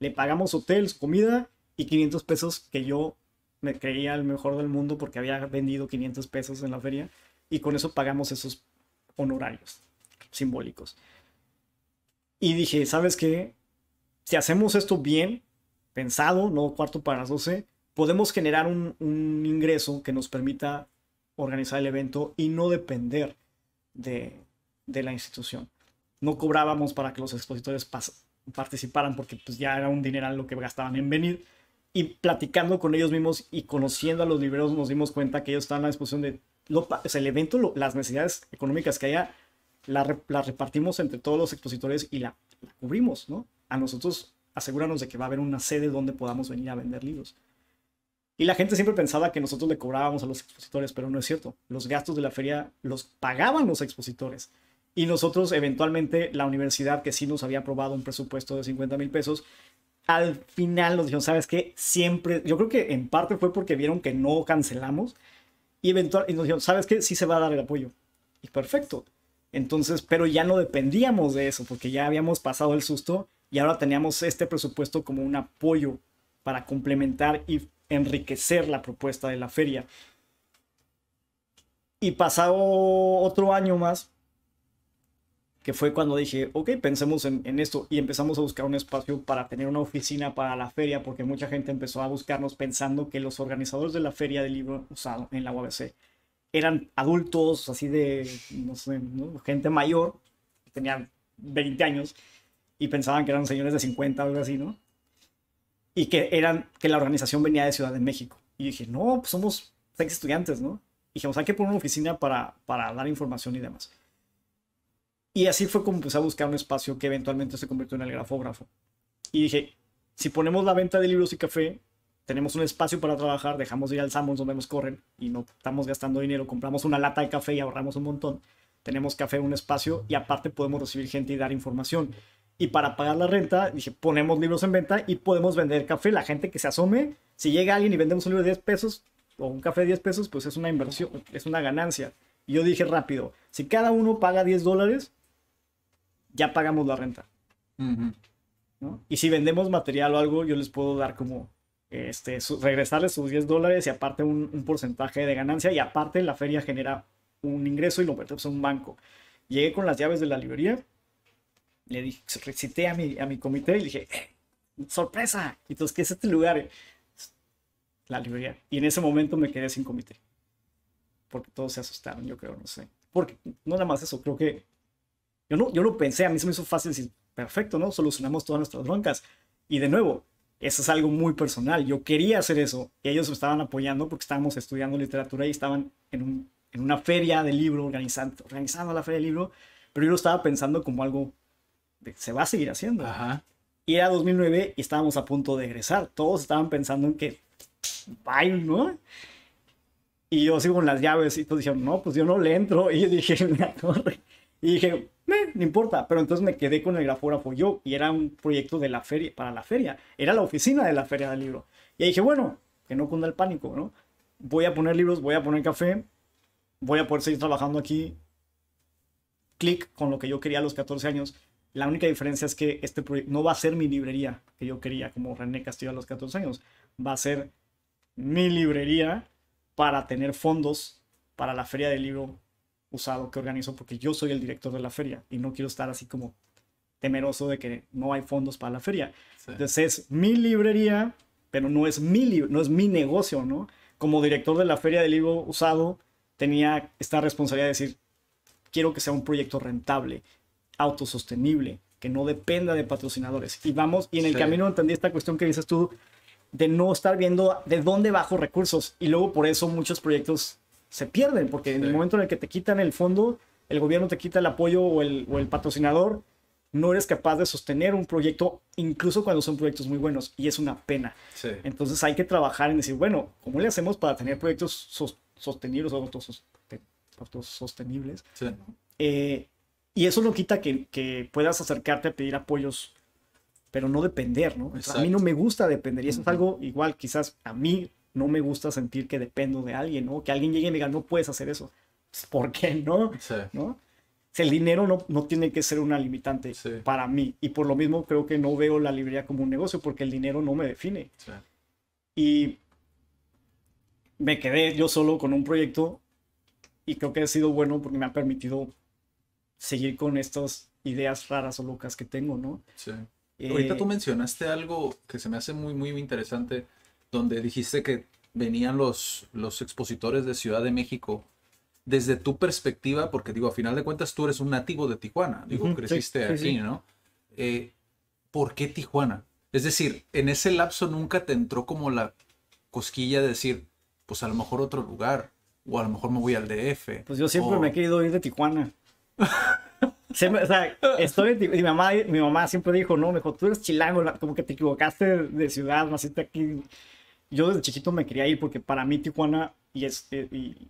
le pagamos hoteles, comida y 500 pesos que yo me creía el mejor del mundo porque había vendido 500 pesos en la feria y con eso pagamos esos honorarios simbólicos. Y dije, ¿sabes qué? Si hacemos esto bien, pensado, no cuarto para las 12, podemos generar un, ingreso que nos permita organizar el evento y no depender de, de la institución. No cobrábamos para que los expositores participaran porque pues, ya era un dineral lo que gastaban en venir. Y platicando con ellos mismos y conociendo a los libreros nos dimos cuenta que ellos estaban a disposición de... el evento, las necesidades económicas que haya, la, repartimos entre todos los expositores y la, cubrimos, ¿no? A nosotros asegúranos de que va a haber una sede donde podamos venir a vender libros. Y la gente siempre pensaba que nosotros le cobrábamos a los expositores, pero no es cierto. Los gastos de la feria los pagaban los expositores. Y nosotros, eventualmente, la universidad que sí nos había aprobado un presupuesto de 50 mil pesos, al final nos dijeron, ¿sabes qué? Siempre, yo creo que en parte fue porque vieron que no cancelamos y, eventual, y nos dijeron, ¿sabes qué? Sí se va a dar el apoyo. Y perfecto. Entonces, pero ya no dependíamos de eso, porque ya habíamos pasado el susto y ahora teníamos este presupuesto como un apoyo para complementar y enriquecer la propuesta de la feria. Y pasado otro año más, que fue cuando dije, ok, pensemos en, esto y empezamos a buscar un espacio para tener una oficina para la feria, porque mucha gente empezó a buscarnos pensando que los organizadores de la feria del libro usado en la UABC eran adultos, así de, no sé, gente mayor, que tenían 20 años, y pensaban que eran señores de 50 o algo así, ¿no? Y que, eran, que la organización venía de Ciudad de México. Y dije, no, pues somos seis estudiantes, ¿no? Y dijimos, hay que poner una oficina para, para dar información y demás. Y así fue como empecé a buscar un espacio que eventualmente se convirtió en el grafógrafo. Y dije, si ponemos la venta de libros y café tenemos un espacio para trabajar, dejamos de ir al Samuels donde nos corren y no estamos gastando dinero, compramos una lata de café y ahorramos un montón. Tenemos café un espacio y aparte podemos recibir gente y dar información. Y para pagar la renta, dije, ponemos libros en venta y podemos vender café. La gente que se asome, si llega alguien y vendemos un libro de 10 pesos o un café de 10 pesos, pues es una inversión, es una ganancia. Y yo dije rápido, si cada uno paga 10 dólares, ya pagamos la renta. Y si vendemos material o algo, yo les puedo dar como este, regresarle sus 10 dólares y aparte un, porcentaje de ganancia y aparte la feria genera un ingreso y lo metes pues, a un banco. Llegué con las llaves de la librería, le dije, recité a mi, a mi comité y le dije, eh, sorpresa, y entonces, ¿qué es este lugar? La librería. Y en ese momento me quedé sin comité, porque todos se asustaron, yo creo, no sé. Porque no nada más eso, creo que yo no, yo lo pensé, a mí se me hizo fácil decir, perfecto, ¿no? Solucionamos todas nuestras broncas. Y de nuevo, eso es algo muy personal. Yo quería hacer eso y ellos me estaban apoyando porque estábamos estudiando literatura y estaban en, un, en una feria de libro, organizando, organizando la feria de libro, pero yo lo estaba pensando como algo de, se va a seguir haciendo. Y era 2009 y estábamos a punto de egresar. Todos estaban pensando en que, vaya ¿no? Y yo sigo con las llaves y todos dijeron, no, pues yo no le entro. Y yo dije, torre. Y dije, no importa, pero entonces me quedé con el grafógrafo yo y era un proyecto de la feria, para la feria, era la oficina de la feria del libro. Y dije, bueno, que no cunda el pánico, ¿no? Voy a poner libros, voy a poner café, voy a poder seguir trabajando aquí, clic con lo que yo quería a los 14 años. La única diferencia es que este proyecto no va a ser mi librería que yo quería como René Castillo a los 14 años, va a ser mi librería para tener fondos para la feria del libro usado que organizo porque yo soy el director de la feria y no quiero estar así como temeroso de que no hay fondos para la feria. Entonces es mi librería, pero no es mi, no es mi negocio, ¿no? Como director de la feria del libro usado, tenía esta responsabilidad de decir, quiero que sea un proyecto rentable, autosostenible, que no dependa de patrocinadores. Y vamos, y en el camino entendí esta cuestión que dices tú, de no estar viendo de dónde bajo recursos. Y luego por eso muchos proyectos se pierden, porque en el momento en el que te quitan el fondo, el gobierno te quita el apoyo o el, patrocinador, no eres capaz de sostener un proyecto, incluso cuando son proyectos muy buenos, y es una pena. Entonces hay que trabajar en decir, bueno, ¿cómo le hacemos para tener proyectos sostenidos sostenibles o autosostenibles? Sí. Eh, y eso no quita que, puedas acercarte a pedir apoyos, pero no depender, ¿no? a mí no me gusta depender, y eso es algo igual, quizás a mí no me gusta sentir que dependo de alguien, ¿no? Que alguien llegue y me diga, no puedes hacer eso. Pues, ¿Por qué no? el dinero no, no tiene que ser una limitante para mí. Y por lo mismo creo que no veo la librería como un negocio porque el dinero no me define. Y me quedé yo solo con un proyecto y creo que ha sido bueno porque me ha permitido seguir con estas ideas raras o locas que tengo, ¿no? Sí. Eh, Ahorita tú mencionaste algo que se me hace muy, muy interesante donde dijiste que venían los, los expositores de Ciudad de México, desde tu perspectiva, porque digo, a final de cuentas tú eres un nativo de Tijuana, digo, creciste sí, aquí, ¿no? Eh, ¿Por qué Tijuana? Es decir, en ese lapso nunca te entró como la cosquilla de decir, pues a lo mejor otro lugar, o a lo mejor me voy al DF. Pues yo siempre me he querido ir de Tijuana. o sea, estoy mi mamá, mi mamá siempre dijo, no, mejor tú eres chilango, como que te equivocaste de ciudad, naciste aquí yo desde chiquito me quería ir porque para mí Tijuana, y, este y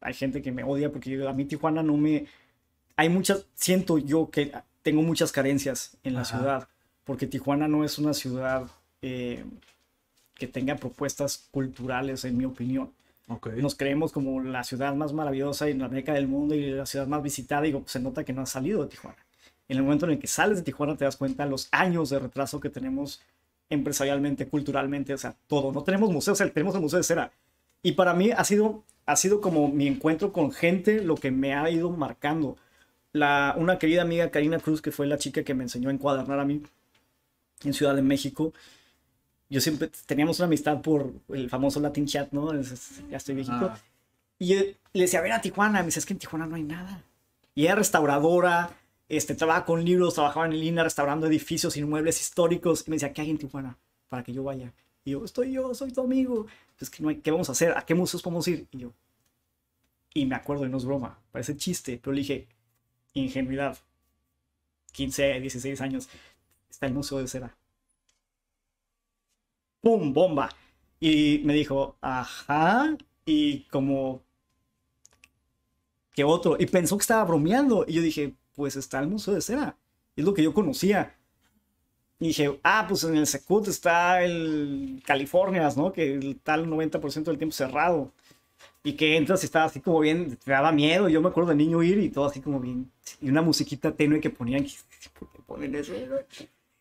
hay gente que me odia porque a mí Tijuana no me... Hay muchas, siento yo que tengo muchas carencias en la ciudad, porque Tijuana no es una ciudad eh, que tenga propuestas culturales, en mi opinión. Okay. Nos creemos como la ciudad más maravillosa en América del mundo y la ciudad más visitada, y pues, se nota que no has salido de Tijuana. En el momento en el que sales de Tijuana te das cuenta los años de retraso que tenemos empresarialmente, culturalmente, o sea, todo. No tenemos museos, o sea, tenemos el Museo de Cera. Y para mí ha sido, ha sido como mi encuentro con gente lo que me ha ido marcando. La, una querida amiga Karina Cruz, que fue la chica que me enseñó a encuadernar a mí en Ciudad de México, yo siempre teníamos una amistad por el famoso Latin Chat, ¿no? ya estoy viejito. Ah. Y le decía, a ver a Tijuana. Me dice, es que en Tijuana no hay nada. Y era restauradora, este, trabajaba con libros, trabajaba en línea restaurando edificios, inmuebles históricos. Y me decía, ¿qué hay en Tijuana para que yo vaya? Y yo, estoy yo, soy tu amigo. Entonces, pues, ¿qué, no ¿qué vamos a hacer? ¿A qué museos podemos ir? Y yo, y me acuerdo, y no es broma, parece chiste, pero le dije, ingenuidad, 15, 16 años, está el Museo de Cera. ¡Pum! ¡Bomba! Y me dijo, ajá, y como, ¿qué otro? Y pensó que estaba bromeando, y yo dije, pues está el Museo de Cera. Es lo que yo conocía. Y dije, ah, pues en el Secut está el Californias, ¿no? Que está el 90% del tiempo cerrado. Y que entras y está así como bien, te daba miedo. Yo me acuerdo de niño ir y todo así como bien. Y una musiquita tenue que ponían. ¿Por ponen eso?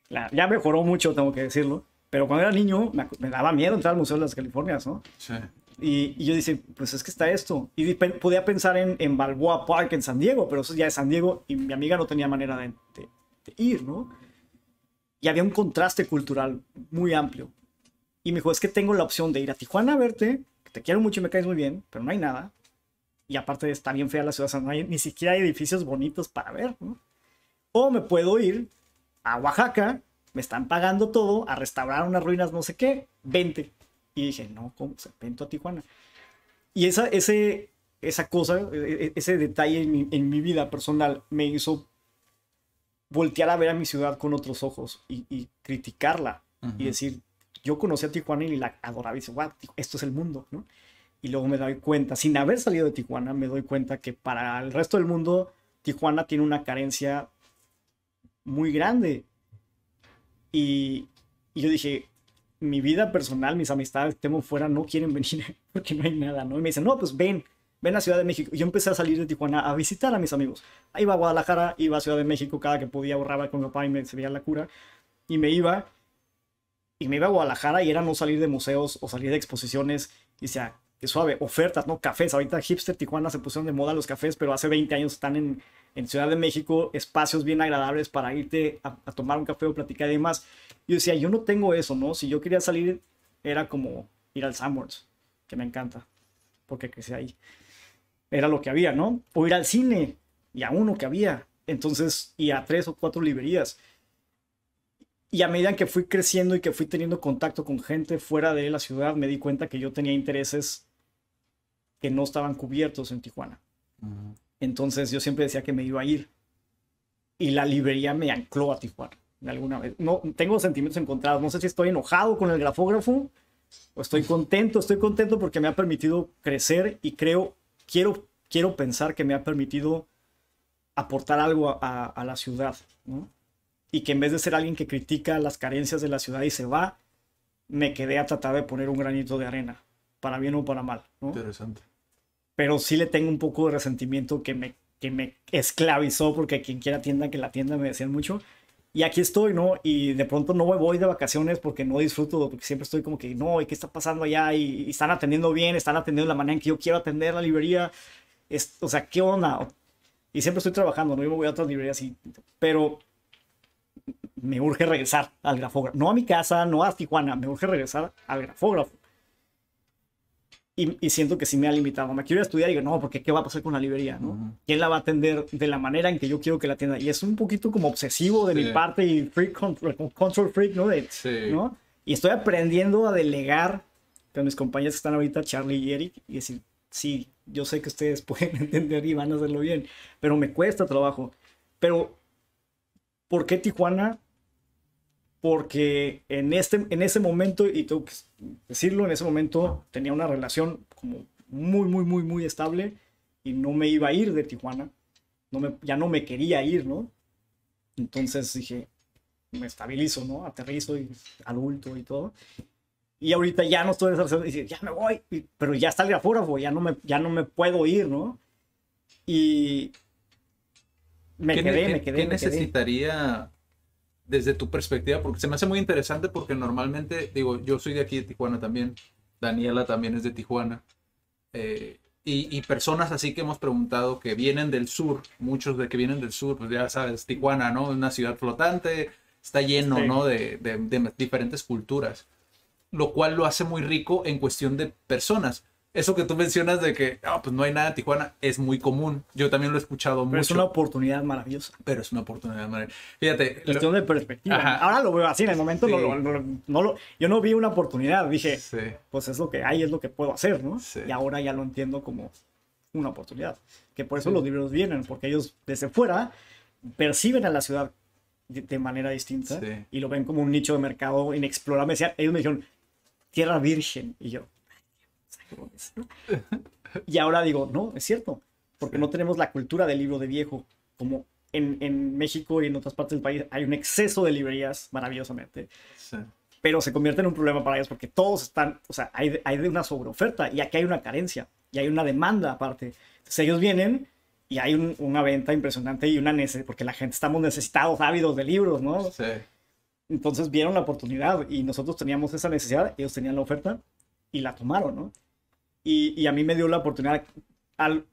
ya mejoró mucho, tengo que decirlo. Pero cuando era niño me, me, daba miedo entrar al Museo de las Californias, ¿no? Sí. Y, yo dije, pues es que está esto. Y podía pensar en, en, Balboa Park, en San Diego, pero eso ya es San Diego y mi amiga no tenía manera de, ir, ¿no? Y había un contraste cultural muy amplio. Y me dijo, es que tengo la opción de ir a Tijuana a verte, que te quiero mucho y me caes muy bien, pero no hay nada. Y aparte está bien fea la ciudad, no hay, ni siquiera hay edificios bonitos para ver, ¿no? O me puedo ir a Oaxaca, me están pagando todo, a restaurar unas ruinas, no sé qué, vente y dije, no, ¿cómo? Serpento a Tijuana. Y esa, ese, esa cosa, e, e, ese detalle en mi, en mi, vida personal me hizo voltear a ver a mi ciudad con otros ojos y, criticarla y decir, yo conocí a Tijuana y la adoraba y dije, wow, esto es el mundo, ¿no? Y luego me doy cuenta, sin haber salido de Tijuana, me doy cuenta que para el resto del mundo, Tijuana tiene una carencia muy grande. Y, y yo dije, mi vida personal, mis amistades temo fuera no quieren venir porque no hay nada, ¿no? Y me dicen, no, pues ven, ven a Ciudad de México. yo empecé a salir de Tijuana a visitar a mis amigos. Ahí iba a Guadalajara, iba a Ciudad de México cada que podía, borraba con mi papá y me veía la cura. Y me iba, y me iba a Guadalajara y era no salir de museos o salir de exposiciones. Y decía, qué suave, ofertas, ¿no? Cafés. Ahorita hipster Tijuana se pusieron de moda los cafés, pero hace 20 años están en, en Ciudad de México, espacios bien agradables para irte a, a tomar un café o platicar y demás yo decía, yo no tengo eso, ¿no? Si yo quería salir, era como ir al Sanborns, que me encanta, porque crecí ahí. Era lo que había, ¿no? O ir al cine, y a uno que había. Entonces, y a tres o cuatro librerías. Y a medida que fui creciendo y que fui teniendo contacto con gente fuera de la ciudad, me di cuenta que yo tenía intereses que no estaban cubiertos en Tijuana. Entonces yo siempre decía que me iba a ir. Y la librería me ancló a Tijuana alguna vez. No, tengo sentimientos encontrados. No sé si estoy enojado con el grafógrafo o estoy contento. Estoy contento porque me ha permitido crecer y creo, quiero, quiero pensar que me ha permitido aportar algo a, la ciudad, Y que en vez de ser alguien que critica las carencias de la ciudad y se va, me quedé a tratar de poner un granito de arena, para bien o para mal, Interesante. Pero sí le tengo un poco de resentimiento que me, que me esclavizó, porque quien quiera tienda que la tienda me decían mucho, y aquí estoy, ¿no? Y de pronto no me voy de vacaciones porque no disfruto, porque siempre estoy como que, no, ¿y qué está pasando allá? Y, están atendiendo bien, están atendiendo de la manera en que yo quiero atender la librería. o sea, ¿qué onda? Y siempre estoy trabajando, no yo me voy a otras librerías, y, pero me urge regresar al grafógrafo. No a mi casa, no a Tijuana, me urge regresar al grafógrafo. Y, siento que sí me ha limitado. Me quiero ir a estudiar y digo, no, porque ¿qué va a pasar con la librería? ¿no? ¿Quién la va a atender de la manera en que yo quiero que la atienda? Y es un poquito como obsesivo de mi parte y freak control, freak, ¿no? ¿no? Y estoy aprendiendo a delegar con mis compañeros que están ahorita, Charlie y Eric, y decir, sí, yo sé que ustedes pueden entender y van a hacerlo bien, pero me cuesta trabajo. Pero, ¿por qué Tijuana porque en, este, en ese momento, y tengo que decirlo, en ese momento tenía una relación como muy, muy, muy, muy estable y no me iba a ir de Tijuana, no me, ya no me quería ir, ¿no? Entonces dije, me estabilizo, ¿no? Aterrizo y adulto y todo. Y ahorita ya no estoy desarrollando, y ya me voy, pero ya está el grafógrafo, ya no me, ya no me puedo ir, ¿no? Y me quedé, me quedé. ¿Qué necesitaría desde tu perspectiva, porque se me hace muy interesante porque normalmente, digo, yo soy de aquí de Tijuana también, Daniela también es de Tijuana, eh, y, personas así que hemos preguntado que vienen del sur, muchos de que vienen del sur, pues ya sabes, Tijuana, ¿no? Una ciudad flotante, está lleno, ¿no? de diferentes culturas, lo cual lo hace muy rico en cuestión de personas eso que tú mencionas de que ah, pues no hay nada en Tijuana es muy común. Yo también lo he escuchado mucho. Es una oportunidad maravillosa. Pero es una oportunidad maravillosa. Fíjate. Cuestión de perspectiva. Ahora lo veo así. En el momento no, lo, yo no vi una oportunidad. Dije, pues es lo que hay, es lo que puedo hacer, ¿no? Y ahora ya lo entiendo como una oportunidad. Que por eso los libros vienen, porque ellos desde fuera perciben a la ciudad de, de manera distinta y lo ven como un nicho de mercado inexplorable. Ellos me dijeron, tierra virgen. Y yo, y ahora digo, no, es cierto, porque no tenemos la cultura del libro de viejo, como en, México y en otras partes del país hay un exceso de librerías, maravillosamente. Pero se convierte en un problema para ellos porque todos están, o sea, hay, de una sobreoferta y aquí hay una carencia y hay una demanda aparte. Entonces ellos vienen y hay una venta impresionante y una necesidad, porque la gente estamos necesitados, ávidos de libros, ¿no? Entonces vieron la oportunidad y nosotros teníamos esa necesidad, ellos tenían la oferta y la tomaron, ¿no? Y, a mí me dio la oportunidad al,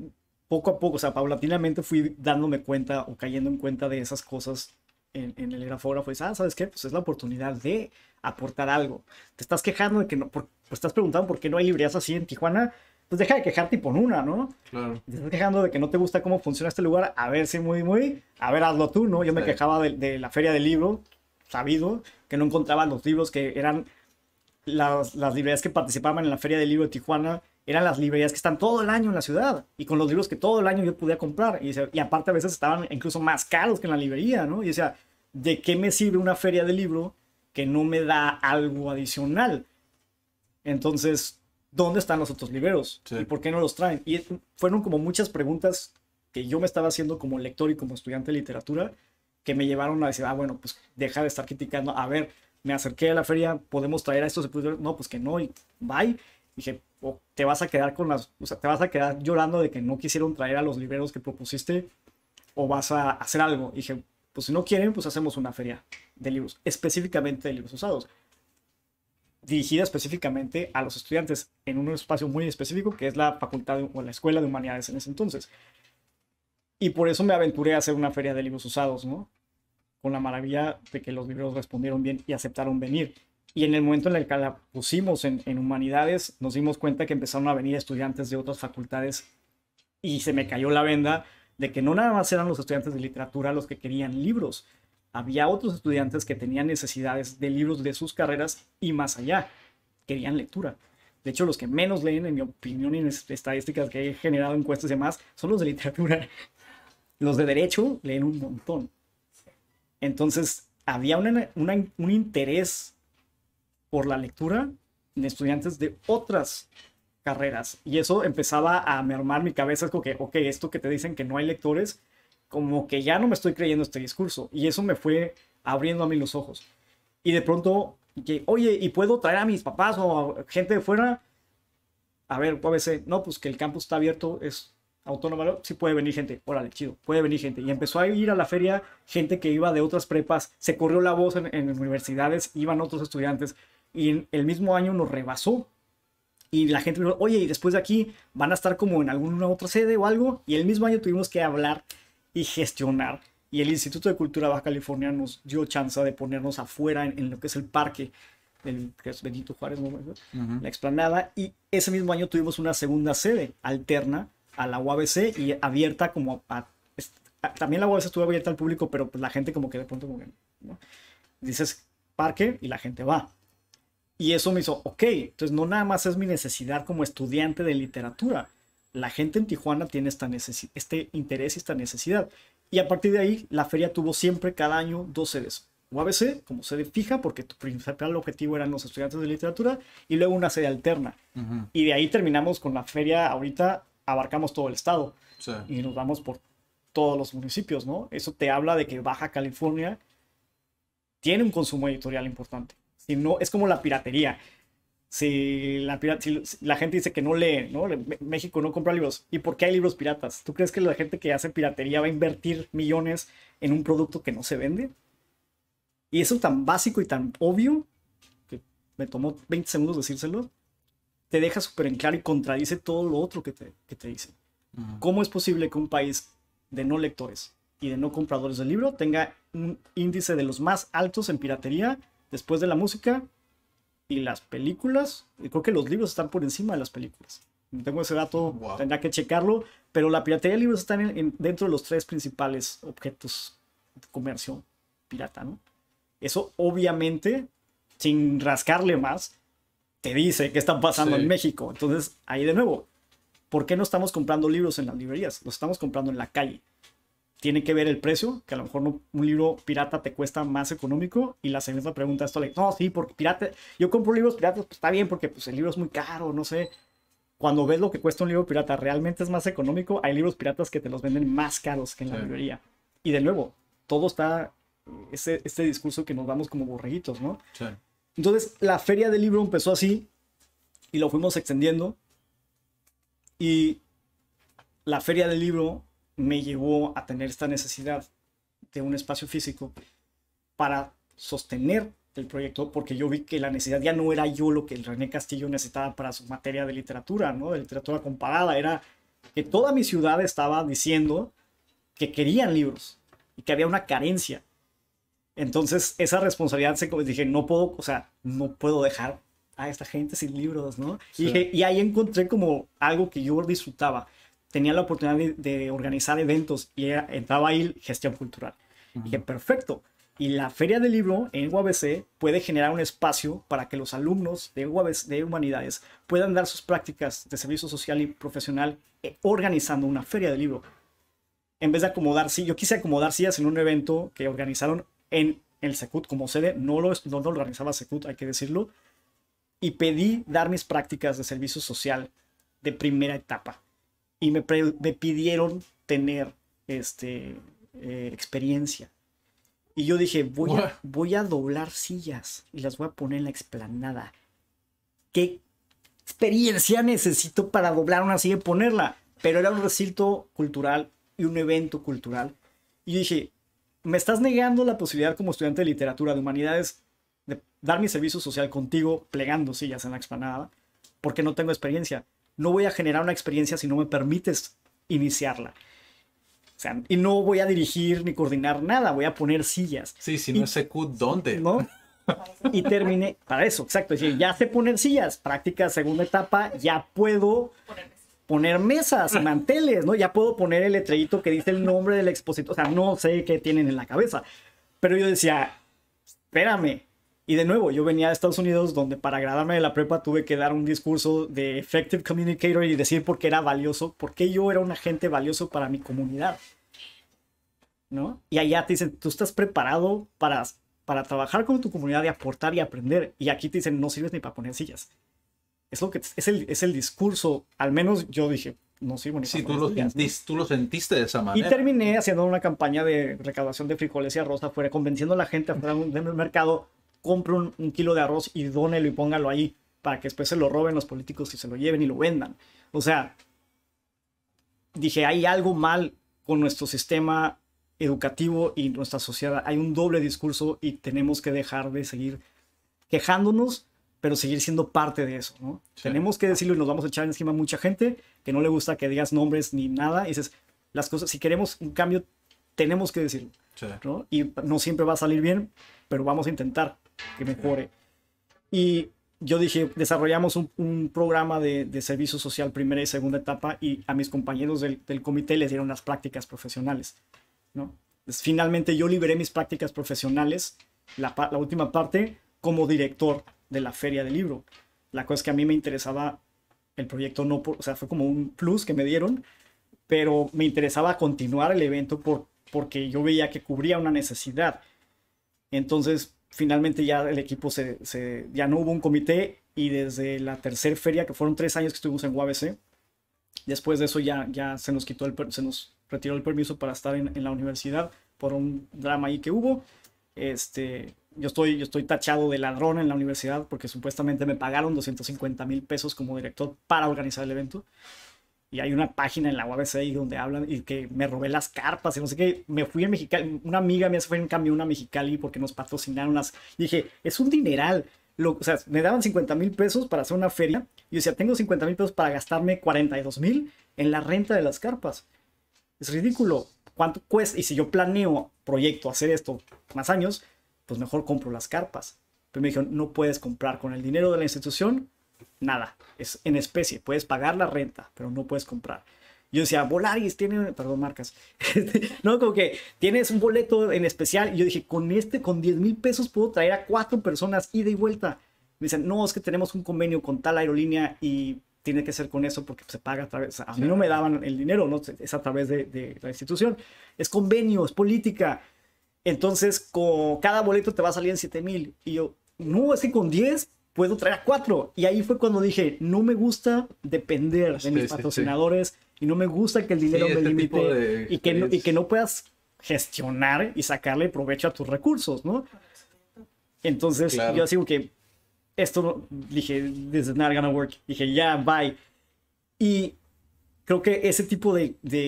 poco a poco, o sea, paulatinamente fui dándome cuenta o cayendo en cuenta de esas cosas en, el grafógrafo. Y dices, ah, ¿sabes qué? Pues es la oportunidad de aportar algo. Te estás quejando de que no, pues estás preguntando por qué no hay librerías así en Tijuana. Pues deja de quejarte y pon una, ¿no? Claro. Te estás quejando de que no te gusta cómo funciona este lugar. A ver, sí, muy, muy. A ver, hazlo tú, ¿no? Yo me quejaba de, la feria del libro, sabido, que no encontraba los libros que eran las, las librerías que participaban en la feria del libro de Tijuana eran las librerías que están todo el año en la ciudad y con los libros que todo el año yo podía comprar. Y, y aparte a veces estaban incluso más caros que en la librería, ¿no? Y decía, ¿de qué me sirve una feria de libro que no me da algo adicional? Entonces, ¿dónde están los otros libreros? ¿Y por qué no los traen? Y fueron como muchas preguntas que yo me estaba haciendo como lector y como estudiante de literatura que me llevaron a decir, ah, bueno, pues deja de estar criticando, a ver, me acerqué a la feria, podemos traer a estos, no, pues que no, y bye. Dije, oh, te vas a quedar con las, o sea, te vas a quedar llorando de que no quisieron traer a los libreros que propusiste o vas a hacer algo. Dije, pues si no quieren, pues hacemos una feria de libros, específicamente de libros usados. Dirigida específicamente a los estudiantes en un espacio muy específico que es la facultad o la escuela de humanidades en ese entonces. Y por eso me aventuré a hacer una feria de libros usados, ¿no? Con la maravilla de que los libreros respondieron bien y aceptaron venir y en el momento en el que la pusimos en, en, humanidades, nos dimos cuenta que empezaron a venir estudiantes de otras facultades y se me cayó la venda de que no nada más eran los estudiantes de literatura los que querían libros. Había otros estudiantes que tenían necesidades de libros de sus carreras y más allá. Querían lectura. De hecho, los que menos leen, en mi opinión, y en estadísticas que he generado, encuestas y demás, son los de literatura. Los de derecho leen un montón. Entonces, había un interés por la lectura de estudiantes de otras carreras. Y eso empezaba a mermar mi cabeza, es como que, ok, esto que te dicen que no hay lectores, como que ya no me estoy creyendo este discurso. Y eso me fue abriendo a mí los ojos. Y de pronto, que, oye, ¿y puedo traer a mis papás o gente de fuera? A ver, veces no, pues que el campus está abierto, es autónomo. sí puede venir gente, órale, chido, puede venir gente. Y empezó a ir a la feria gente que iba de otras prepas, se corrió la voz en, en universidades, iban otros estudiantes y el mismo año nos rebasó. Y la gente dijo, oye, y después de aquí van a estar como en alguna otra sede o algo. Y el mismo año tuvimos que hablar y gestionar. Y el Instituto de Cultura Baja California nos dio chance de ponernos afuera en, lo que es el parque del que es Benito Juárez, la explanada. Y ese mismo año tuvimos una segunda sede alterna a la UABC y abierta como a, también la UABC estuvo abierta al público, pero pues la gente como que de pronto como que, dices parque y la gente va. Y eso me hizo, ok, entonces no nada más es mi necesidad como estudiante de literatura. La gente en Tijuana tiene esta este interés y esta necesidad. Y a partir de ahí, la feria tuvo siempre cada año dos sedes. UABC como sede fija, porque tu principal objetivo eran los estudiantes de literatura, y luego una sede alterna. Y de ahí terminamos con la feria, ahorita abarcamos todo el estado y nos vamos por todos los municipios, ¿no? Eso te habla de que Baja California tiene un consumo editorial importante no, es como la piratería. Si la, gente dice que no lee, ¿no? México no compra libros. ¿Y por qué hay libros piratas? ¿Tú crees que la gente que hace piratería va a invertir millones en un producto que no se vende? Y eso tan básico y tan obvio, que me tomó 20 segundos decírselo, te deja súper en claro y contradice todo lo otro que te, que dicen. ¿Cómo es posible que un país de no lectores y de no compradores de libros tenga un índice de los más altos en piratería después de la música y las películas. Y creo que los libros están por encima de las películas. Tengo ese dato, tendrá que checarlo. Pero la piratería de libros está dentro de los tres principales objetos de comercio pirata, ¿no? Eso obviamente, sin rascarle más, te dice qué está pasando en México. Entonces, ahí de nuevo, ¿por qué no estamos comprando libros en las librerías? Los estamos comprando en la calle tiene que ver el precio, que a lo mejor un libro pirata te cuesta más económico. Y la segunda pregunta es, no, sí, porque pirata, yo compro libros piratas, pues está bien, porque pues, el libro es muy caro, no sé. Cuando ves lo que cuesta un libro pirata, realmente es más económico. Hay libros piratas que te los venden más caros que en la librería. Y de nuevo, todo está, ese, este discurso que nos vamos como borreguitos, ¿no? Entonces, la feria del libro empezó así y lo fuimos extendiendo. Y la feria del libro me llevó a tener esta necesidad de un espacio físico para sostener el proyecto, porque yo vi que la necesidad ya no era yo lo que el René Castillo necesitaba para su materia de literatura, ¿no? De literatura comparada, era que toda mi ciudad estaba diciendo que querían libros y que había una carencia. Entonces, esa responsabilidad se dije, no puedo, o sea, no puedo dejar a esta gente sin libros, ¿no? Y, y ahí encontré como algo que yo disfrutaba tenía la oportunidad de, organizar eventos y estaba entraba ahí gestión cultural. Y Dije, perfecto. Y la feria del libro en UABC puede generar un espacio para que los alumnos de UABC de Humanidades puedan dar sus prácticas de servicio social y profesional eh, organizando una feria del libro. En vez de acomodar sillas, yo quise acomodar sillas en un evento que organizaron en el SECUT como sede, no lo, no lo organizaba SECUT, hay que decirlo, y pedí dar mis prácticas de servicio social de primera etapa y me, pidieron tener este, eh, experiencia. Y yo dije, voy a, doblar sillas y las voy a poner en la explanada. ¿Qué experiencia necesito para doblar una silla y ponerla? Pero era un recinto cultural y un evento cultural. Y dije, me estás negando la posibilidad como estudiante de literatura, de humanidades, de dar mi servicio social contigo plegando sillas en la explanada, porque no tengo experiencia no voy a generar una experiencia si no me permites iniciarla. O sea, y no voy a dirigir ni coordinar nada, voy a poner sillas. Sí, si no sé ¿dónde? ¿no? Y terminé, para eso, exacto, ya sé poner sillas, práctica segunda etapa, ya puedo poner mesas, manteles, ¿no? Ya puedo poner el letrerito que dice el nombre del expositor, o sea, no sé qué tienen en la cabeza. Pero yo decía, espérame, y de nuevo, yo venía de Estados Unidos donde para graduarme de la prepa tuve que dar un discurso de Effective Communicator y decir por qué era valioso, por qué yo era un agente valioso para mi comunidad. ¿No? Y allá te dicen, tú estás preparado para, para trabajar con tu comunidad y aportar y aprender. Y aquí te dicen, no sirves ni para poner sillas. Es, lo que, es, el, es el discurso, al menos yo dije, no sirvo ni para poner tú sillas, lo sentiste, tú lo sentiste de esa manera. Y terminé haciendo una campaña de recaudación de frijoles y arroz afuera, convenciendo a la gente afuera el mercado compre un, kilo de arroz y dónelo y póngalo ahí para que después se lo roben los políticos y se lo lleven y lo vendan. O sea, dije, hay algo mal con nuestro sistema educativo y nuestra sociedad. Hay un doble discurso y tenemos que dejar de seguir quejándonos, pero seguir siendo parte de eso, Tenemos que decirlo y nos vamos a echar encima a mucha gente que no le gusta que digas nombres ni nada. Y dices, las cosas, si queremos un cambio tenemos que decirlo. ¿no? Y no siempre va a salir bien, pero vamos a intentar que mejore. Y yo dije, desarrollamos un, programa de, servicio social primera y segunda etapa y a mis compañeros del, comité les dieron las prácticas profesionales. ¿no? Pues finalmente yo liberé mis prácticas profesionales, la, última parte, como director de la feria del libro. La cosa es que a mí me interesaba el proyecto, no o sea, fue como un plus que me dieron, pero me interesaba continuar el evento por, porque yo veía que cubría una necesidad. Entonces, finalmente ya el equipo se, ya no hubo un comité y desde la tercera feria, que fueron tres años que estuvimos en UABC, después de eso ya, ya se nos quitó el, se nos retiró el permiso para estar en, la universidad por un drama ahí que hubo. Este, yo estoy, yo estoy tachado de ladrón en la universidad porque supuestamente me pagaron 250 mil pesos como director para organizar el evento y hay una página en la UABC donde hablan y que me robé las carpas y no sé qué. Me fui a Mexicali, una amiga mía se fue en camión a Mexicali porque nos patrocinaron las. dije, es un dineral. o sea, me daban 50 mil pesos para hacer una feria. Y yo decía, tengo 50 mil pesos para gastarme 42 mil en la renta de las carpas. Es ridículo. ¿Cuánto cuesta? Y si yo planeo proyecto hacer esto más años, pues mejor compro las carpas. Pero me dijeron, no puedes comprar con el dinero de la institución nada. Es en especie. Puedes pagar la renta, pero no puedes comprar. Yo decía, Volaris tiene, perdón, marcas, no, como que tienes un boleto en especial. Y yo dije, con este, con 10 mil pesos puedo traer a cuatro personas ida y vuelta. Me dicen, no, es que tenemos un convenio con tal aerolínea y tiene que ser con eso porque se paga a través, a mí no me daban el dinero, ¿no? es a través de, la institución. Es convenio, es política. Entonces, con cada boleto te va a salir en 7 mil. Y yo, no, es que con 10 puedo traer a cuatro. Y ahí fue cuando dije, no me gusta depender de mis patrocinadores y no me gusta que el dinero me este limite y, que no, y que no puedas gestionar y sacarle provecho a tus recursos, ¿no? Entonces yo digo que esto dije, this is not gonna work. Dije, ya, bye. Y creo que ese tipo de, de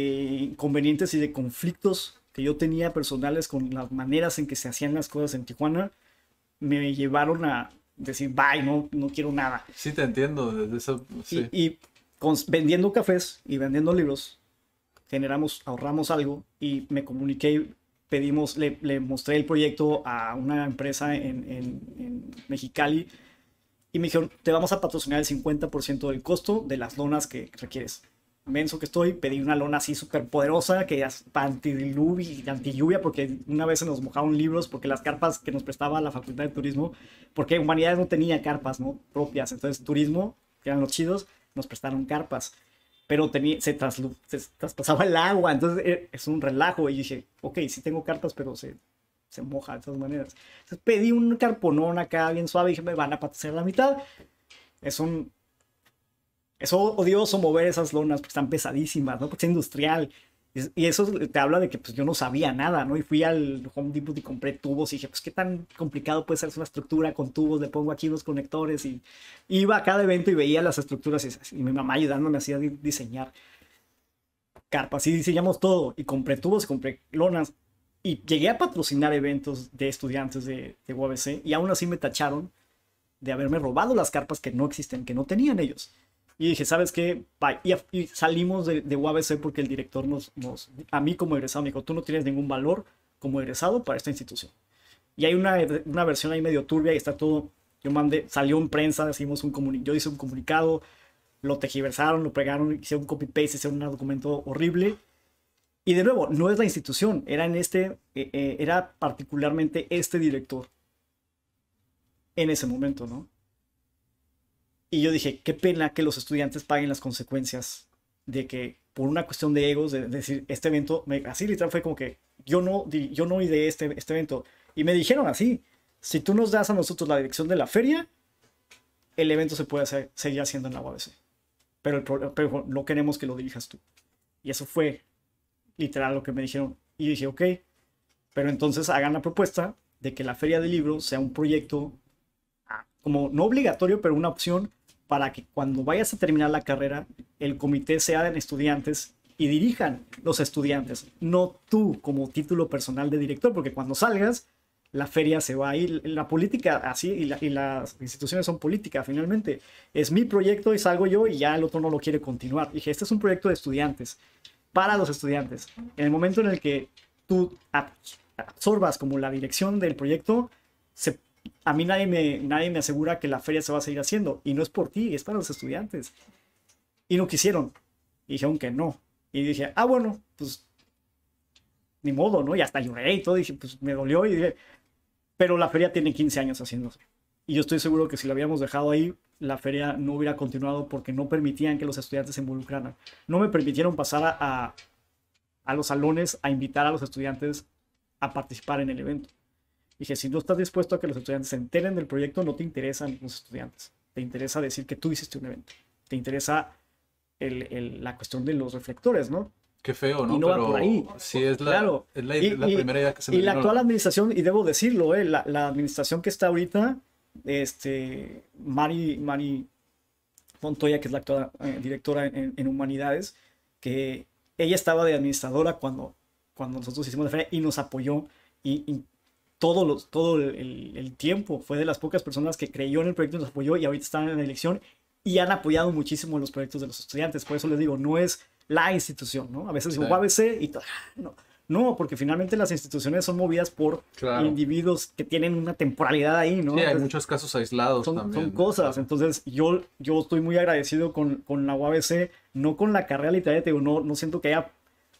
inconvenientes y de conflictos que yo tenía personales con las maneras en que se hacían las cosas en Tijuana me llevaron a, decir, bye, no, no quiero nada. Sí, te entiendo. Y, vendiendo cafés y vendiendo libros, generamos, ahorramos algo y me comuniqué, pedimos, le, mostré el proyecto a una empresa en, Mexicali y me dijeron, te vamos a patrocinar el 50% del costo de las donas que requieres menso que estoy, pedí una lona así súper poderosa, que es anti y porque una vez se nos mojaron libros, porque las carpas que nos prestaba la Facultad de Turismo, porque Humanidades no tenía carpas ¿no? propias, entonces Turismo, que eran los chidos, nos prestaron carpas, pero tenía, se, traspasaba el agua, entonces eh, es un relajo, y dije, ok, sí tengo carpas, pero se, se moja de todas maneras. Entonces pedí un carponón acá bien suave, y dije, me van a patear la mitad, es un es odioso mover esas lonas porque están pesadísimas, ¿no? Porque es industrial. Y eso te habla de que pues, yo no sabía nada, ¿no? Y fui al Home Depot y compré tubos y dije, pues qué tan complicado puede ser una estructura con tubos, le pongo aquí los conectores y iba a cada evento y veía las estructuras y, y mi mamá ayudándome hacía a diseñar carpas y diseñamos todo y compré tubos y compré lonas y llegué a patrocinar eventos de estudiantes de, de UABC y aún así me tacharon de haberme robado las carpas que no existen, que no tenían ellos. Y dije, ¿sabes qué? Y, salimos de, de, UABC porque el director nos, nos, a mí como egresado me dijo, tú no tienes ningún valor como egresado para esta institución. Y hay una, una versión ahí medio turbia y está todo, yo mandé, salió en prensa, decimos un yo hice un comunicado, lo tejiversaron, lo pegaron, hicieron un copy-paste, hicieron un documento horrible. Y de nuevo, no es la institución, era, en este, eh, eh, era particularmente este director en ese momento, ¿no? Y yo dije, qué pena que los estudiantes paguen las consecuencias de que por una cuestión de egos, de, decir, este evento, así literal fue como que yo no, yo no ideé este, este evento. Y me dijeron así, si tú nos das a nosotros la dirección de la feria, el evento se puede hacer, seguir haciendo en la UABC. Pero, el, pero no queremos que lo dirijas tú. Y eso fue literal lo que me dijeron. Y dije, ok, pero entonces hagan la propuesta de que la feria del libro sea un proyecto ah, como no obligatorio, pero una opción para que cuando vayas a terminar la carrera, el comité sea de estudiantes y dirijan los estudiantes, no tú como título personal de director, porque cuando salgas, la feria se va a ir. La política, así, y, las instituciones son política, finalmente. Es mi proyecto y salgo yo y ya el otro no lo quiere continuar. Dije, este es un proyecto de estudiantes, para los estudiantes. En el momento en el que tú absorbas como la dirección del proyecto, se a mí nadie me, nadie me asegura que la feria se va a seguir haciendo. Y no es por ti, es para los estudiantes. Y no quisieron. Y dijeron que no. Y dije, ah, bueno, pues ni modo, ¿no? Y hasta lloré y todo. Dije, pues me dolió. Y dije, pero la feria tiene 15 años haciéndose. Y yo estoy seguro que si la habíamos dejado ahí, la feria no hubiera continuado porque no permitían que los estudiantes se involucraran. No me permitieron pasar a los salones a invitar a los estudiantes a participar en el evento. Dije, si no estás dispuesto a que los estudiantes se enteren del proyecto, no te interesan los estudiantes. Te interesa decir que tú hiciste un evento. Te interesa la cuestión de los reflectores, ¿no? Qué feo, ¿no? Y Pero Sí, es la, primera idea que se me Y la actual administración, y debo decirlo, eh, la, administración que está ahorita, este, Mari, Mari Montoya, que es la actual eh, directora en, Humanidades, que ella estaba de administradora cuando, cuando nosotros hicimos la feria y nos apoyó y todo, todo el, el, tiempo. Fue de las pocas personas que creyó en el proyecto, y nos apoyó y ahorita están en la elección y han apoyado muchísimo los proyectos de los estudiantes. Por eso les digo, no es la institución, ¿no? A veces digo UABC y ah, no. No, porque finalmente las instituciones son movidas por individuos que tienen una temporalidad ahí, ¿no? Sí, hay muchos casos aislados son, también. Son cosas. Entonces, yo, yo estoy muy agradecido con, con la UABC, no con la carrera literaria, digo, no, no siento que haya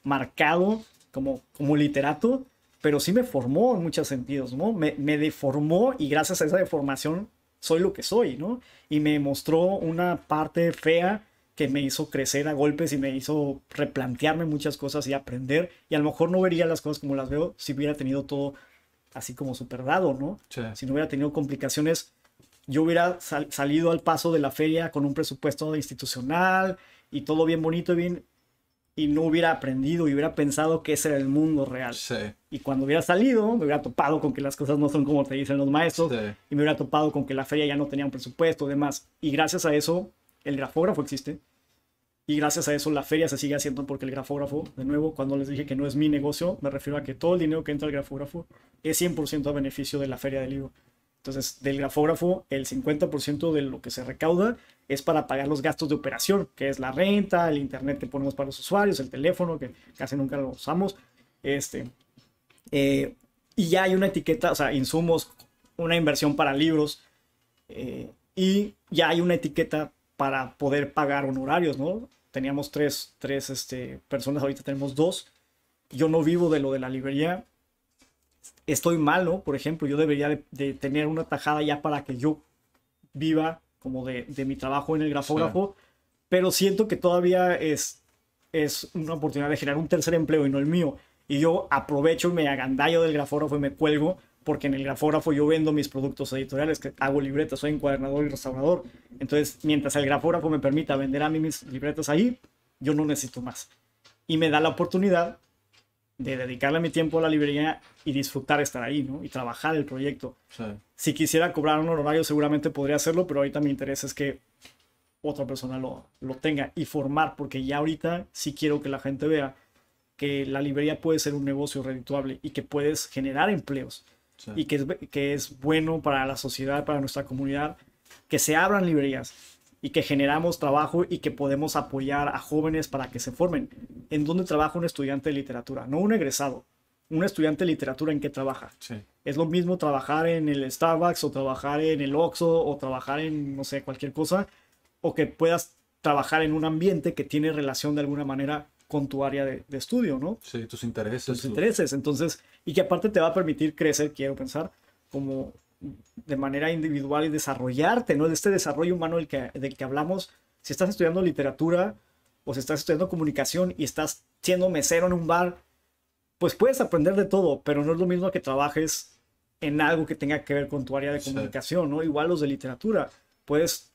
marcado como, como literato, pero sí me formó en muchos sentidos, ¿no? Me, deformó y gracias a esa deformación soy lo que soy, ¿no? Y me mostró una parte fea que me hizo crecer a golpes y me hizo replantearme muchas cosas y aprender. Y a lo mejor no vería las cosas como las veo si hubiera tenido todo así como super dado, ¿no? Si no hubiera tenido complicaciones, yo hubiera salido al paso de la feria con un presupuesto institucional y todo bien bonito y bien y no hubiera aprendido y hubiera pensado que ese era el mundo real. Y cuando hubiera salido, me hubiera topado con que las cosas no son como te dicen los maestros y me hubiera topado con que la feria ya no tenía un presupuesto, demás. Y gracias a eso, el grafógrafo existe. Y gracias a eso la feria se sigue haciendo porque el grafógrafo, de nuevo, cuando les dije que no es mi negocio, me refiero a que todo el dinero que entra al grafógrafo es 100% a beneficio de la feria del libro. Entonces, del grafógrafo, el 50% de lo que se recauda es para pagar los gastos de operación, que es la renta, el internet que ponemos para los usuarios, el teléfono, que casi nunca lo usamos. Este, eh, y ya hay una etiqueta, o sea, insumos, una inversión para libros, eh, y ya hay una etiqueta para poder pagar honorarios, ¿no? Teníamos tres, tres este, personas, ahorita tenemos dos. Yo no vivo de lo de la librería, estoy malo, por ejemplo, yo debería de, tener una tajada ya para que yo viva como de, mi trabajo en el grafógrafo, pero siento que todavía es, es una oportunidad de generar un tercer empleo y no el mío. Y yo aprovecho y me agandallo del grafógrafo y me cuelgo, porque en el grafógrafo yo vendo mis productos editoriales, que hago libretas, soy encuadernador y restaurador. Entonces, mientras el grafógrafo me permita vender a mí mis libretas ahí, yo no necesito más. Y me da la oportunidad de dedicarle mi tiempo a la librería y disfrutar estar ahí, ¿no? Y trabajar el proyecto. Si quisiera cobrar un honorario seguramente podría hacerlo, pero ahorita mi interés es que otra persona lo, tenga y formar, porque ya ahorita sí quiero que la gente vea que la librería puede ser un negocio redituable y que puedes generar empleos y que que es bueno para la sociedad, para nuestra comunidad, que se abran librerías y que generamos trabajo y que podemos apoyar a jóvenes para que se formen. ¿En dónde trabaja un estudiante de literatura? No un egresado, un estudiante de literatura en qué trabaja. Es lo mismo trabajar en el Starbucks o trabajar en el Oxxo o trabajar en, no sé, cualquier cosa, o que puedas trabajar en un ambiente que tiene relación de alguna manera con tu área de, estudio, ¿no? Sí, tus intereses. Tus intereses, entonces, y que aparte te va a permitir crecer, quiero pensar, como, de manera individual y desarrollarte, ¿no? de Este desarrollo humano del que, que hablamos, si estás estudiando literatura o si estás estudiando comunicación y estás siendo mesero en un bar, pues puedes aprender de todo, pero no es lo mismo que trabajes en algo que tenga que ver con tu área de comunicación, ¿no? Igual los de literatura, puedes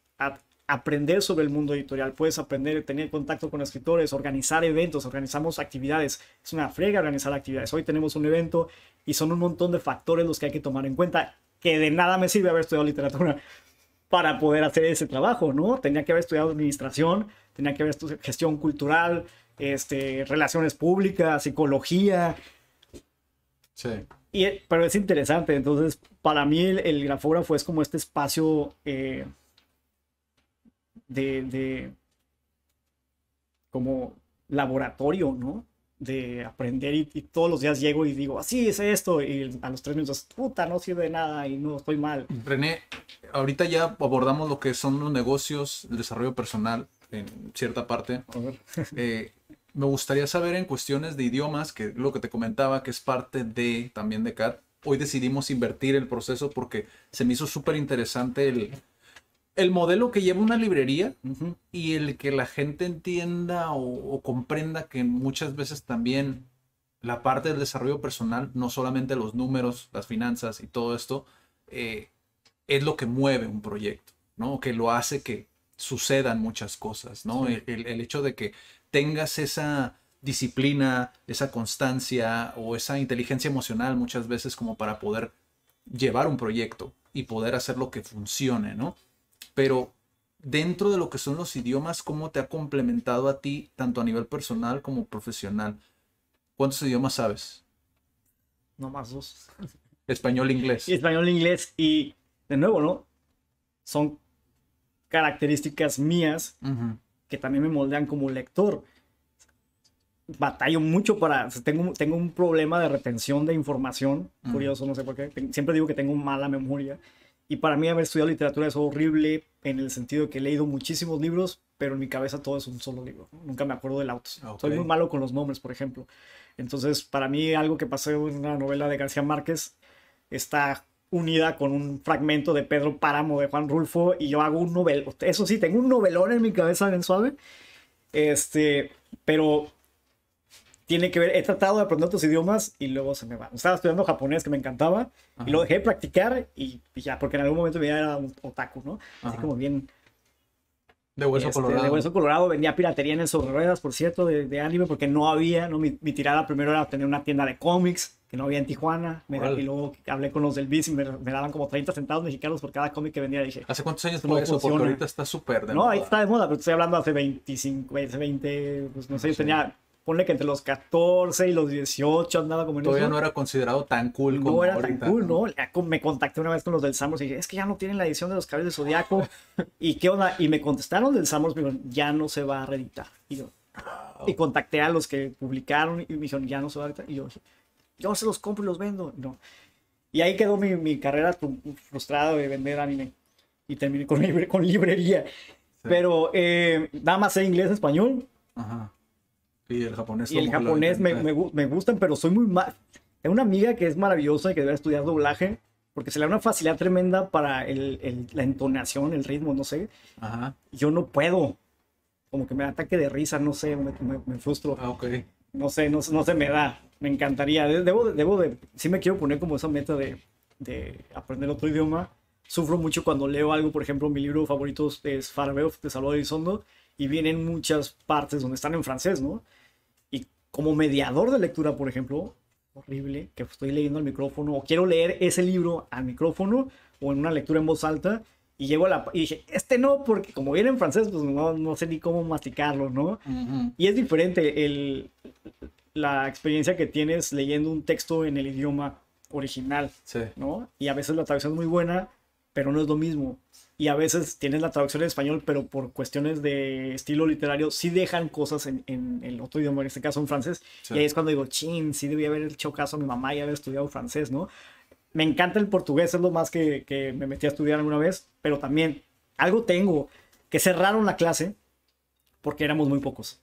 aprender sobre el mundo editorial, puedes aprender, a tener contacto con escritores, organizar eventos, organizamos actividades. Es una frega organizar actividades. Hoy tenemos un evento y son un montón de factores los que hay que tomar en cuenta que de nada me sirve haber estudiado literatura para poder hacer ese trabajo, ¿no? Tenía que haber estudiado administración, tenía que haber estudiado gestión cultural, este, relaciones públicas, psicología. Sí. Y, pero es interesante, entonces para mí el, grafógrafo es como este espacio eh, de, de, como laboratorio, ¿no? de aprender y, todos los días llego y digo, así es esto, y a los tres minutos, puta, no sirve de nada y no estoy mal. René, ahorita ya abordamos lo que son los negocios, el desarrollo personal en cierta parte. Eh, me gustaría saber en cuestiones de idiomas, que lo que te comentaba, que es parte de también de CAT. Hoy decidimos invertir el proceso porque se me hizo súper interesante el el modelo que lleva una librería y el que la gente entienda o, comprenda que muchas veces también la parte del desarrollo personal, no solamente los números, las finanzas y todo esto, eh, es lo que mueve un proyecto, ¿no? Que lo hace que sucedan muchas cosas, ¿no? El, el, hecho de que tengas esa disciplina, esa constancia o esa inteligencia emocional muchas veces como para poder llevar un proyecto y poder hacer lo que funcione, ¿no? pero dentro de lo que son los idiomas, ¿cómo te ha complementado a ti, tanto a nivel personal como profesional? ¿Cuántos idiomas sabes? No más dos. Español, inglés. Y español, inglés. Y de nuevo, ¿no? Son características mías que también me moldean como lector. Batallo mucho para. Tengo, tengo un problema de retención de información. Curioso, no sé por qué. Siempre digo que tengo mala memoria. Y para mí haber estudiado literatura es horrible en el sentido que he leído muchísimos libros, pero en mi cabeza todo es un solo libro. Nunca me acuerdo del auto. Ah, Soy muy malo con los nombres, por ejemplo. Entonces, para mí algo que pasó en una novela de García Márquez está unida con un fragmento de Pedro Páramo de Juan Rulfo y yo hago un novel... Eso sí, tengo un novelón en mi cabeza bien suave. Este, pero tiene que ver, he tratado de aprender otros idiomas y luego se me va. Estaba estudiando japonés que me encantaba y lo dejé practicar y, ya, porque en algún momento ya era un otaku, ¿no? Así como bien... De hueso este, colorado. De hueso colorado vendía piratería en el ruedas, por cierto, de, anime, porque no había, ¿no? Mi, tirada primero era tener una tienda de cómics que no había en Tijuana. y luego hablé con los del BIS y me, daban como 30 centavos mexicanos por cada cómic que vendía. Y dije, ¿hace cuántos años fue eso? Porque ahorita está súper de moda. No, ahí está de moda, pero estoy hablando hace 25, 20, pues no sé, yo tenía que entre los 14 y los 18 andaba como Todavía no era considerado tan cool como era tan cool, ¿no? Me contacté una vez con los del Samos y dije, es que ya no tienen la edición de los cables de Zodíaco. ¿Y qué onda? Y me contestaron del y me dijeron, ya no se va a reeditar. Y yo, y contacté a los que publicaron y me dijeron, ya no se va a reeditar. Y yo, yo se los compro y los vendo. No. Y ahí quedó mi, mi carrera frustrada de vender anime. Y terminé con, con librería. Pero eh, nada más sé inglés, español. Ajá y el japonés. Y el japonés me, me, gustan, pero soy muy mal. Tengo una amiga que es maravillosa y que debe estudiar doblaje, porque se le da una facilidad tremenda para el, el, la entonación, el ritmo, no sé. Ajá. Yo no puedo. Como que me ataque de risa, no sé, me, me frustro. Ah, No sé, no, no se me da. Me encantaría. Debo, debo de. Sí me quiero poner como esa meta de, de aprender otro idioma sufro mucho cuando leo algo, por ejemplo, mi libro favorito es Farabeuf de Salvador Sondo y vienen muchas partes donde están en francés, ¿no? como mediador de lectura, por ejemplo, horrible, que estoy leyendo al micrófono o quiero leer ese libro al micrófono o en una lectura en voz alta y llego a la y dije, este no, porque como viene en francés, pues no, sé ni cómo masticarlo, ¿no? Y es diferente el, la experiencia que tienes leyendo un texto en el idioma original, ¿no? Y a veces la traducción es muy buena, pero no es lo mismo y a veces tienes la traducción en español, pero por cuestiones de estilo literario sí dejan cosas en, el otro idioma, en este caso en francés. Y ahí es cuando digo, chin, sí debía haber hecho caso a mi mamá y haber estudiado francés, ¿no? Me encanta el portugués, es lo más que, me metí a estudiar alguna vez, pero también algo tengo, que cerraron la clase porque éramos muy pocos.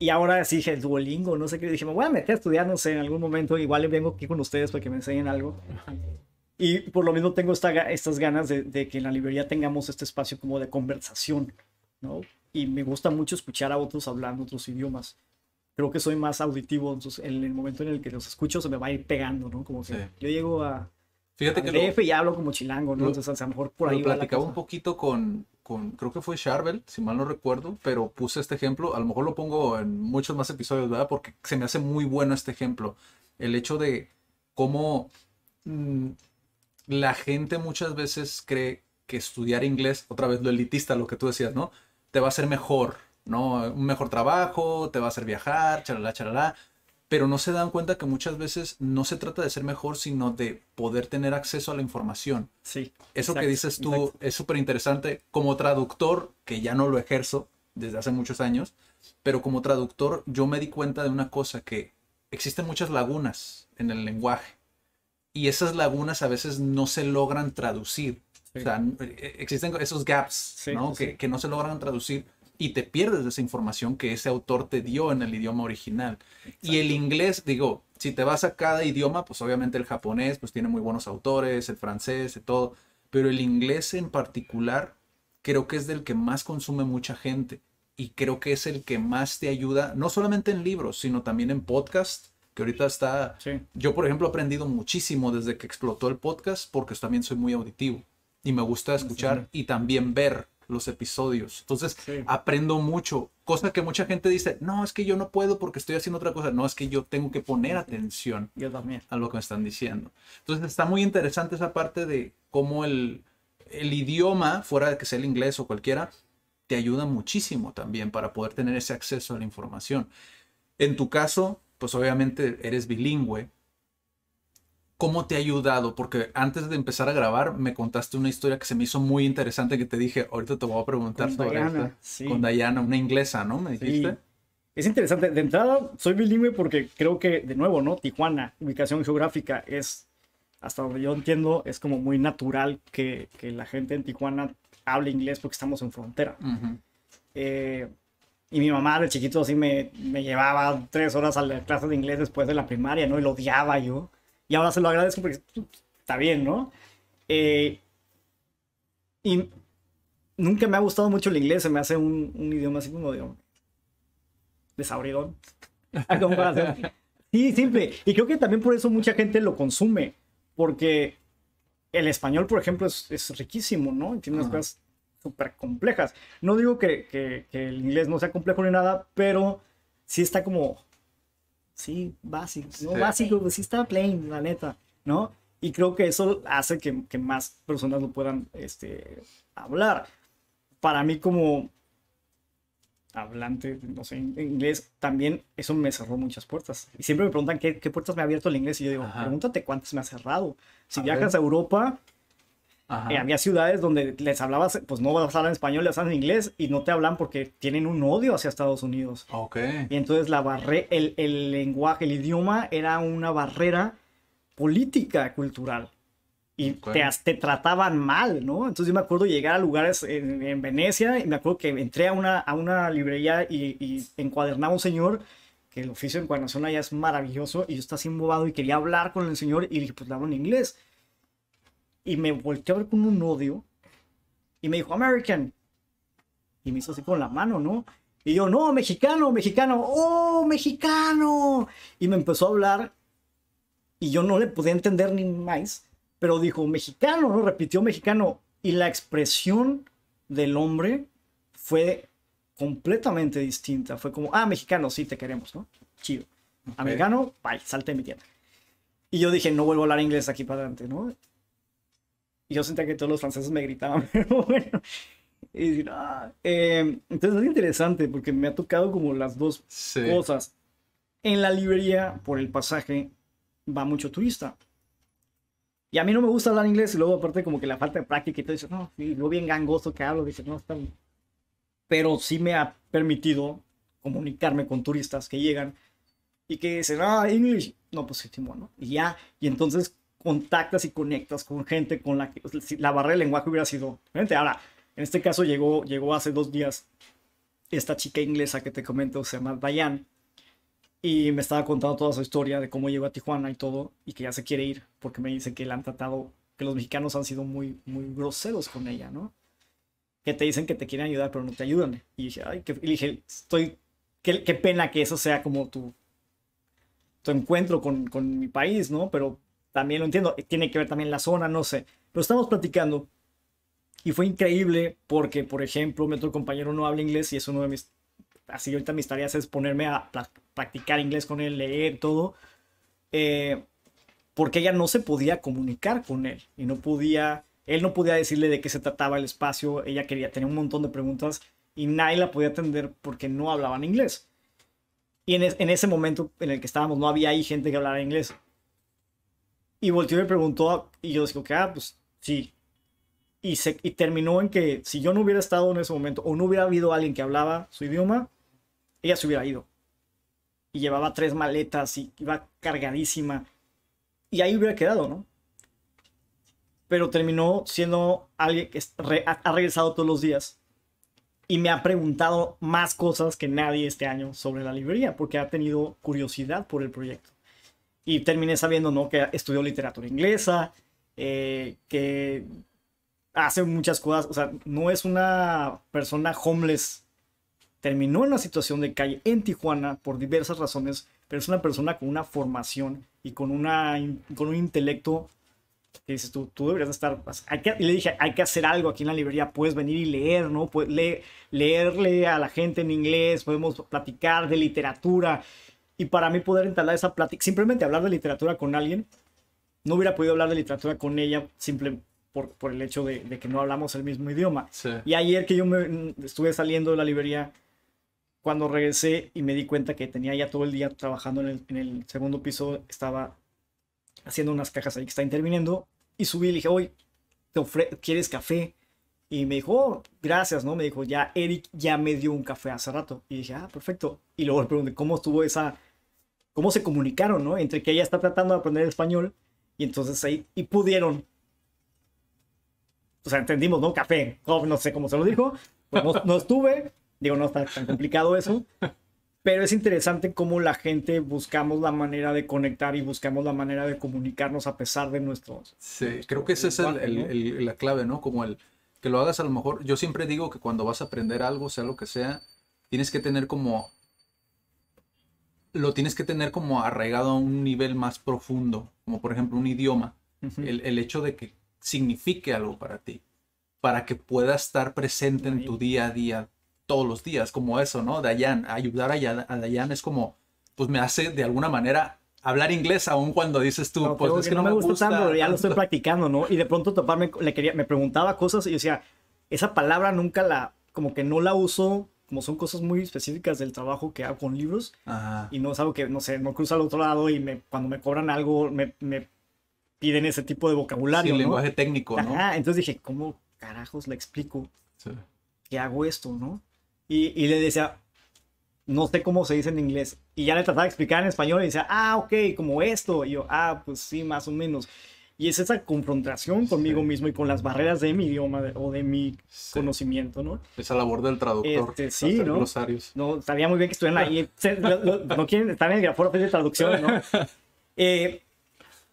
Y ahora sí dije, el Duolingo, no sé qué. Dije, me voy a meter a estudiar, no sé, en algún momento. Igual vengo aquí con ustedes para que me enseñen algo. Y por lo mismo tengo esta, estas ganas de, que en la librería tengamos este espacio como de conversación, ¿no? Y me gusta mucho escuchar a otros hablando otros idiomas. Creo que soy más auditivo, entonces en el momento en el que los escucho se me va a ir pegando, ¿no? Como si yo llego a... Fíjate que DF lo, y hablo como chilango, ¿no? entonces a lo mejor por ahí... platicaba un poquito con, con, creo que fue Charvel, si mal no recuerdo, pero puse este ejemplo, a lo mejor lo pongo en muchos más episodios, ¿verdad? Porque se me hace muy bueno este ejemplo, el hecho de cómo... Mm, la gente muchas veces cree que estudiar inglés, otra vez lo elitista, lo que tú decías, ¿no? Te va a hacer mejor, ¿no? Un mejor trabajo, te va a hacer viajar, charalá, charalá. Pero no se dan cuenta que muchas veces no se trata de ser mejor, sino de poder tener acceso a la información. Sí. Eso que dices tú es súper interesante. Como traductor, que ya no lo ejerzo desde hace muchos años, pero como traductor yo me di cuenta de una cosa, que existen muchas lagunas en el lenguaje y esas lagunas a veces no se logran traducir. Eh, existen esos gaps Que, no se logran traducir y te pierdes esa información que ese autor te dio en el idioma original. Y el inglés, digo, si te vas a cada idioma, pues obviamente el japonés, pues tiene muy buenos autores, el francés, y todo, pero el inglés en particular creo que es del que más consume mucha gente y creo que es el que más te ayuda, no solamente en libros, sino también en podcasts, que ahorita está... Yo, por ejemplo, he aprendido muchísimo desde que explotó el podcast porque también soy muy auditivo y me gusta escuchar y también ver los episodios. Entonces, aprendo mucho, cosa que mucha gente dice, no, es que yo no puedo porque estoy haciendo otra cosa. No, es que yo tengo que poner atención yo también. a lo que me están diciendo. Entonces, está muy interesante esa parte de cómo el, el idioma, fuera de que sea el inglés o cualquiera, te ayuda muchísimo también para poder tener ese acceso a la información. En tu caso, pues obviamente eres bilingüe. ¿Cómo te ha ayudado? Porque antes de empezar a grabar me contaste una historia que se me hizo muy interesante que te dije, ahorita te voy a preguntar con sobre Con Dayana, una inglesa, ¿no? Me dijiste. Sí. Es interesante, de entrada soy bilingüe porque creo que, de nuevo, ¿no? Tijuana, ubicación geográfica, es, hasta donde yo entiendo, es como muy natural que, la gente en Tijuana hable inglés porque estamos en frontera. Y mi mamá de chiquito así me, llevaba tres horas a la clase de inglés después de la primaria, ¿no? Y lo odiaba yo. Y ahora se lo agradezco porque está bien, ¿no? Eh, y nunca me ha gustado mucho el inglés, se me hace un, idioma así como, digamos, desabridón. Sí, simple. Y creo que también por eso mucha gente lo consume, porque el español, por ejemplo, es, riquísimo, ¿no? Tiene unas súper complejas. No digo que, el inglés no sea complejo ni nada, pero sí está como, sí, básico, ¿no? básico, pues, sí está plain, la neta, ¿no? Y creo que eso hace que, más personas lo puedan este, hablar. Para mí como hablante, no sé, inglés, también eso me cerró muchas puertas. Y siempre me preguntan qué, qué puertas me ha abierto el inglés y yo digo, pregúntate cuántas me ha cerrado. Si viajas a Europa, eh, había ciudades donde les hablabas, pues no en español, les en inglés y no te hablan porque tienen un odio hacia Estados Unidos. Ah, y entonces la barre el, el lenguaje, el idioma era una barrera política, cultural y te, te, trataban mal, ¿no? Entonces yo me acuerdo llegar a lugares en, Venecia y me acuerdo que entré a una, a una librería y, encuadernaba un señor que el oficio de encuadernación allá es maravilloso y yo estaba así embobado y quería hablar con el señor y le dije, pues le en inglés. Y me volteó a ver con un odio. Y me dijo, American. Y me hizo así con la mano, ¿no? Y yo, no, mexicano, mexicano, oh, mexicano. Y me empezó a hablar. Y yo no le pude entender ni más. Pero dijo, mexicano, ¿no? Repitió mexicano. Y la expresión del hombre fue completamente distinta. Fue como, ah, mexicano, sí, te queremos, ¿no? Chido. Americano, bye, salte de mi tienda. Y yo dije, no vuelvo a hablar inglés aquí para adelante, ¿no? Y yo sentía que todos los franceses me gritaban, pero bueno. Ah, em, entonces es interesante porque me ha tocado como las dos cosas. En la librería, por el pasaje, va mucho turista. Y a mí no me gusta hablar inglés y luego aparte como que la falta de práctica y todo eso, no, sí, lo bien gangoso que hablo, dice, no, está Pero sí me ha permitido comunicarme con turistas que llegan y que dicen, ah, English. No, pues sí, Timón, ¿no? Y ya, y entonces contactas y conectas con gente con la que la barrera de lenguaje hubiera sido Ahora, en este caso llegó, llegó hace dos días esta chica inglesa que te comento, se llama Diane, y me estaba contando toda su historia de cómo llegó a Tijuana y todo, y que ya se quiere ir, porque me dicen que la han tratado, que los mexicanos han sido muy, muy groseros con ella, ¿no? Que te dicen que te quieren ayudar, pero no te ayudan. Y dije, ay, que, estoy, qué, pena que eso sea como tu, tu encuentro con, con mi país, ¿no? Pero también lo entiendo, tiene que ver también la zona, no sé. Pero estamos platicando y fue increíble porque, por ejemplo, mi otro compañero no habla inglés y es uno de mis... Así ahorita mis tareas es ponerme a practicar inglés con él, leer todo. Eh, porque ella no se podía comunicar con él y no podía... Él no podía decirle de qué se trataba el espacio, ella quería, tener un montón de preguntas y nadie la podía atender porque no hablaban inglés. Y en, en ese momento en el que estábamos no había ahí gente que hablara inglés. Y volteó y me preguntó, y yo digo que, ah, pues sí. Y, se, y terminó en que si yo no hubiera estado en ese momento o no hubiera habido alguien que hablaba su idioma, ella se hubiera ido. Y llevaba tres maletas y iba cargadísima. Y ahí hubiera quedado, ¿no? Pero terminó siendo alguien que ha regresado todos los días y me ha preguntado más cosas que nadie este año sobre la librería, porque ha tenido curiosidad por el proyecto. Y terminé sabiendo, ¿no? Que estudió literatura inglesa, eh, que hace muchas cosas, o sea, no es una persona homeless. Terminó en una situación de calle en Tijuana por diversas razones, pero es una persona con una formación y con, una, con un intelecto que dices tú, tú deberías estar... Pues, y le dije, hay que hacer algo aquí en la librería, puedes venir y leer, ¿no? Puedes leerle a la gente en inglés, podemos platicar de literatura. Y para mí poder entablar esa plática, simplemente hablar de literatura con alguien, no hubiera podido hablar de literatura con ella simplemente por, el hecho de, que no hablamos el mismo idioma. Y ayer que yo me, estuve saliendo de la librería, cuando regresé y me di cuenta que tenía ya todo el día trabajando en el, en segundo piso, estaba haciendo unas cajas ahí que está interviniendo, y subí y le dije, oye, ¿te ¿quieres café? Y me dijo, oh, gracias, ¿no? Me dijo, ya Eric ya me dio un café hace rato. Y dije, ah, perfecto. Y luego le pregunté, ¿cómo estuvo esa, cómo se comunicaron, ¿no? Entre que ella está tratando de aprender español y entonces ahí, y pudieron. O sea, entendimos, ¿no? Café, no sé cómo se lo dijo, no, estuve, digo, no está tan complicado eso, pero es interesante cómo la gente buscamos la manera de conectar y buscamos la manera de comunicarnos a pesar de nuestros... Sí, creo que esa es la clave, ¿no? Como el, que lo hagas a lo mejor. Yo siempre digo que cuando vas a aprender algo, sea lo que sea, tienes que tener como. Lo tienes que tener como arraigado a un nivel más profundo, como por ejemplo un idioma. el, hecho de que signifique algo para ti, para que pueda estar presente en tu día a día, todos los días, como eso, ¿no? Dayan, ayudar a Dayan es como, pues me hace de alguna manera hablar inglés aún cuando dices tú, pues es que no, me gusta, ya lo estoy practicando, ¿no? Y de pronto toparme, le quería, me preguntaba cosas y yo decía, esa palabra nunca la, como que no la uso, como son cosas muy específicas del trabajo que hago con libros, y no es algo que, no sé, no cruza al otro lado y me, cuando me cobran algo, me, me piden ese tipo de vocabulario. Sí, lenguaje técnico, ¿no? Ajá, entonces dije, ¿cómo carajos le explico sí. que hago esto, no? y le decía, no sé cómo se dice en inglés. Y ya le trataba de explicar en español y decía, ah, ok, como esto. Y yo, ah, pues sí, más o menos. Y es esa confrontación conmigo mismo y con las barreras de mi idioma o de mi conocimiento, ¿no? Esa labor del traductor. Este, sí, ¿no? Glosarios. No, estaría muy bien que estuvieran ahí. E, no quieren estar en el grafógrafo de traducción, ¿no? Eh,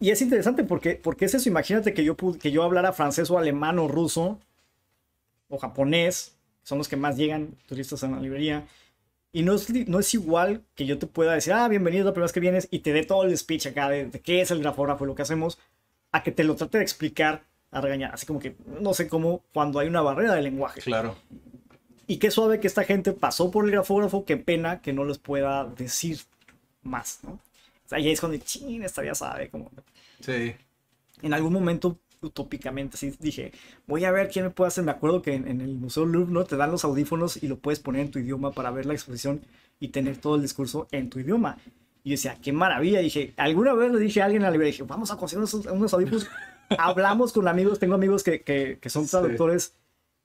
y es interesante porque, porque es eso. Imagínate que yo, que yo hablara francés o alemán o ruso o japonés, son los que más llegan turistas a la librería y no es, igual que yo te pueda decir, ah, bienvenido la primera vez que vienes y te dé todo el speech acá de, de qué es el grafógrafo y lo que hacemos, a que te lo trate de explicar a regañar. Así como que no sé cómo cuando hay una barrera de lenguaje. Claro. Y qué suave que esta gente pasó por el grafógrafo, qué pena que no les pueda decir más, ¿no? O sea, ahí es cuando, ching, esta ya sabe, como... Sí. En algún momento utópicamente, así dije, voy a ver quién me puede hacer. Me acuerdo que en, el Museo Louvre, Te dan los audífonos y lo puedes poner en tu idioma para ver la exposición y tener todo el discurso en tu idioma. Y decía, qué maravilla. dije, alguna vez le dije a alguien a la dije, vamos a conseguir unos, audífonos. Hablamos con amigos, tengo amigos que son traductores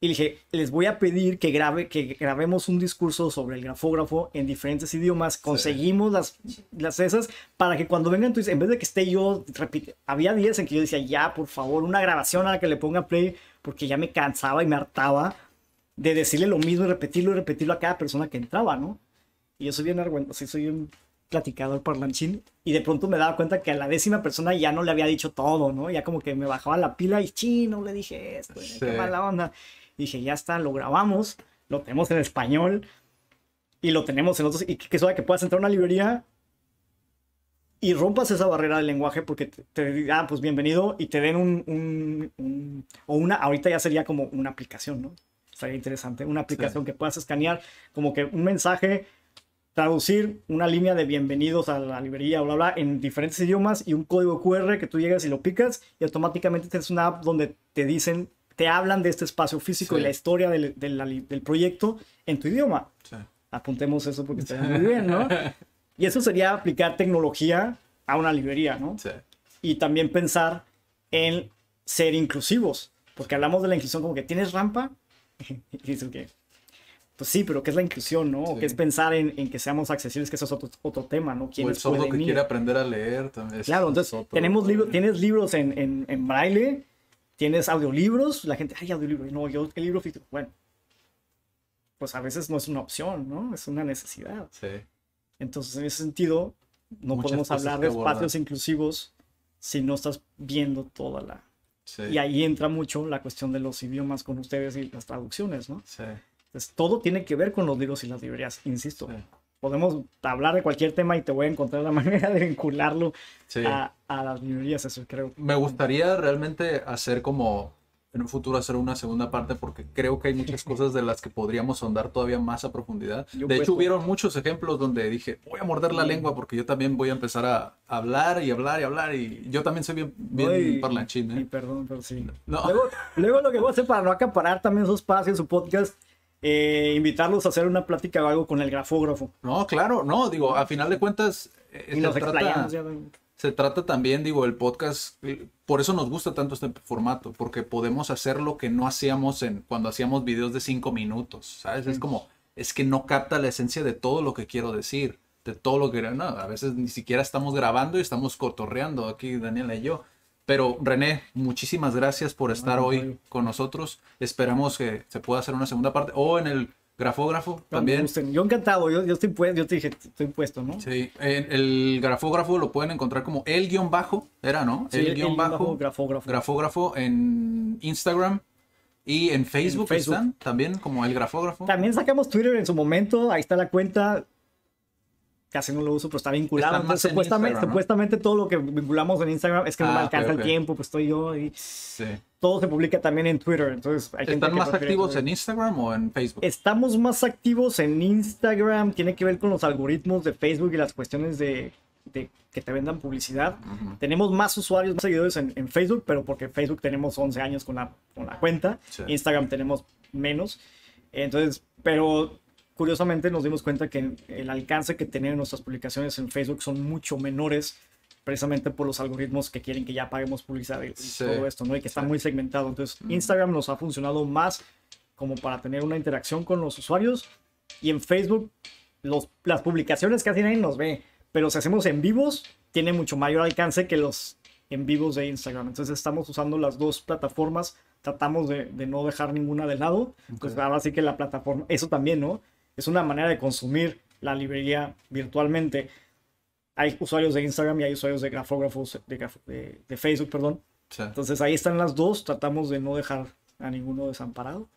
y dije, les voy a pedir que, grabe, que grabemos un discurso sobre el grafógrafo en diferentes idiomas. Conseguimos las, las esas para que cuando vengan, en vez de que esté yo, repite, había días en que yo decía, ya, por favor, una grabación a la que le ponga play, porque ya me cansaba y me hartaba de decirle lo mismo y repetirlo y repetirlo a cada persona que entraba, ¿no? Y yo soy bien argüento, soy un platicador parlanchín. Y de pronto me daba cuenta que a la décima persona ya no le había dicho todo, ¿no? Ya como que me bajaba la pila y chino, le dije esto, eh, qué mala onda. Dije, ya está, lo grabamos, lo tenemos en español y lo tenemos en otros. Y que, sea que puedas entrar a una librería y rompas esa barrera del lenguaje porque te, te ah, pues bienvenido y te den un, o una, ahorita ya sería como una aplicación, ¿no? Sería interesante, una aplicación que puedas escanear como que un mensaje, traducir una línea de bienvenidos a la librería, bla, bla, en diferentes idiomas y un código QR que tú llegas y lo picas y automáticamente tienes una app donde te dicen te hablan de este espacio físico y la historia del, proyecto en tu idioma. Apuntemos eso porque está muy bien, ¿no? Y eso sería aplicar tecnología a una librería, ¿no? Sí. Y también pensar en ser inclusivos, porque hablamos de la inclusión como que tienes rampa y dices que, pues sí, pero ¿qué es la inclusión, no? que ¿Qué es pensar en, en, que seamos accesibles? Que eso es otro, otro tema, ¿no? ¿Quién o el sordo que quiere aprender a leer. también. claro, entonces, tenemos libros, tienes libros en, en braille, Tienes audiolibros, la gente, ay, audiolibro, no, yo qué libro Bueno, pues a veces no es una opción, ¿no? Es una necesidad. Sí. Entonces, en ese sentido, no podemos hablar de espacios inclusivos si no estás viendo toda la... Sí. Y ahí entra mucho la cuestión de los idiomas con ustedes y las traducciones, ¿no? Sí. Entonces, todo tiene que ver con los libros y las librerías, insisto podemos hablar de cualquier tema y te voy a encontrar la manera de vincularlo a, a, las minorías, eso creo. Me gustaría realmente hacer como en un futuro hacer una segunda parte porque creo que hay muchas cosas de las que podríamos sondar todavía más a profundidad. de hecho, hubieron muchos ejemplos donde dije, voy a morder la lengua porque yo también voy a empezar a hablar y hablar y hablar y yo también soy bien, bien Oye, parlanchín. ¿eh? Y perdón, pero sí. Luego, luego, lo que voy a hacer para no acaparar también su espacio, su podcast, eh, invitarlos a hacer una plática o algo con el grafógrafo. No, claro, no, digo, a final de cuentas... Eh, se trata también, digo, el podcast, eh, por eso nos gusta tanto este formato, porque podemos hacer lo que no hacíamos en cuando hacíamos videos de cinco minutos, ¿sabes? Es como, es que no capta la esencia de todo lo que quiero decir, de todo lo que... No, a veces ni siquiera estamos grabando y estamos cotorreando aquí Daniela y yo. Pero René, muchísimas gracias por estar hoy con nosotros. Esperamos que se pueda hacer una segunda parte o en el grafógrafo también. Yo encantado, yo, estoy yo te dije, estoy puesto, ¿no? Sí, el, el grafógrafo lo pueden encontrar como el guión bajo, era, ¿no? el, guión bajo, grafógrafo. Grafógrafo en Instagram. Y en Facebook, en Facebook, también como el grafógrafo. También sacamos Twitter en su momento, ahí está la cuenta casi no lo uso, pero está vinculado. supuestamente, supuestamente todo lo que vinculamos en Instagram es que no me ah, alcanza el tiempo, pues estoy yo y todo se publica también en Twitter. Entonces, hay ¿Están más activos en Instagram o en Facebook? Estamos más activos en Instagram, tiene que ver con los algoritmos de Facebook y las cuestiones de, que te vendan publicidad. Tenemos más usuarios, más seguidores en, Facebook, pero porque Facebook tenemos 11 años con la, cuenta, Instagram tenemos menos. Entonces, pero curiosamente nos dimos cuenta que el alcance que tienen nuestras publicaciones en Facebook son mucho menores precisamente por los algoritmos que quieren que ya paguemos publicidad y todo esto, ¿no? Y que está muy segmentado. Entonces, Instagram nos ha funcionado más como para tener una interacción con los usuarios y en Facebook las publicaciones casi nadie nos ve, pero si hacemos en vivos tiene mucho mayor alcance que los en vivos de Instagram. Entonces estamos usando las dos plataformas, tratamos de, no dejar ninguna de lado. Pues ahora sí que la plataforma, eso también, ¿no? Es una manera de consumir la librería virtualmente. Hay usuarios de Instagram y hay usuarios de de, Facebook, perdón. Entonces ahí están las dos, tratamos de no dejar a ninguno desamparado.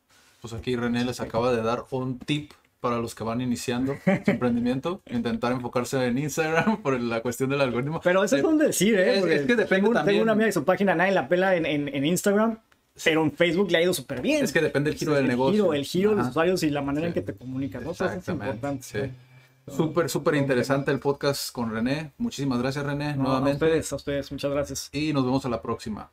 Pues aquí René les acaba de dar un tip para los que van iniciando su emprendimiento, intentar enfocarse en Instagram por la cuestión del algoritmo. Pero eso es donde eh, decir, ¿eh? Es, que depende tengo, una amiga de su página, nadie la pela en Instagram pero en Facebook le ha ido súper bien. Es que depende del giro del negocio. el giro de los usuarios y la manera en que te comunicas, Eso es importante. Sí. Súper, súper interesante el podcast con René. Muchísimas gracias, René, nuevamente. A ustedes, a ustedes, muchas gracias. Y nos vemos a la próxima.